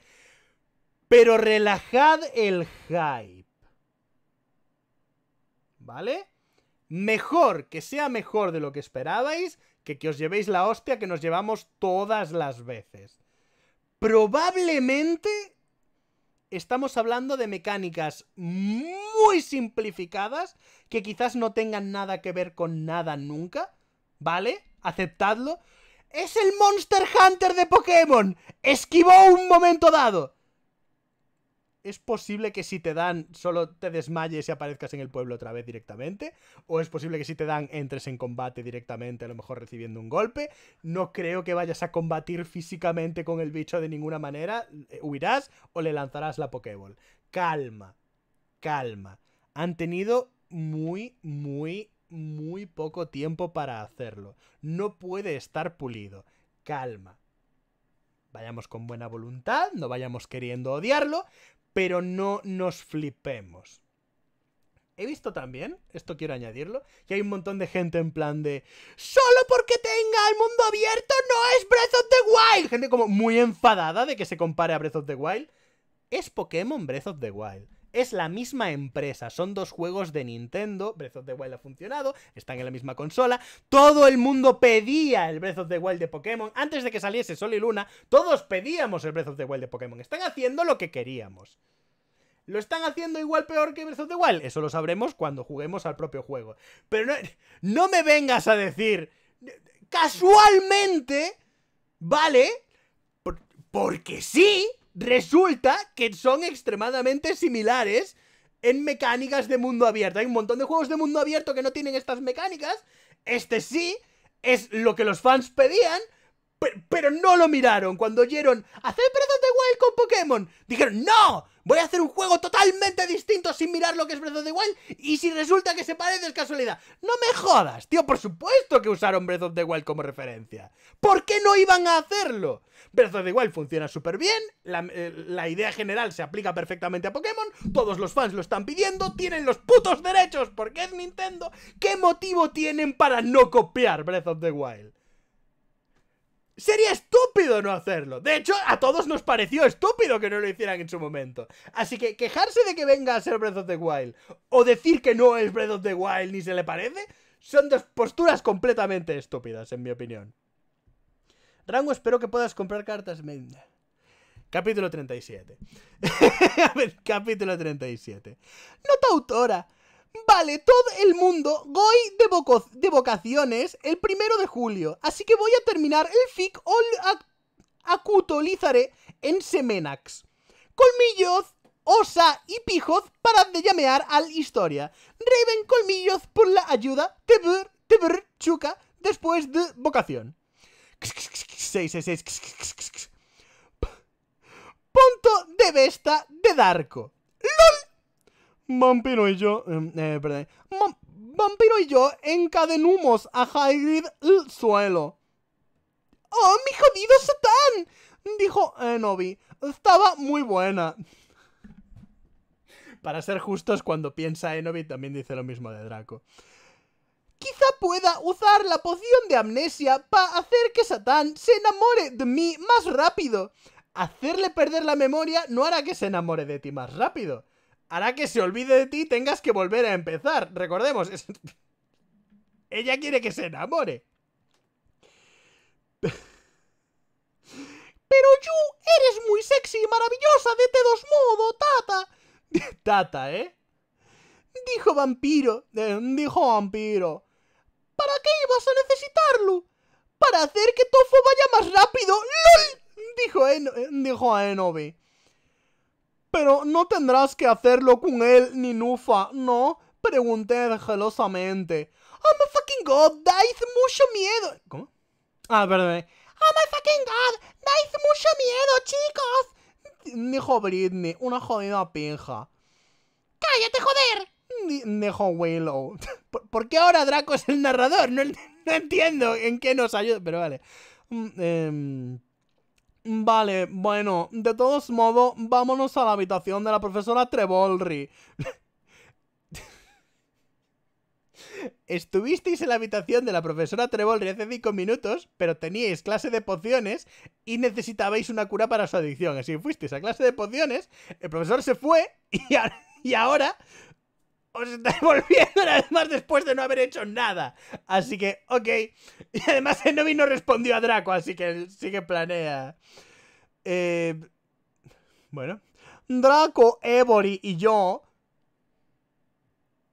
Pero relajad el hype. ¿Vale? Mejor, que sea mejor de lo que esperabais, que que os llevéis la hostia que nos llevamos todas las veces. Probablemente estamos hablando de mecánicas muy simplificadas que quizás no tengan nada que ver con nada nunca, ¿vale? Aceptadlo. ¡Es el Monster Hunter de Pokémon! ¡Esquivó un momento dado! ¿Es posible que si te dan solo te desmayes y aparezcas en el pueblo otra vez directamente? ¿O es posible que si te dan entres en combate directamente, a lo mejor recibiendo un golpe? No creo que vayas a combatir físicamente con el bicho de ninguna manera. Eh, huirás o le lanzarás la Pokéball. Calma, calma. Han tenido muy, muy muy poco tiempo para hacerlo. No puede estar pulido. Calma. Vayamos con buena voluntad, no vayamos queriendo odiarlo, pero no nos flipemos. He visto también, esto quiero añadirlo, que hay un montón de gente en plan de ¡Solo porque tenga el mundo abierto no es Breath of the Wild! Gente como muy enfadada de que se compare a Breath of the Wild. Es Pokémon Breath of the Wild es la misma empresa. Son dos juegos de Nintendo. Breath of the Wild ha funcionado, están en la misma consola. Todo el mundo pedía el Breath of the Wild de Pokémon. Antes de que saliese Sol y Luna, todos pedíamos el Breath of the Wild de Pokémon. Están haciendo lo que queríamos. ¿Lo están haciendo igual peor que Breath of the Wild? Eso lo sabremos cuando juguemos al propio juego. Pero no, me vengas a decir casualmente, ¿vale? porque sí, Resulta que son extremadamente similares en mecánicas de mundo abierto. Hay un montón de juegos de mundo abierto que no tienen estas mecánicas. Este sí, es lo que los fans pedían. Pero, no lo miraron. Cuando oyeron hacer Breath of the Wild con Pokémon, dijeron ¡No! Voy a hacer un juego totalmente distinto sin mirar lo que es Breath of the Wild. Y si resulta que se parece, es casualidad. No me jodas, tío. Por supuesto que usaron Breath of the Wild como referencia. ¿Por qué no iban a hacerlo? Breath of the Wild funciona súper bien. La, eh, la idea general se aplica perfectamente a Pokémon. Todos los fans lo están pidiendo. Tienen los putos derechos porque es Nintendo. ¿Qué motivo tienen para no copiar Breath of the Wild? Sería estúpido no hacerlo. De hecho, a todos nos pareció estúpido que no lo hicieran en su momento. Así que quejarse de que venga a ser Breath of the Wild o decir que no es Breath of the Wild ni se le parece, son dos posturas completamente estúpidas, en mi opinión. Rango, espero que puedas comprar cartas. Capítulo 37. a ver, capítulo 37. Nota autora. Vale, todo el mundo, goy de, vocaciones el primero de julio, así que voy a terminar el fic o acutolizaré en Semenax. Colmillos, Osa y Pijoz, para de llamear al historia. Raven Colmillos por la ayuda, te ver, Chuca, después de vocación. Punto de besta de Darko. Vampiro y yo... Em, eh, perdón. Vampiro y yo encadenamos a Hagrid el suelo. ¡Oh, mi jodido Satán! Dijo Enobi. Eh, estaba muy buena. Para ser justos, cuando piensa Enobi también dice lo mismo de Draco. Quizá pueda usar la poción de amnesia para hacer que Satán se enamore de mí más rápido. Hacerle perder la memoria no hará que se enamore de ti más rápido hará que se olvide de ti y tengas que volver a empezar. Recordemos, es... ella quiere que se enamore. Pero Yu, eres muy sexy y maravillosa de todos modos, Tata. Tata, ¿eh? Dijo vampiro. Eh, dijo vampiro. ¿Para qué ibas a necesitarlo? Para hacer que Tofo vaya más rápido. ¡Lol! Dijo, eh, dijo a Enobe. Pero no tendrás que hacerlo con él ni Nufa, ¿no? Pregunté gelosamente. ¡Oh, my fucking God! ¡Dais mucho miedo! ¿Cómo? Ah, perdón. ¡Oh, my fucking God! ¡Dais mucho miedo, chicos! Dijo Britney, una jodida pinja. ¡Cállate, joder! Dijo Willow. ¿Por, qué ahora Draco es el narrador? No, entiendo en qué nos ayuda, pero vale. Mm, em, Vale, bueno, de todos modos, vámonos a la habitación de la profesora Trevolri. Estuvisteis en la habitación de la profesora Trevolri hace cinco minutos, pero teníais clase de pociones y necesitabais una cura para su adicción. Así fuisteis a clase de pociones, el profesor se fue y, y ahora os está volviendo más después de no haber hecho nada. Así que, ok. Y además novio no respondió a Draco, así que sí que planea. Eh, bueno. Draco, Ebori y yo...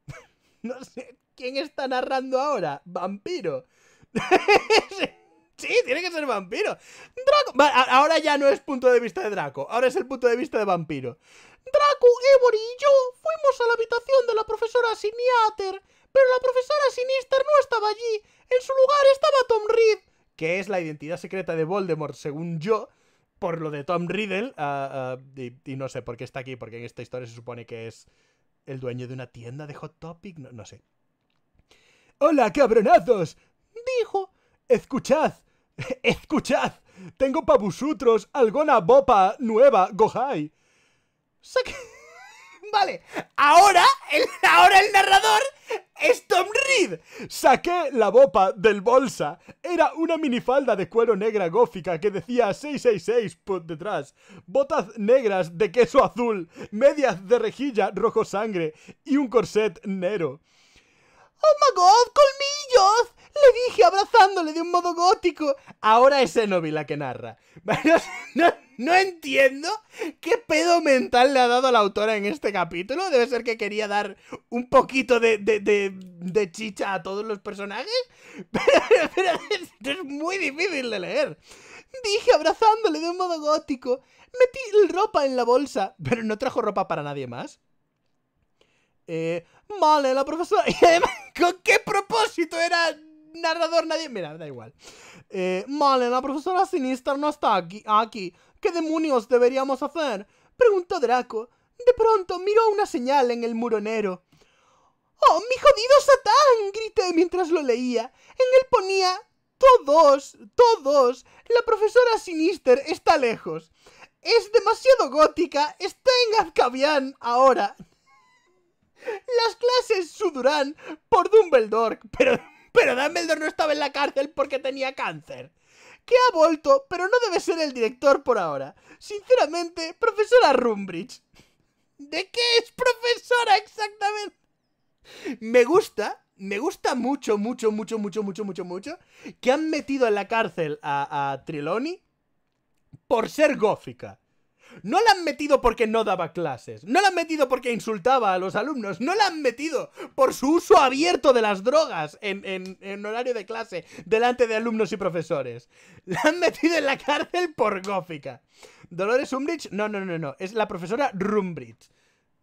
No sé quién está narrando ahora. Vampiro. sí, tiene que ser vampiro. Draco. ahora ya no es punto de vista de Draco. Ahora es el punto de vista de vampiro. Draco, Ebori y yo fuimos a la habitación de la profesora Sinister, pero la profesora Sinister no estaba allí. En su lugar estaba Tom Reed, que es la identidad secreta de Voldemort, según yo, por lo de Tom Riddle. Ah, ah, y, no sé por qué está aquí, porque en esta historia se supone que es el dueño de una tienda de Hot Topic, no, sé. ¡Hola, cabronazos! Dijo. Escuchad, escuchad, tengo vosotros alguna bopa nueva, gojai. Saqué... Vale, ahora el, ahora el narrador es Tom Reed. Saqué la bopa del bolsa. Era una minifalda de cuero negra gófica que decía 666 por detrás. Botas negras de queso azul, medias de rejilla rojo sangre y un corset negro. ¡Oh my god! ¡Colmillos! Le dije abrazándole de un modo gótico. Ahora es Enobi la que narra. No entiendo qué pedo mental le ha dado a la autora en este capítulo. Debe ser que quería dar un poquito de, chicha a todos los personajes. Pero, es muy difícil de leer. Dije abrazándole de un modo gótico. Metí ropa en la bolsa, pero no trajo ropa para nadie más. Eh, vale, la profesora. Y ¿con qué propósito era narrador nadie? Mira, da igual. Eh, vale, la profesora sinistra no está aquí. aquí. ¿Qué demonios deberíamos hacer? preguntó Draco. De pronto miró una señal en el muronero. ¡Oh, mi jodido Satán! grité mientras lo leía. En él ponía todos, todos. La profesora Sinister está lejos. Es demasiado gótica. Está en Azkabian ahora. Las clases sudurán por Dumbledore. Pero, pero Dumbledore no estaba en la cárcel porque tenía cáncer que ha vuelto, pero no debe ser el director por ahora. Sinceramente, profesora Rumbridge. ¿De qué es profesora exactamente? Me gusta, me gusta mucho, mucho, mucho, mucho, mucho, mucho, mucho que han metido en la cárcel a, a Triloni por ser gófica. No la han metido porque no daba clases, no la han metido porque insultaba a los alumnos, no la han metido por su uso abierto de las drogas en, horario de clase delante de alumnos y profesores. La han metido en la cárcel por gófica. Dolores Umbridge, no, no, no, no, es la profesora Rumbridge.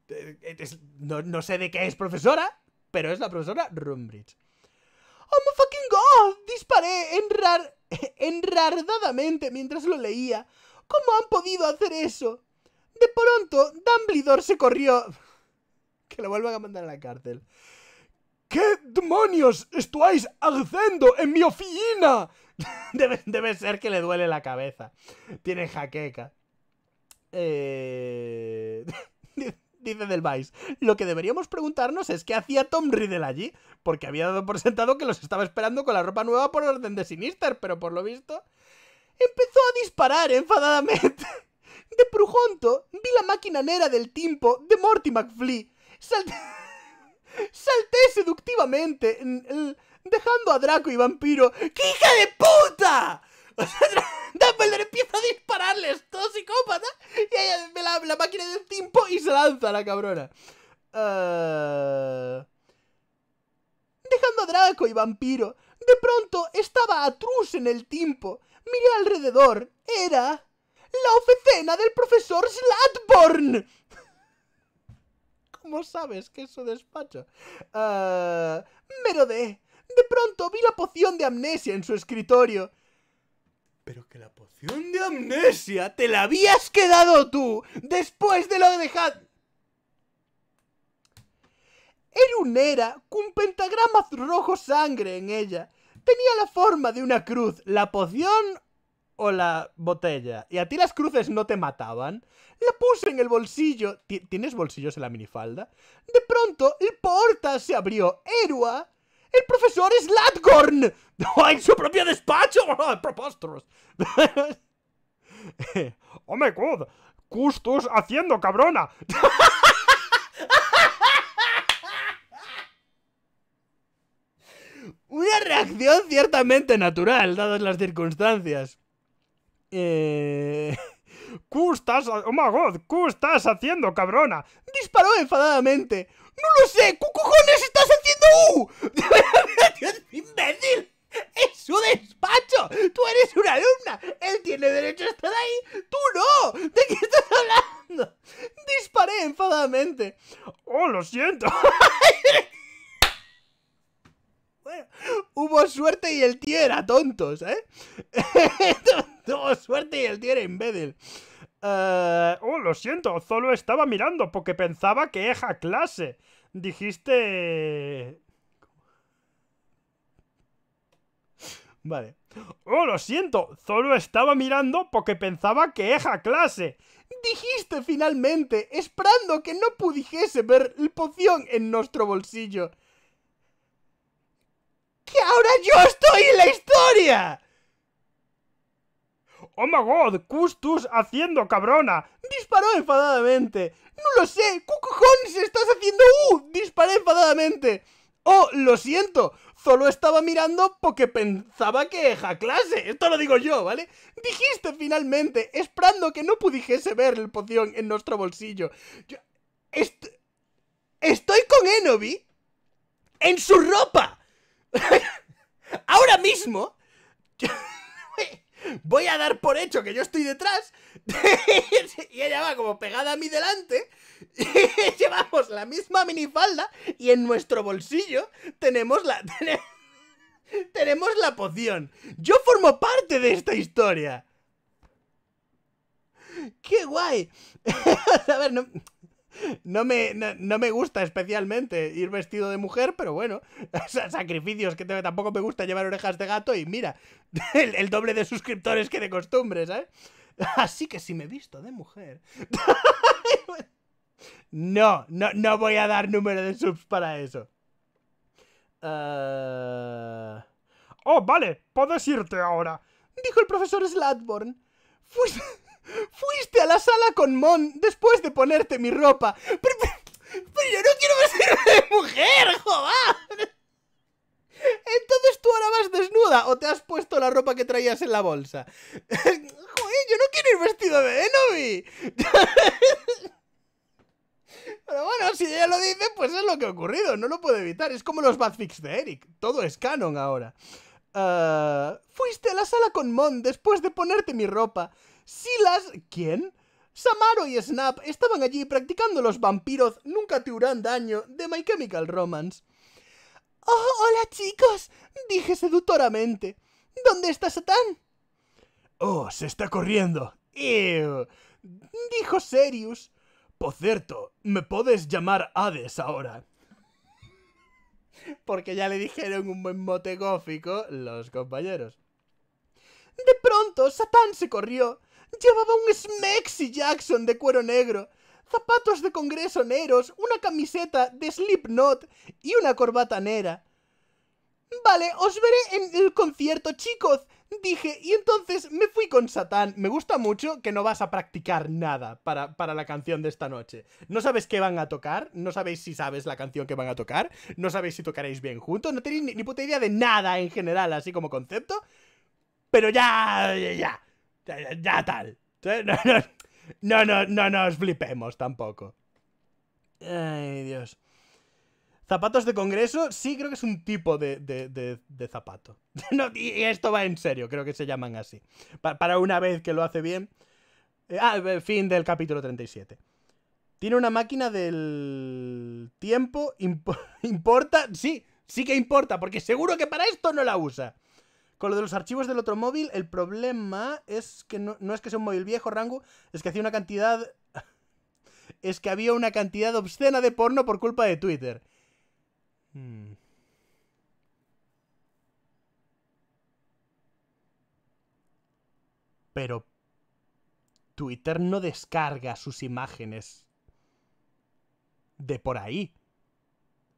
Eh, no, sé de qué es profesora, pero es la profesora Rumbridge. ¡Oh, my fucking god! Disparé enrar... enrardadamente mientras lo leía. ¿Cómo han podido hacer eso? De pronto, Dumbledore se corrió... Que lo vuelvan a mandar a la cárcel. ¿Qué demonios estáis haciendo en mi oficina? Debe, ser que le duele la cabeza. Tiene jaqueca. Eh, dice Del Vice, lo que deberíamos preguntarnos es qué hacía Tom Riddle allí, porque había dado por sentado que los estaba esperando con la ropa nueva por orden de Sinister, pero por lo visto empezó a disparar enfadadamente. De prujonto, vi la máquina nera del tiempo de Morty McFly. Salté, salté seductivamente, dejando a Draco y Vampiro. ¡Qué hija de puta! empieza a dispararles, todo psicópata, y ahí ve la, máquina del tiempo y se lanza la cabrona. Ah. Dejando a Draco y Vampiro, de pronto estaba a en el tiempo, Miré alrededor. Era la oficina del profesor Slatborn. ¿Cómo sabes que es su despacho? Ah, merodé. De pronto vi la poción de amnesia en su escritorio. Pero que la poción de amnesia te la habías quedado tú después de lo de dejar... Era un era con un pentagrama rojo sangre en ella tenía la forma de una cruz, la poción o la botella. Y a ti las cruces no te mataban. La puse en el bolsillo. ¿Tienes bolsillos en la minifalda? De pronto, el porta se abrió. Erua. ¡El profesor es Latgorn! ¡En su propio despacho! Propósitos. ¡Oh, my God! ¡Custos haciendo, cabrona! Una reacción ciertamente natural, dadas las circunstancias. Eh... estás... ¡Oh, my God! estás haciendo, cabrona? Disparó enfadadamente. ¡No lo sé! ¿Qué cojones estás haciendo uh?". ¡Imbécil! ¡Es su despacho! ¡Tú eres una alumna! ¡Él tiene derecho a estar ahí! ¡Tú no! ¿De qué estás hablando? Disparé enfadadamente. ¡Oh, lo siento! hubo suerte y el tío era tonto, ¿eh? Hubo suerte y el tío era imbécil. Eh, oh, lo siento, solo estaba mirando porque pensaba que era clase. Dijiste... Vale. Oh, lo siento, solo estaba mirando porque pensaba que es clase. Dijiste finalmente, esperando que no pudiese ver el poción en nuestro bolsillo ahora yo estoy en la historia. ¡Oh my god! ¡Custus haciendo, cabrona! Disparó enfadadamente. ¡No lo sé! ¿Qué ¡Se estás haciendo? ¡Uh! Disparé enfadadamente. ¡Oh, lo siento! Solo estaba mirando porque pensaba que ja clase. Esto lo digo yo, ¿vale? Dijiste finalmente, esperando que no pudiese ver el poción en nuestro bolsillo. Yo... Estoy con Enobi en su ropa. Ahora mismo voy a dar por hecho que yo estoy detrás y ella va como pegada a mí delante llevamos la misma minifalda y en nuestro bolsillo tenemos la tenemos la poción. Yo formo parte de esta historia. ¡Qué guay! a ver, no, no me, no, me, gusta especialmente ir vestido de mujer, pero bueno, sacrificios que tampoco me gusta llevar orejas de gato y mira, el, doble de suscriptores que de costumbre, ¿sabes? ¿eh? Así que si me visto de mujer... No, no, no voy a dar número de subs para eso. Eh, oh, vale, puedes irte ahora, dijo el profesor Slatborn. Fuiste... Fuiste a la sala con Mon después de ponerte mi ropa. Pero, yo no quiero vestirme de mujer, joder. Entonces tú ahora vas desnuda o te has puesto la ropa que traías en la bolsa. Joder, yo no quiero ir vestido de Enobi. Pero bueno, si ella lo dice, pues es lo que ha ocurrido, no lo puedo evitar. Es como los badfix de Eric, todo es canon ahora. Ah, fuiste a la sala con Mon después de ponerte mi ropa. Silas, ¿quién? Samaro y Snap estaban allí practicando los vampiros Nunca te harán daño de My Chemical Romance. ¡Oh, hola chicos! dije seductoramente. ¿Dónde está Satán? Oh, se está corriendo. Ew, dijo Sirius. Por cierto, me puedes llamar Hades ahora. Porque ya le dijeron un buen mote gófico los compañeros. De pronto, Satán se corrió Llevaba un Smexy Jackson de cuero negro, zapatos de congreso negros, una camiseta de Slipknot y una corbata nera. Vale, os veré en el concierto, chicos, dije, y entonces me fui con Satán. Me gusta mucho que no vas a practicar nada para, la canción de esta noche. No sabes qué van a tocar, no sabéis si sabes la canción que van a tocar, no sabéis si tocaréis bien juntos, no tenéis ni, puta idea de nada en general, así como concepto. Pero ya, ya. Ya, tal. No, no, no, no, flipemos tampoco. Ay, Dios. Zapatos de congreso, sí creo que es un tipo de, zapato. y esto va en serio, creo que se llaman así. para una vez que lo hace bien. Eh, ah, eh, fin del capítulo 37. Tiene una máquina del tiempo. ¿Importa? Sí, sí que importa, porque seguro que para esto no la usa. Con lo de los archivos del otro móvil, el problema es que no, es que sea un móvil viejo, Rango, es que hacía una cantidad... es que había una cantidad obscena de porno por culpa de Twitter. Hmm. Pero Twitter no descarga sus imágenes de por ahí.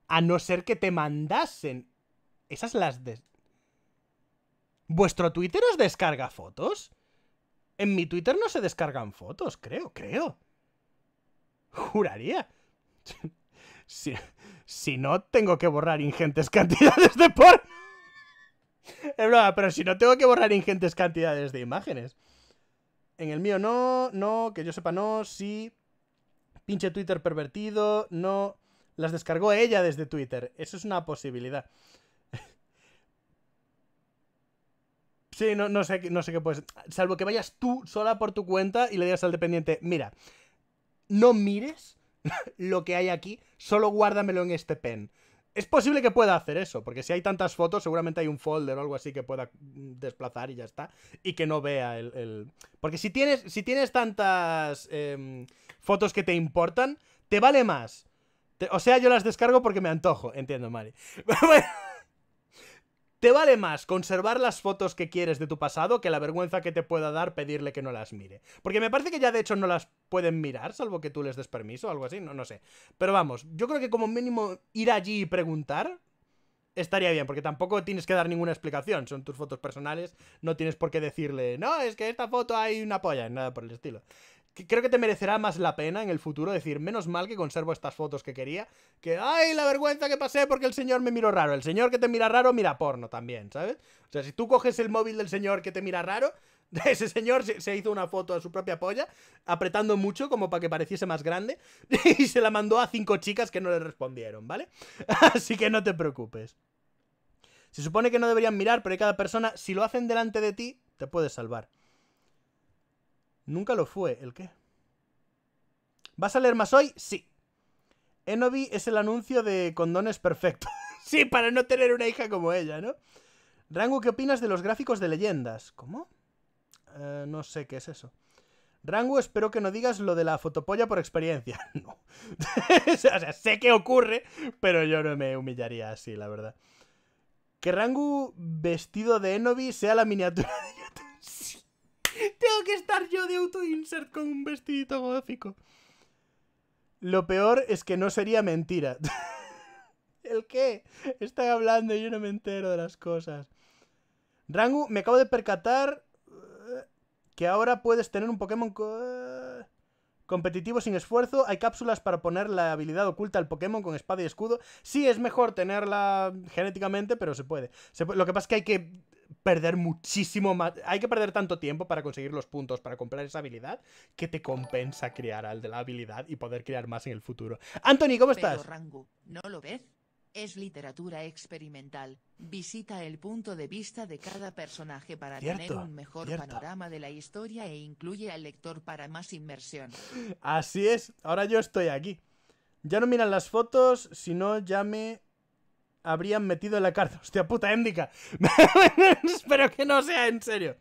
A no ser que te mandasen. Esas las, de ¿Vuestro Twitter os descarga fotos? En mi Twitter no se descargan fotos, creo, creo. Juraría. Si, no, tengo que borrar ingentes cantidades de por... Es pero si no, tengo que borrar ingentes cantidades de imágenes. En el mío no, no, que yo sepa no, sí. Pinche Twitter pervertido, no. Las descargó ella desde Twitter. Eso es una posibilidad. Sí, no, sé, no sé qué puedes. Salvo que vayas tú sola por tu cuenta y le digas al dependiente, mira, no mires lo que hay aquí, solo guárdamelo en este pen. Es posible que pueda hacer eso, porque si hay tantas fotos, seguramente hay un folder o algo así que pueda mm, desplazar y ya está. Y que no vea el. Porque si tienes, si tienes tantas em, fotos que te importan, te vale más. O sea, yo las descargo porque me antojo, entiendo, Mari. ¿Te vale más conservar las fotos que quieres de tu pasado que la vergüenza que te pueda dar pedirle que no las mire? Porque me parece que ya de hecho no las pueden mirar, salvo que tú les des permiso o algo así, no, no sé. Pero vamos, yo creo que como mínimo ir allí y preguntar estaría bien, porque tampoco tienes que dar ninguna explicación. Son tus fotos personales, no tienes por qué decirle, no, es que esta foto hay una polla, nada por el estilo creo que te merecerá más la pena en el futuro decir, menos mal que conservo estas fotos que quería, que, ay, la vergüenza que pasé porque el señor me miró raro. El señor que te mira raro mira porno también, ¿sabes? O sea, si tú coges el móvil del señor que te mira raro, ese señor se hizo una foto a su propia polla, apretando mucho como para que pareciese más grande, y se la mandó a cinco chicas que no le respondieron, ¿vale? Así que no te preocupes. Se supone que no deberían mirar, pero hay cada persona, si lo hacen delante de ti, te puedes salvar. Nunca lo fue. ¿El qué? ¿Vas a leer más hoy? Sí. ¿Enovi es el anuncio de condones perfecto. sí, para no tener una hija como ella, ¿no? Rangu, ¿qué opinas de los gráficos de leyendas? ¿Cómo? Eh, no sé qué es eso. Rangu, espero que no digas lo de la fotopolla por experiencia. No. o sea, sé que ocurre, pero yo no me humillaría así, la verdad. Que Rangu vestido de Enovi sea la miniatura Tengo que estar yo de auto-insert con un vestidito gótico. Lo peor es que no sería mentira. ¿El qué? Están hablando y yo no me entero de las cosas. Rangu, me acabo de percatar eh, que ahora puedes tener un Pokémon eh, competitivo sin esfuerzo. Hay cápsulas para poner la habilidad oculta al Pokémon con espada y escudo. Sí, es mejor tenerla genéticamente, pero se puede. lo que pasa es que hay que perder muchísimo más. Hay que perder tanto tiempo para conseguir los puntos, para comprar esa habilidad, que te compensa crear al de la habilidad y poder crear más en el futuro. Anthony, ¿cómo estás? Pero, ¿no lo ves? Es literatura experimental. Visita el punto de vista de cada personaje para tener un mejor panorama de la historia e incluye al lector para más inmersión. Así es, ahora yo estoy aquí. Ya no miran las fotos, sino ya me habrían metido en la carta. Hostia puta, Éndica. Espero que no sea en serio.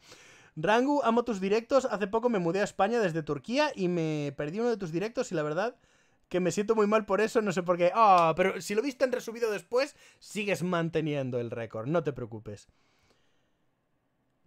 Rangu, amo tus directos. Hace poco me mudé a España desde Turquía y me perdí uno de tus directos y la verdad que me siento muy mal por eso, no sé por qué. Ah, pero si lo viste en resubido después, sigues manteniendo el récord, no te preocupes.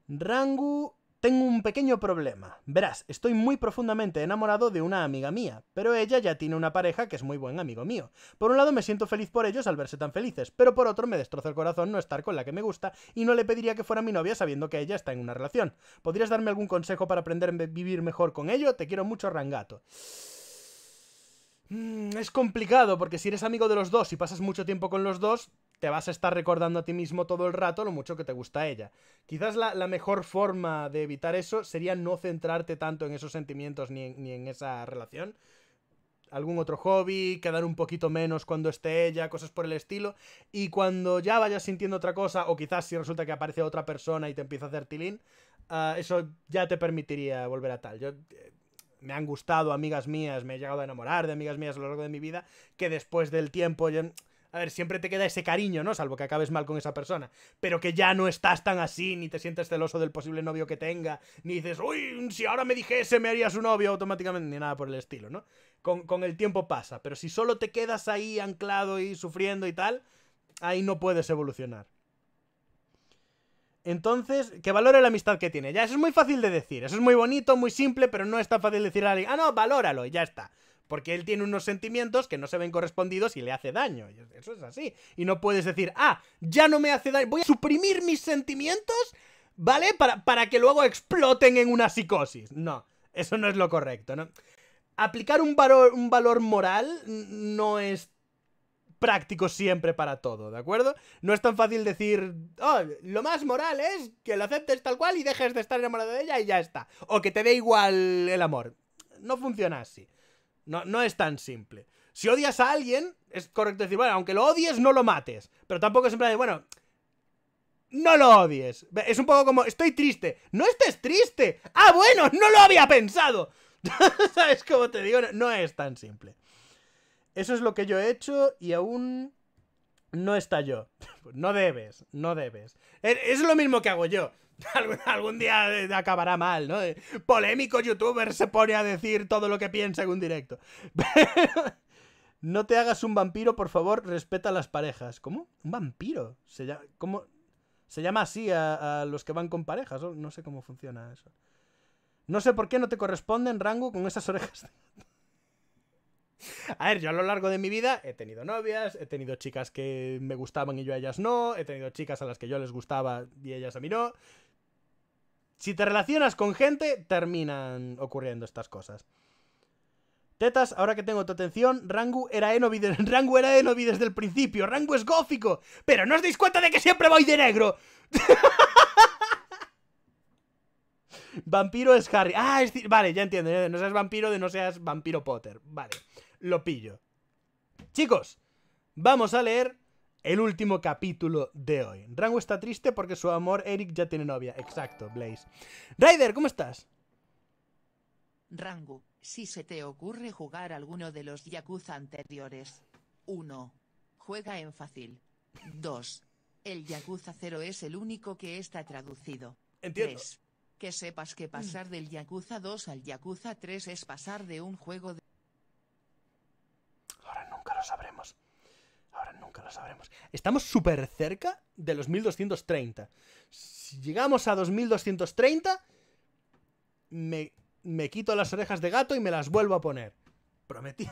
Rangu tengo un pequeño problema. Verás, estoy muy profundamente enamorado de una amiga mía, pero ella ya tiene una pareja que es muy buen amigo mío. Por un lado me siento feliz por ellos al verse tan felices, pero por otro me destroza el corazón no estar con la que me gusta y no le pediría que fuera mi novia sabiendo que ella está en una relación. ¿Podrías darme algún consejo para aprender a vivir mejor con ello? Te quiero mucho, Rangato. Mm, es complicado porque si eres amigo de los dos y pasas mucho tiempo con los dos, te vas a estar recordando a ti mismo todo el rato lo mucho que te gusta ella. Quizás la, mejor forma de evitar eso sería no centrarte tanto en esos sentimientos ni en, esa relación, algún otro hobby, quedar un poquito menos cuando esté ella, cosas por el estilo. Y cuando ya vayas sintiendo otra cosa, o quizás si resulta que aparece otra persona y te empieza a hacer tilín, ah, eso ya te permitiría volver a tal. Yo. Eh, me han gustado amigas mías, me he llegado a enamorar de amigas mías a lo largo de mi vida, que después del tiempo. A ver, siempre te queda ese cariño, ¿no? Salvo que acabes mal con esa persona. Pero que ya no estás tan así, ni te sientes celoso del posible novio que tenga, ni dices, uy, si ahora me dijese me haría su novio automáticamente, ni nada por el estilo, ¿no? Con, el tiempo pasa. Pero si solo te quedas ahí anclado y sufriendo y tal, ahí no puedes evolucionar. Entonces, que valore la amistad que tiene. Ya, eso es muy fácil de decir. Eso es muy bonito, muy simple, pero no es tan fácil de decir a alguien, ah, no, valóralo, y ya está porque él tiene unos sentimientos que no se ven correspondidos y le hace daño. Eso es así. Y no puedes decir, ah, ya no me hace daño, voy a suprimir mis sentimientos, ¿vale? Para, para que luego exploten en una psicosis. No, eso no es lo correcto, ¿no? Aplicar un valor, un valor moral no es práctico siempre para todo, ¿de acuerdo? No es tan fácil decir, oh, lo más moral es que lo aceptes tal cual y dejes de estar enamorado de ella y ya está. O que te dé igual el amor. No funciona así. No, es tan simple. Si odias a alguien, es correcto decir, bueno, aunque lo odies, no lo mates. Pero tampoco es en plan de, bueno, no lo odies. Es un poco como, estoy triste. No estés triste. Ah, bueno, no lo había pensado. ¿Sabes cómo te digo? No es tan simple. Eso es lo que yo he hecho y aún no está yo. No debes, no debes. E, es lo mismo que hago yo. Algún, día eh, acabará mal, ¿no? Eh, polémico youtuber se pone a decir todo lo que piensa en un directo. no te hagas un vampiro, por favor, respeta a las parejas. ¿Cómo? ¿Un vampiro? ¿Se cómo, se llama así a, los que van con parejas? No sé cómo funciona eso. No sé por qué no te corresponden, Rango, con esas orejas. A ver, yo a lo largo de mi vida he tenido novias, he tenido chicas que me gustaban y yo a ellas no, he tenido chicas a las que yo les gustaba y ellas a mí no. Si te relacionas con gente, terminan ocurriendo estas cosas. Tetas, ahora que tengo tu atención, Rangu era Enobi, Rangu era desde el principio. Rangu es gófico. Pero no os dais cuenta de que siempre voy de negro. vampiro es Harry. Ah, es... vale, ya entiendo. No seas vampiro de no seas vampiro Potter. Vale, lo pillo. Chicos, vamos a leer el último capítulo de hoy. Rango está triste porque su amor Eric ya tiene novia. Exacto, Blaze. Ryder, ¿cómo estás? Rango, si se te ocurre jugar alguno de los Yakuza anteriores. 1. Juega en fácil. 2. El Yakuza 0 es el único que está traducido. Entiendo. Que sepas que pasar del Yakuza 2 al Yakuza 3 es pasar de un juego de... Ahora nunca lo sabremos lo sabremos. Estamos súper cerca de los 1230. Si llegamos a 2230, me, me quito las orejas de gato y me las vuelvo a poner. prometí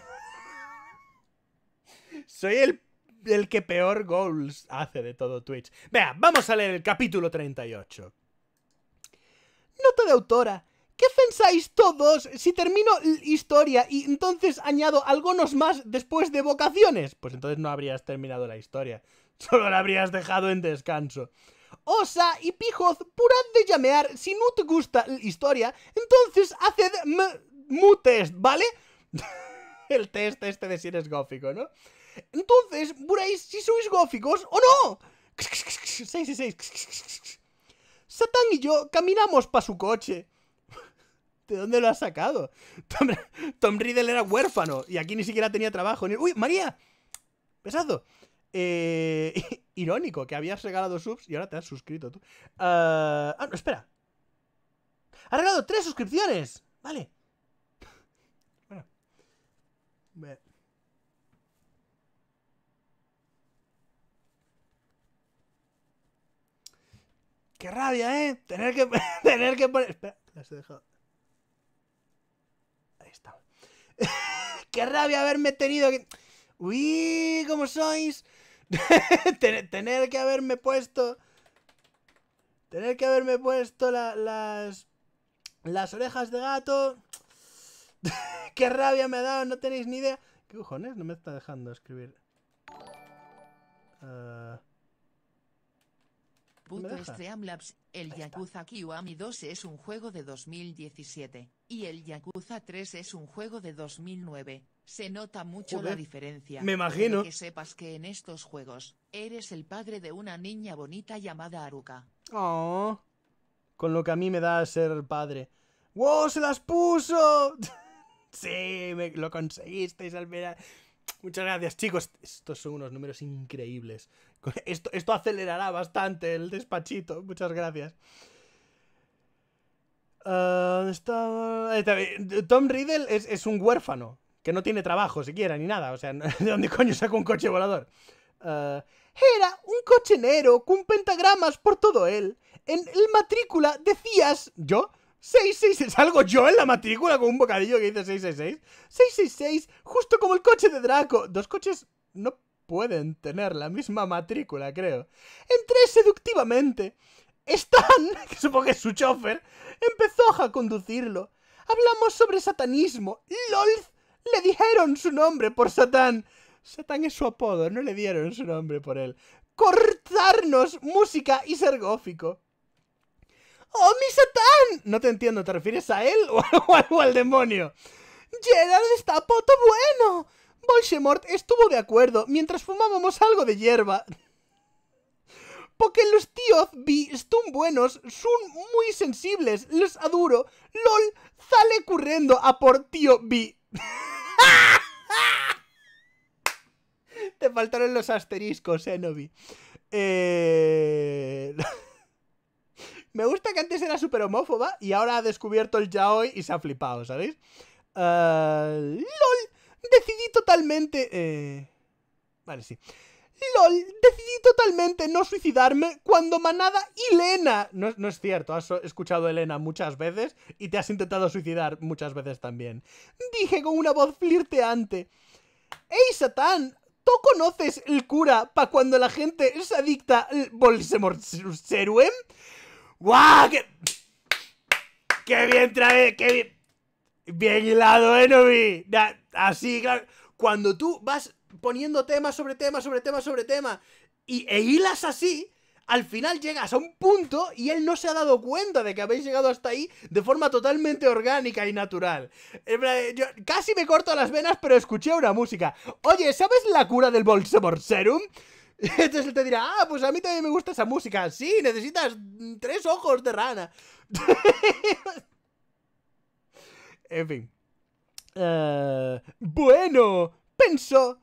Soy el, el que peor goals hace de todo Twitch. Vea, vamos a leer el capítulo 38. Nota de autora ¿Qué pensáis todos si termino historia y entonces añado algunos más después de vocaciones? Pues entonces no habrías terminado la historia, solo la habrías dejado en descanso. Osa y Pijoz, purad de llamear si no te gusta la historia, entonces haced test, ¿vale? El test este de si eres gófico, ¿no? Entonces, puráis si sois góficos o no. 666. Satán y yo caminamos para su coche. ¿De dónde lo has sacado? Tom, Riddle era huérfano y aquí ni siquiera tenía trabajo. ¡Uy, María! pesado. Eh, irónico que habías regalado subs y ahora te has suscrito tú. ah, ah no, espera. ¡Ha regalado tres suscripciones! Vale. Qué rabia, ¿eh? Tener que, tener que poner... Espera, las he dejado. Que ¡Qué rabia haberme tenido ¡Uy! ¿Cómo sois? tener que haberme puesto... Tener que haberme puesto las... Las orejas de gato. ¡Qué rabia me ha dado! No tenéis ni idea. ¿Qué cojones? No me está dejando escribir. Ah el Yakuza Kiwami 2 es un juego de 2017, y el Yakuza 3 es un juego de 2009. Se nota mucho la diferencia. Me imagino. que sepas que en estos juegos, eres el padre de una niña bonita llamada Aruka. Oh, con lo que a mí me da ser padre. ¡Wow! ¡Se las puso! sí, lo conseguisteis al ver. Muchas gracias, chicos. Estos son unos números increíbles. Esto, acelerará bastante el despachito. Muchas gracias. Ah, eh, Tom Riddle es, un huérfano, que no tiene trabajo siquiera ni nada. O sea, ¿de dónde coño saca un coche volador? Ah, era un coche con pentagramas por todo él. En el matrícula decías... ¿Yo? 666. ¿Salgo yo en la matrícula con un bocadillo que dice 666? 666, justo como el coche de Draco. Dos coches no pueden tener la misma matrícula, creo. Entré seductivamente. Stan, que supongo que es su chofer, empezó a conducirlo. Hablamos sobre satanismo. LOL. Le dijeron su nombre por Satán. Satán es su apodo, no le dieron su nombre por él. Cortarnos música y ser gófico. ¡Oh, mi Satán! No te entiendo, ¿te refieres a él o, al demonio? ¡Gerald está poto bueno. Voldemort estuvo de acuerdo mientras fumábamos algo de hierba. Porque los tíos B son buenos, son muy sensibles, los aduro. LOL sale corriendo a por tío B. Te faltaron los asteriscos, eh, eh Me gusta que antes era súper homófoba y ahora ha descubierto el yaoi y se ha flipado, ¿sabéis? Eh, LOL Decidí totalmente... Eh... Vale, sí. LOL, decidí totalmente no suicidarme cuando Manada y Lena... No, es cierto, has escuchado a Elena muchas veces y te has intentado suicidar muchas veces también. Dije con una voz flirteante. ¡Ey, Satán! ¿Tú conoces el cura para cuando la gente se adicta al Bolsemorseruem? ¡Guau! ¡Qué, bien trae! ¡Qué bien! Bien hilado, ¿eh, Así, claro. Cuando tú vas poniendo tema sobre tema, sobre tema, sobre tema, y e hilas así, al final llegas a un punto y él no se ha dado cuenta de que habéis llegado hasta ahí de forma totalmente orgánica y natural. Yo casi me corto las venas, pero escuché una música. Oye, ¿sabes la cura del Bolsomor Serum? Entonces él te dirá, ah, pues a mí también me gusta esa música. Sí, necesitas tres ojos de rana. en fin. Eh, bueno, pensó...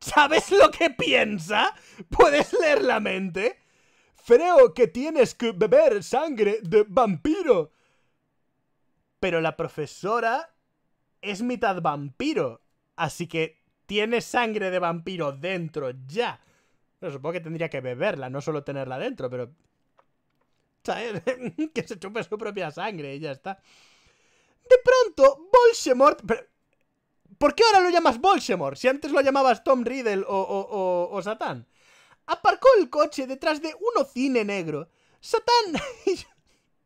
¿Sabes lo que piensa? ¿Puedes leer la mente? Creo que tienes que beber sangre de vampiro. Pero la profesora es mitad vampiro. Así que tiene sangre de vampiro dentro ya. supongo que tendría que beberla, no solo tenerla dentro, pero... ¿Sabes? que se chupe su propia sangre y ya está. De pronto, Voldemort... ¿Por qué ahora lo llamas Voldemort? Si antes lo llamabas Tom Riddle o, o, o, Satán. Aparcó el coche detrás de uno cine negro. Satán...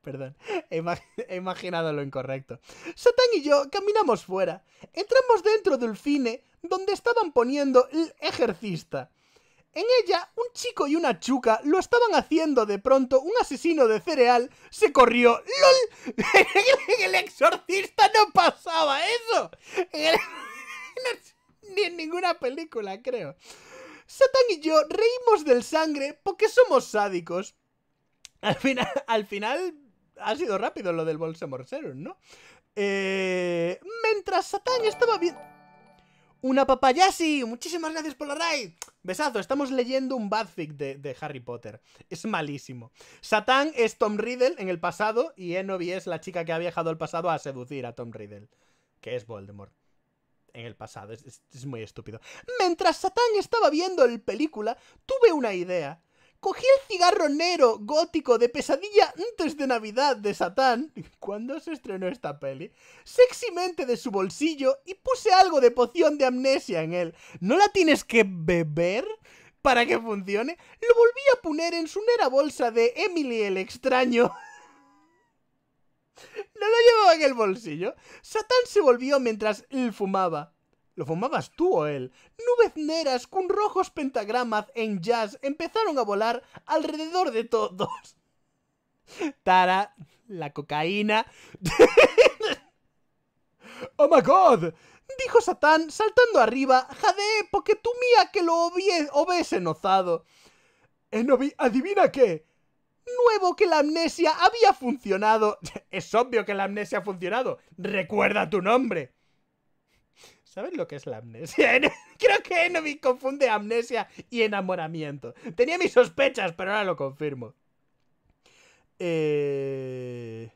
Perdón, he, imaginado lo incorrecto. Satán y yo caminamos fuera. Entramos dentro del cine donde estaban poniendo el ejercista. En ella, un chico y una chuca lo estaban haciendo de pronto, un asesino de cereal se corrió. ¡Lol! En el exorcista no pasaba eso. Ni en ninguna película, creo. Satan y yo reímos del sangre porque somos sádicos. Al final, al final ha sido rápido lo del Bolsa Morserum, ¿no? Eh, mientras Satán estaba viendo una papayasi. Muchísimas gracias por la raid. Besazo, estamos leyendo un badfic de, de, Harry Potter. Es malísimo. Satán es Tom Riddle en el pasado y Enovi es la chica que ha viajado al pasado a seducir a Tom Riddle, que es Voldemort. En el pasado, es, es muy estúpido. Mientras Satán estaba viendo el película, tuve una idea. Cogí el cigarro negro gótico de Pesadilla antes de Navidad de Satán, cuando se estrenó esta peli, sexymente de su bolsillo y puse algo de poción de amnesia en él. ¿No la tienes que beber? Para que funcione, lo volví a poner en su nera bolsa de Emily el extraño. No lo llevaba en el bolsillo. Satán se volvió mientras él fumaba. ¿Lo fumabas tú o él? Nubes negras con rojos pentagramas en jazz empezaron a volar alrededor de todos. Tara, la cocaína. ¡Oh my god! Dijo Satán saltando arriba. Jade, porque tú mía que lo hubiese enozado. adivina qué. Nuevo que la amnesia había funcionado. Es obvio que la amnesia ha funcionado. Recuerda tu nombre. ¿Sabes lo que es la amnesia? Creo que no me confunde amnesia y enamoramiento. Tenía mis sospechas, pero ahora lo confirmo. Eh...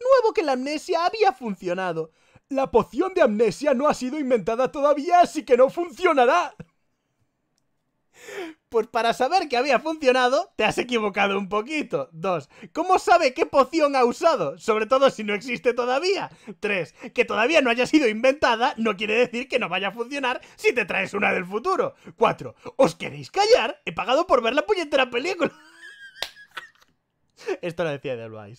Nuevo que la amnesia había funcionado. La poción de amnesia no ha sido inventada todavía, así que no funcionará. Pues para saber que había funcionado, te has equivocado un poquito. 2. ¿Cómo sabe qué poción ha usado? Sobre todo si no existe todavía. 3. Que todavía no haya sido inventada no quiere decir que no vaya a funcionar si te traes una del futuro. 4. ¿Os queréis callar? He pagado por ver la puñetera película. Esto lo decía de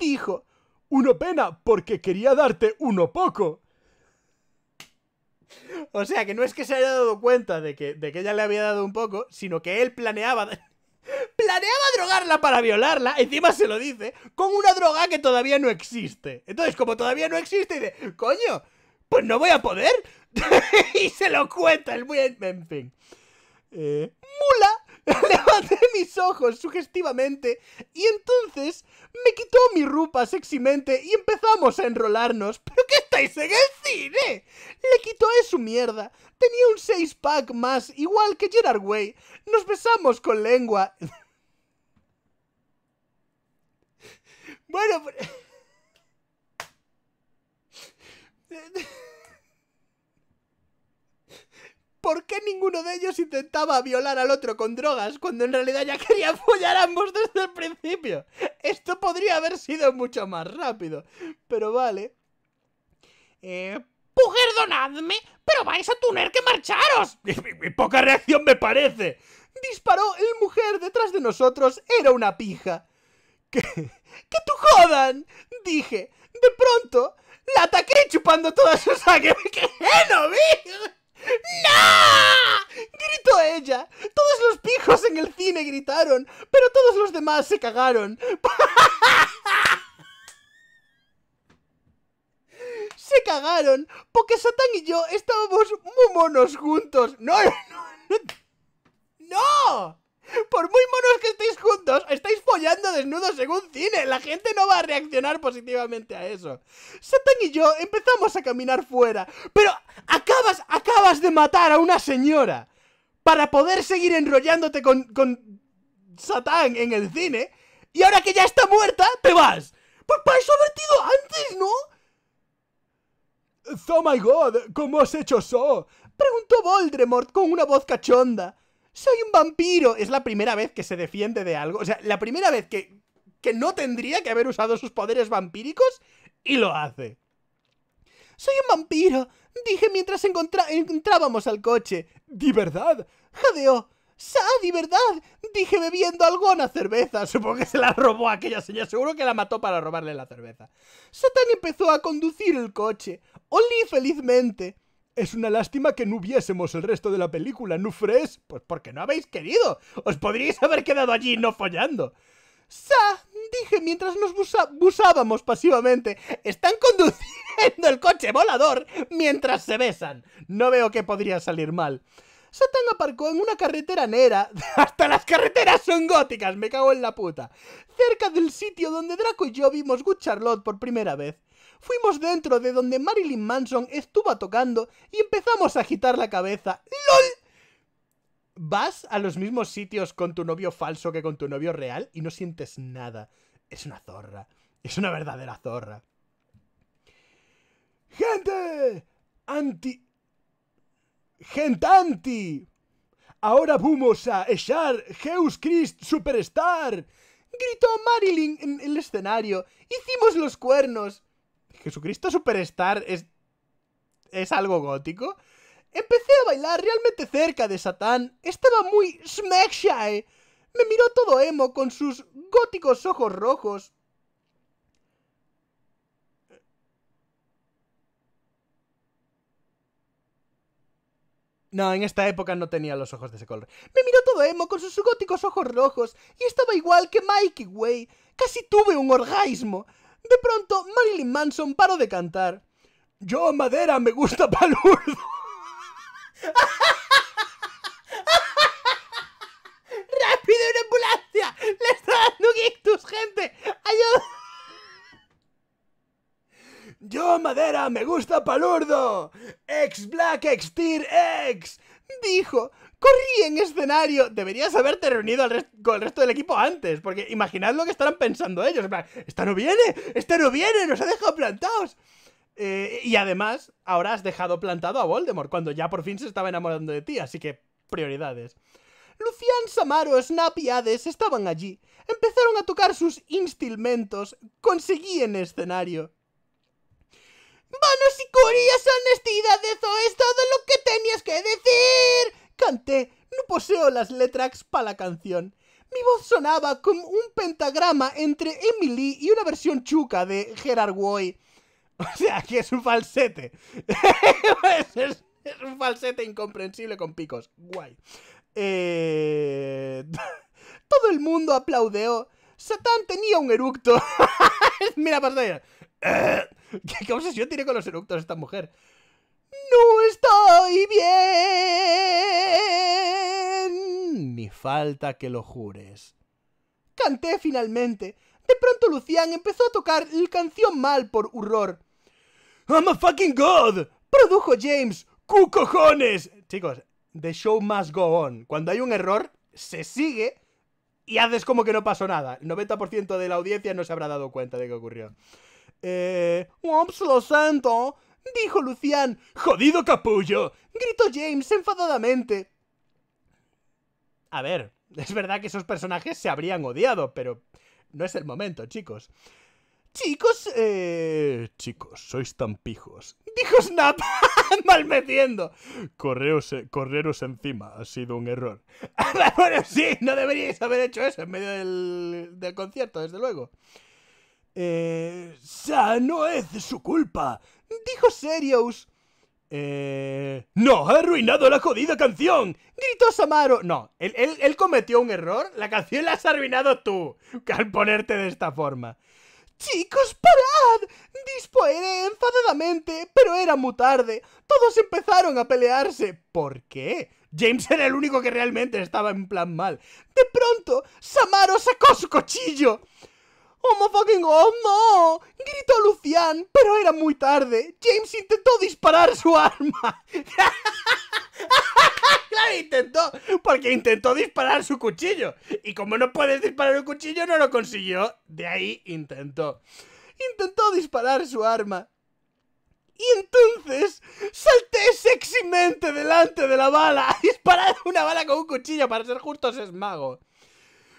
Dijo, uno pena porque quería darte uno poco. O sea, que no es que se haya dado cuenta de que, de que ella le había dado un poco, sino que él planeaba... Planeaba drogarla para violarla, encima se lo dice, con una droga que todavía no existe. Entonces, como todavía no existe, dice, coño, pues no voy a poder. y se lo cuenta, el buen En eh, mula Levanté mis ojos sugestivamente y entonces me quitó mi rupa sexymente y empezamos a enrolarnos. ¿Pero qué estáis en el cine? Le quitó su mierda. Tenía un 6 pack más, igual que Gerard Way. Nos besamos con lengua. bueno, ¿Por qué ninguno de ellos intentaba violar al otro con drogas cuando en realidad ya quería follar a ambos desde el principio? Esto podría haber sido mucho más rápido. Pero vale. Eh, perdonadme, pero vais a tener que marcharos. poca reacción me parece. Disparó el mujer detrás de nosotros. Era una pija. ¡Que, que tú jodan! Dije. De pronto, la ataqué chupando toda su sangre. ¡Qué no vi! ¡No! gritó ella. Todos los pijos en el cine gritaron, pero todos los demás se cagaron. se cagaron porque Satán y yo estábamos muy monos juntos. ¡No! ¡No! Por muy monos que estéis juntos, estáis follando desnudos según cine. La gente no va a reaccionar positivamente a eso. Satan y yo empezamos a caminar fuera, pero acabas, acabas de matar a una señora. Para poder seguir enrollándote con, con Satán en el cine. Y ahora que ya está muerta, te vas. Por pues para eso vertido antes, ¿no? ¡Oh my god! ¿Cómo has hecho eso? Preguntó Voldemort con una voz cachonda soy un vampiro. Es la primera vez que se defiende de algo. O sea, la primera vez que, que no tendría que haber usado sus poderes vampíricos y lo hace. Soy un vampiro, dije mientras entrábamos al coche. Di verdad, jadeó. ¡Sa, ¿De verdad! Dije bebiendo alguna cerveza. Supongo que se la robó aquella señora. Seguro que la mató para robarle la cerveza. Satan empezó a conducir el coche. Olí felizmente. Es una lástima que no hubiésemos el resto de la película, ¿no Fresh? Pues porque no habéis querido. Os podríais haber quedado allí no follando. ¡Sa! Dije mientras nos busábamos pasivamente. Están conduciendo el coche volador mientras se besan. No veo que podría salir mal. Satan aparcó en una carretera nera. Hasta las carreteras son góticas, me cago en la puta. Cerca del sitio donde Draco y yo vimos Good Charlotte por primera vez fuimos dentro de donde Marilyn Manson estuvo tocando y empezamos a agitar la cabeza. ¡LOL! Vas a los mismos sitios con tu novio falso que con tu novio real y no sientes nada. Es una zorra. Es una verdadera zorra. ¡Gente! Anti... ¡Gente anti! Ahora vamos a echar Jesus Christ Superstar. Gritó Marilyn en el escenario. Hicimos los cuernos. Jesucristo Superstar es, es algo gótico, empecé a bailar realmente cerca de Satán. Estaba muy smexy. Me miró todo emo con sus góticos ojos rojos. No, en esta época no tenía los ojos de ese color. Me miró todo emo con sus góticos ojos rojos y estaba igual que Mikey Way. Casi tuve un orgasmo. De pronto, Marilyn Manson paró de cantar. Yo madera me gusta palurdo. ¡Rápido, una ambulancia! ¡Le está dando gente! ¡Ayuda! Yo madera me gusta palurdo. Ex Black, ex Tear, ex dijo, corrí en escenario. Deberías haberte reunido con el resto del equipo antes, porque imaginad lo que estarán pensando ellos. En esta no viene, esta no viene, nos ha dejado plantados. Eh, y además, ahora has dejado plantado a Voldemort, cuando ya por fin se estaba enamorando de ti, así que prioridades. Lucian, Samaro, Snap Hades estaban allí. Empezaron a tocar sus instrumentos. Conseguí en escenario. ¡Vanos y honestidad, eso es todo lo que tenías que decir. Canté, no poseo las letras para la canción. Mi voz sonaba como un pentagrama entre Emily y una versión chuca de Gerard Way. O sea, que es un falsete. es, un falsete incomprensible con picos. Guay. Eh, todo el mundo aplaudeó. Satán tenía un eructo. Mira, para Eh... ¿Qué, ¿Qué, obsesión tiene con los eructos esta mujer? ¡No estoy bien! Ni falta que lo jures. Canté finalmente. De pronto Lucián empezó a tocar la canción mal por horror. ¡I'm a fucking god! Produjo James. ¡Cu cojones! Chicos, the show must go on. Cuando hay un error, se sigue y haces como que no pasó nada. El 90% de la audiencia no se habrá dado cuenta de que ocurrió. Eh... lo santo! dijo Lucian ¡Jodido capullo! gritó James enfadadamente. A ver, es verdad que esos personajes se habrían odiado, pero no es el momento, chicos. Chicos, eh... Chicos, sois tan pijos. Dijo Snap, malmetiendo. Correos, eh, correros encima, ha sido un error. bueno, sí, no deberíais haber hecho eso en medio del, del concierto, desde luego. Eh, no es su culpa! Dijo Serious. Eh, ¡No! ¡Ha arruinado la jodida canción! Gritó Samaro. No, él, cometió un error. La canción la has arruinado tú. Al ponerte de esta forma. Chicos, parad. Dispoeré enfadadamente, pero era muy tarde. Todos empezaron a pelearse. ¿Por qué? James era el único que realmente estaba en plan mal. De pronto, Samaro sacó su cuchillo. ¡Oh my fucking no! Gritó Lucian, pero era muy tarde. James intentó disparar su arma. claro, intentó, porque intentó disparar su cuchillo. Y como no puedes disparar un cuchillo, no lo consiguió. De ahí intentó. Intentó disparar su arma. Y entonces salté sexymente delante de la bala. Disparar una bala con un cuchillo, para ser justos, es mago.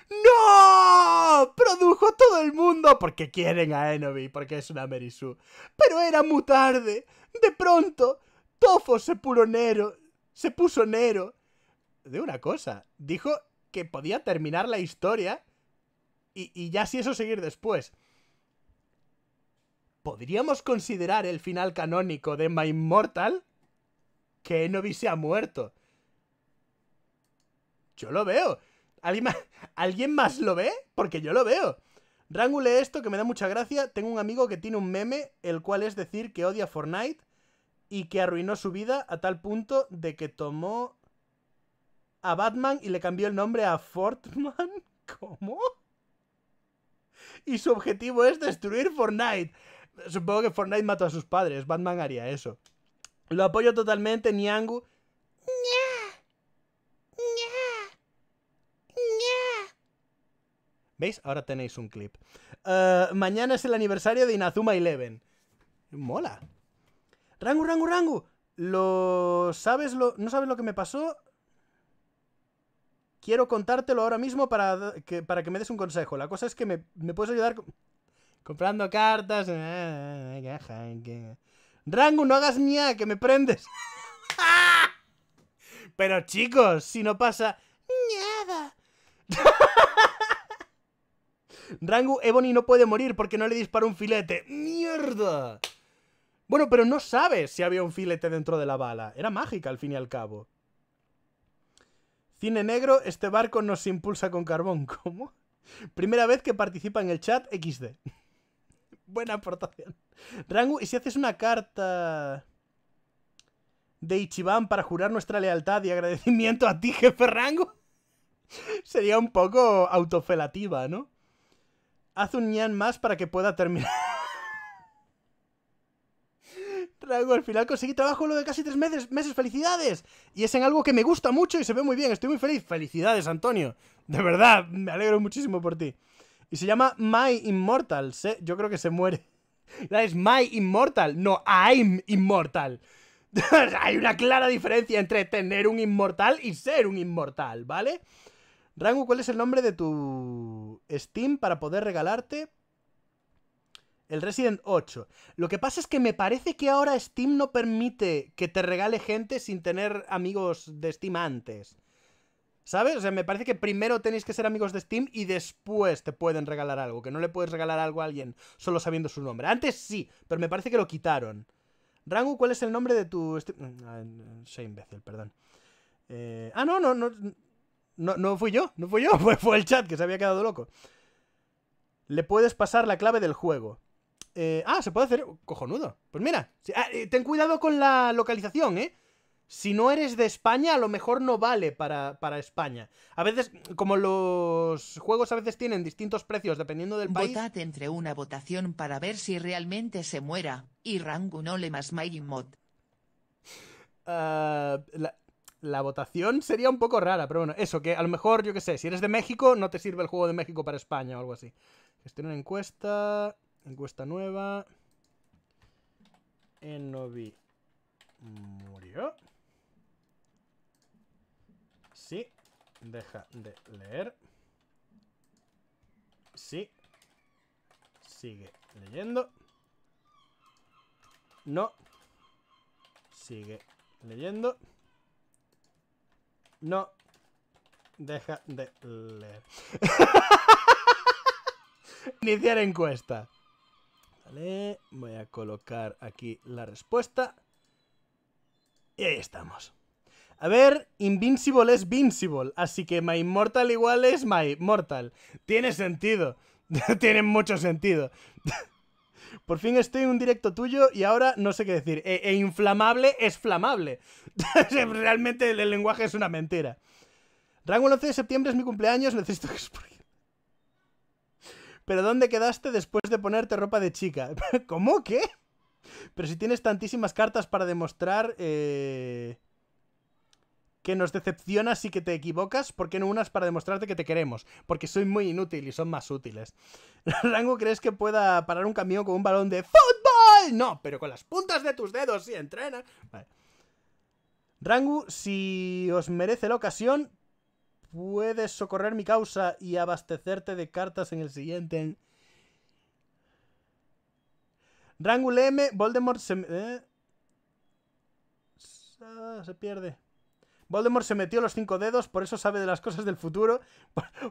¡No! Produjo todo el mundo porque quieren a Enovi, porque es una Merisu. Pero era muy tarde. De pronto, Tofo se puso nero. Se puso nero. De una cosa. Dijo que podía terminar la historia y, ya si eso seguir después. ¿Podríamos considerar el final canónico de My Immortal? Que Enovi se ha muerto. Yo lo veo. ¿Alguien más, lo ve? Porque yo lo veo. Rangule esto que me da mucha gracia. Tengo un amigo que tiene un meme, el cual es decir que odia Fortnite y que arruinó su vida a tal punto de que tomó a Batman y le cambió el nombre a Fortman. ¿Cómo? Y su objetivo es destruir Fortnite. Supongo que Fortnite mató a sus padres. Batman haría eso. Lo apoyo totalmente, Niangu. ¿Veis? Ahora tenéis un clip. Eh, mañana es el aniversario de Inazuma Eleven. Mola. Rangu, Rangu, Rangu. Lo sabes lo no sabes lo que me pasó. Quiero contártelo ahora mismo para que, para que me des un consejo. La cosa es que me, puedes ayudar comprando cartas. Rangu, no hagas ña, que me prendes. Pero chicos, si no pasa nada. Rangu Ebony no puede morir porque no le dispara un filete. ¡Mierda! Bueno, pero no sabes si había un filete dentro de la bala. Era mágica al fin y al cabo. Cine negro, este barco nos impulsa con carbón. ¿Cómo? Primera vez que participa en el chat XD. Buena aportación. Rangu, ¿y si haces una carta de Ichiban para jurar nuestra lealtad y agradecimiento a ti, jefe Rangu? Sería un poco autofelativa, ¿no? Haz un ñan más para que pueda terminar. Traigo al final conseguí trabajo lo de casi tres meses, meses, felicidades. Y es en algo que me gusta mucho y se ve muy bien, estoy muy feliz. Felicidades, Antonio. De verdad, me alegro muchísimo por ti. Y se llama My Immortal, ¿eh? yo creo que se muere. es My Immortal, no I'm Immortal. Hay una clara diferencia entre tener un inmortal y ser un inmortal, ¿vale? Rangu, ¿cuál es el nombre de tu Steam para poder regalarte el Resident 8? Lo que pasa es que me parece que ahora Steam no permite que te regale gente sin tener amigos de Steam antes. ¿Sabes? O sea, me parece que primero tenéis que ser amigos de Steam y después te pueden regalar algo. Que no le puedes regalar algo a alguien solo sabiendo su nombre. Antes sí, pero me parece que lo quitaron. Rangu, ¿cuál es el nombre de tu... Steam? Mm, ah, eh, soy imbécil, perdón. Eh, ah, no, no, no... No, fui yo, no fui yo, fue, el chat que se había quedado loco. Le puedes pasar la clave del juego. Eh, ah, se puede hacer. Cojonudo. Pues mira, ah, eh, ten cuidado con la localización, ¿eh? Si no eres de España, a lo mejor no vale para, España. A veces, como los juegos a veces tienen distintos precios dependiendo del país. Votad entre una votación para ver si realmente se muera. Y le más Mod. Ah, la votación sería un poco rara, pero bueno, eso, que a lo mejor, yo qué sé, si eres de México, no te sirve el juego de México para España o algo así. una encuesta, encuesta nueva. Enovi murió. Sí, deja de leer. Sí, sigue leyendo. No, sigue leyendo no deja de leer. Iniciar encuesta. Vale, voy a colocar aquí la respuesta. Y ahí estamos. A ver, Invincible es Vincible, así que My Immortal igual es My Mortal. Tiene sentido. Tiene mucho sentido. Por fin estoy en un directo tuyo y ahora no sé qué decir. E, e inflamable es flamable. Realmente el, lenguaje es una mentira. Rango 11 de septiembre es mi cumpleaños, necesito que... Pero ¿dónde quedaste después de ponerte ropa de chica? ¿Cómo? ¿Qué? Pero si tienes tantísimas cartas para demostrar... Eh que nos decepcionas y que te equivocas, ¿por qué no unas para demostrarte que te queremos? Porque soy muy inútil y son más útiles. ¿Rango crees que pueda parar un camión con un balón de fútbol? No, pero con las puntas de tus dedos y entrena Vale. Rangu, si os merece la ocasión, puedes socorrer mi causa y abastecerte de cartas en el siguiente. Rangu M, Voldemort eh, se... se pierde. Voldemort se metió los cinco dedos, por eso sabe de las cosas del futuro.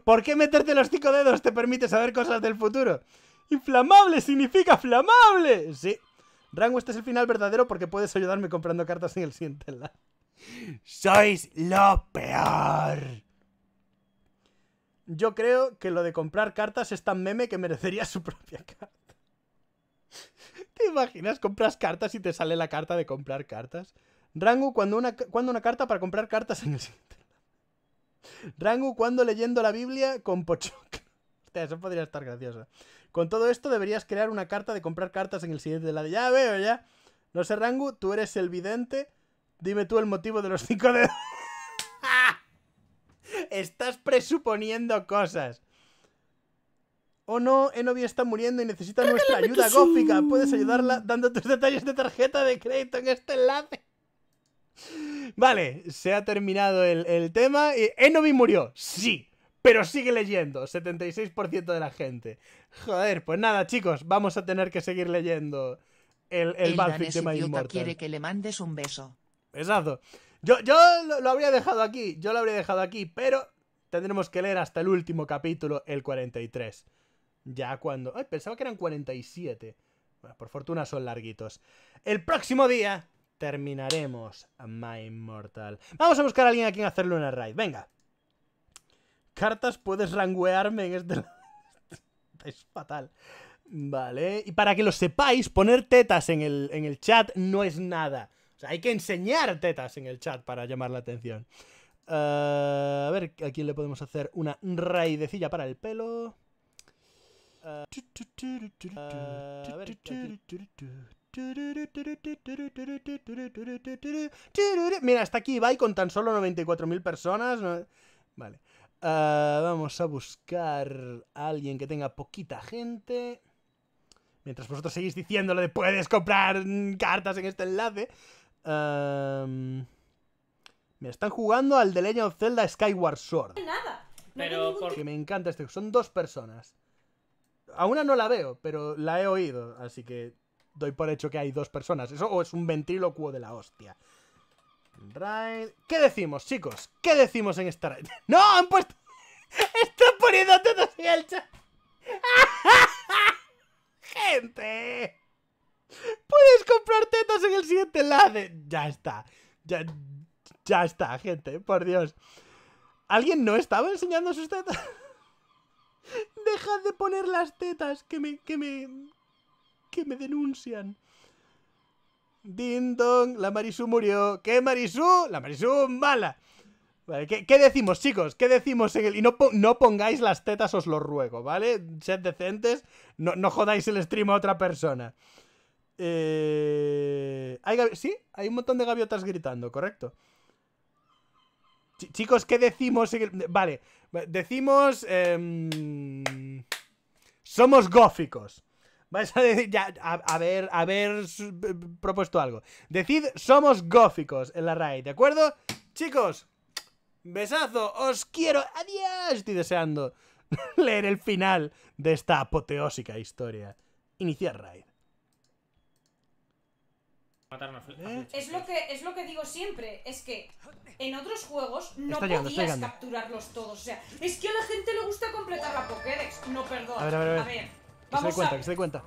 ¿Por qué meterte los cinco dedos te permite saber cosas del futuro? ¡Inflamable significa flamable! Sí. Rango, este es el final verdadero porque puedes ayudarme comprando cartas en el siguiente ¡Sois lo peor! Yo creo que lo de comprar cartas es tan meme que merecería su propia carta. ¿Te imaginas? Compras cartas y te sale la carta de comprar cartas. Rangu, cuando una, cuando una carta para comprar cartas en el siguiente Rangu, cuando leyendo la Biblia con Pochok. Hostia, eso podría estar gracioso. Con todo esto deberías crear una carta de comprar cartas en el siguiente lado. Ya veo, ya. No sé, Rangu, tú eres el vidente. Dime tú el motivo de los cinco dedos. Estás presuponiendo cosas. Oh no, Enovi eh, está muriendo y necesita nuestra ayuda gófica. Puedes ayudarla dando tus detalles de tarjeta de crédito en este enlace. Vale, se ha terminado el, tema tema. Enobi murió, sí, pero sigue leyendo, 76% de la gente. Joder, pues nada, chicos, vamos a tener que seguir leyendo el, el, de quiere que le mandes un beso. Exacto. Yo, yo lo, habría dejado aquí, yo lo habría dejado aquí, pero tendremos que leer hasta el último capítulo, el 43. Ya cuando... Ay, pensaba que eran 47. Bueno, por fortuna son larguitos. El próximo día terminaremos My Immortal. Vamos a buscar a alguien a quien hacerle una raid. Venga. Cartas, puedes ranguearme en este... es fatal. Vale. Y para que lo sepáis, poner tetas en el, chat no es nada. O sea, hay que enseñar tetas en el chat para llamar la atención. Eh, a ver, ¿a quién le podemos hacer una raidecilla para el pelo? Eh, Mira, está aquí Ibai con tan solo 94.000 personas. Vale. vamos a buscar a alguien que tenga poquita gente. Mientras vosotros seguís diciendo lo de puedes comprar cartas en este enlace. Me están jugando al The Legend of Zelda Skyward Sword. Nada. Pero porque me encanta este. Son dos personas. A una no la veo, pero la he oído, así que doy por hecho que hay dos personas. Eso es un ventrílocuo de la hostia. ¿Qué decimos, chicos? ¿Qué decimos en esta ¡No! ¡Han puesto! ¡Están poniendo tetas en el chat! ¡Gente! ¡Puedes comprar tetas en el siguiente lade! Ya está. Ya, ya está, gente. Por Dios. ¿Alguien no estaba enseñando sus tetas? Dejad de poner las tetas que me, que me, que me denuncian. Ding dong, la Marisú murió. ¿Qué Marisú? La Marisú mala. Vale, ¿qué, decimos, chicos? ¿Qué decimos en el...? Y no, pongáis las tetas, os lo ruego, ¿vale? Sed decentes, no, jodáis el stream a otra persona. Eh... sí, hay un montón de gaviotas gritando, correcto. chicos, ¿qué decimos en Vale, decimos... Em, somos góficos. Vais a decir, ya, a, a ver, haber propuesto algo. Decid, somos góficos en la raid, ¿de acuerdo? Chicos, besazo, os quiero, adiós. Estoy deseando leer el final de esta apoteósica historia. Iniciar raid. ¿Eh? Es lo que es lo que digo siempre, es que en otros juegos no podías capturarlos todos, o sea, es que a la gente le gusta completar la Pokédex, no perdón. a ver, a ver. Vamos se dé cuenta, que se dé cuenta.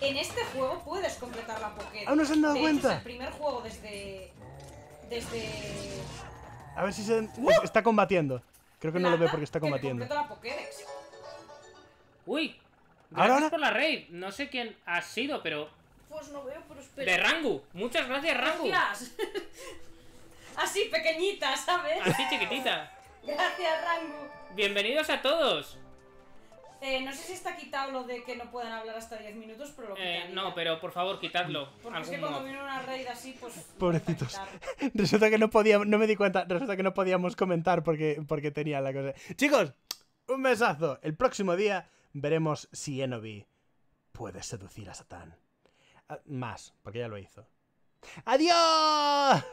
En este juego puedes completar la Pokédex. Ah, no se han dado cuenta! es el primer juego desde... Desde... A ver si se... Está combatiendo. Creo que no lo ve porque está combatiendo. la Pokédex. ¡Uy! Gracias ahora, por la raid. No sé quién ha sido, pero... Pues no veo, pero espero. De Rangu. Muchas gracias, Rangu. Gracias. Así pequeñita, ¿sabes? Así chiquitita. gracias, Rangu. Bienvenidos a todos. Eh, no sé si está quitado lo de que no puedan hablar hasta 10 minutos, pero lo eh, No, pero por favor, quitadlo. es que cuando viene una raid así, pues. Pobrecitos. Resulta que no podíamos. No me di cuenta. Resulta que no podíamos comentar porque, porque tenía la cosa. Chicos, un besazo. El próximo día veremos si Enobi puede seducir a Satán. Ah, más, porque ya lo hizo. ¡Adiós!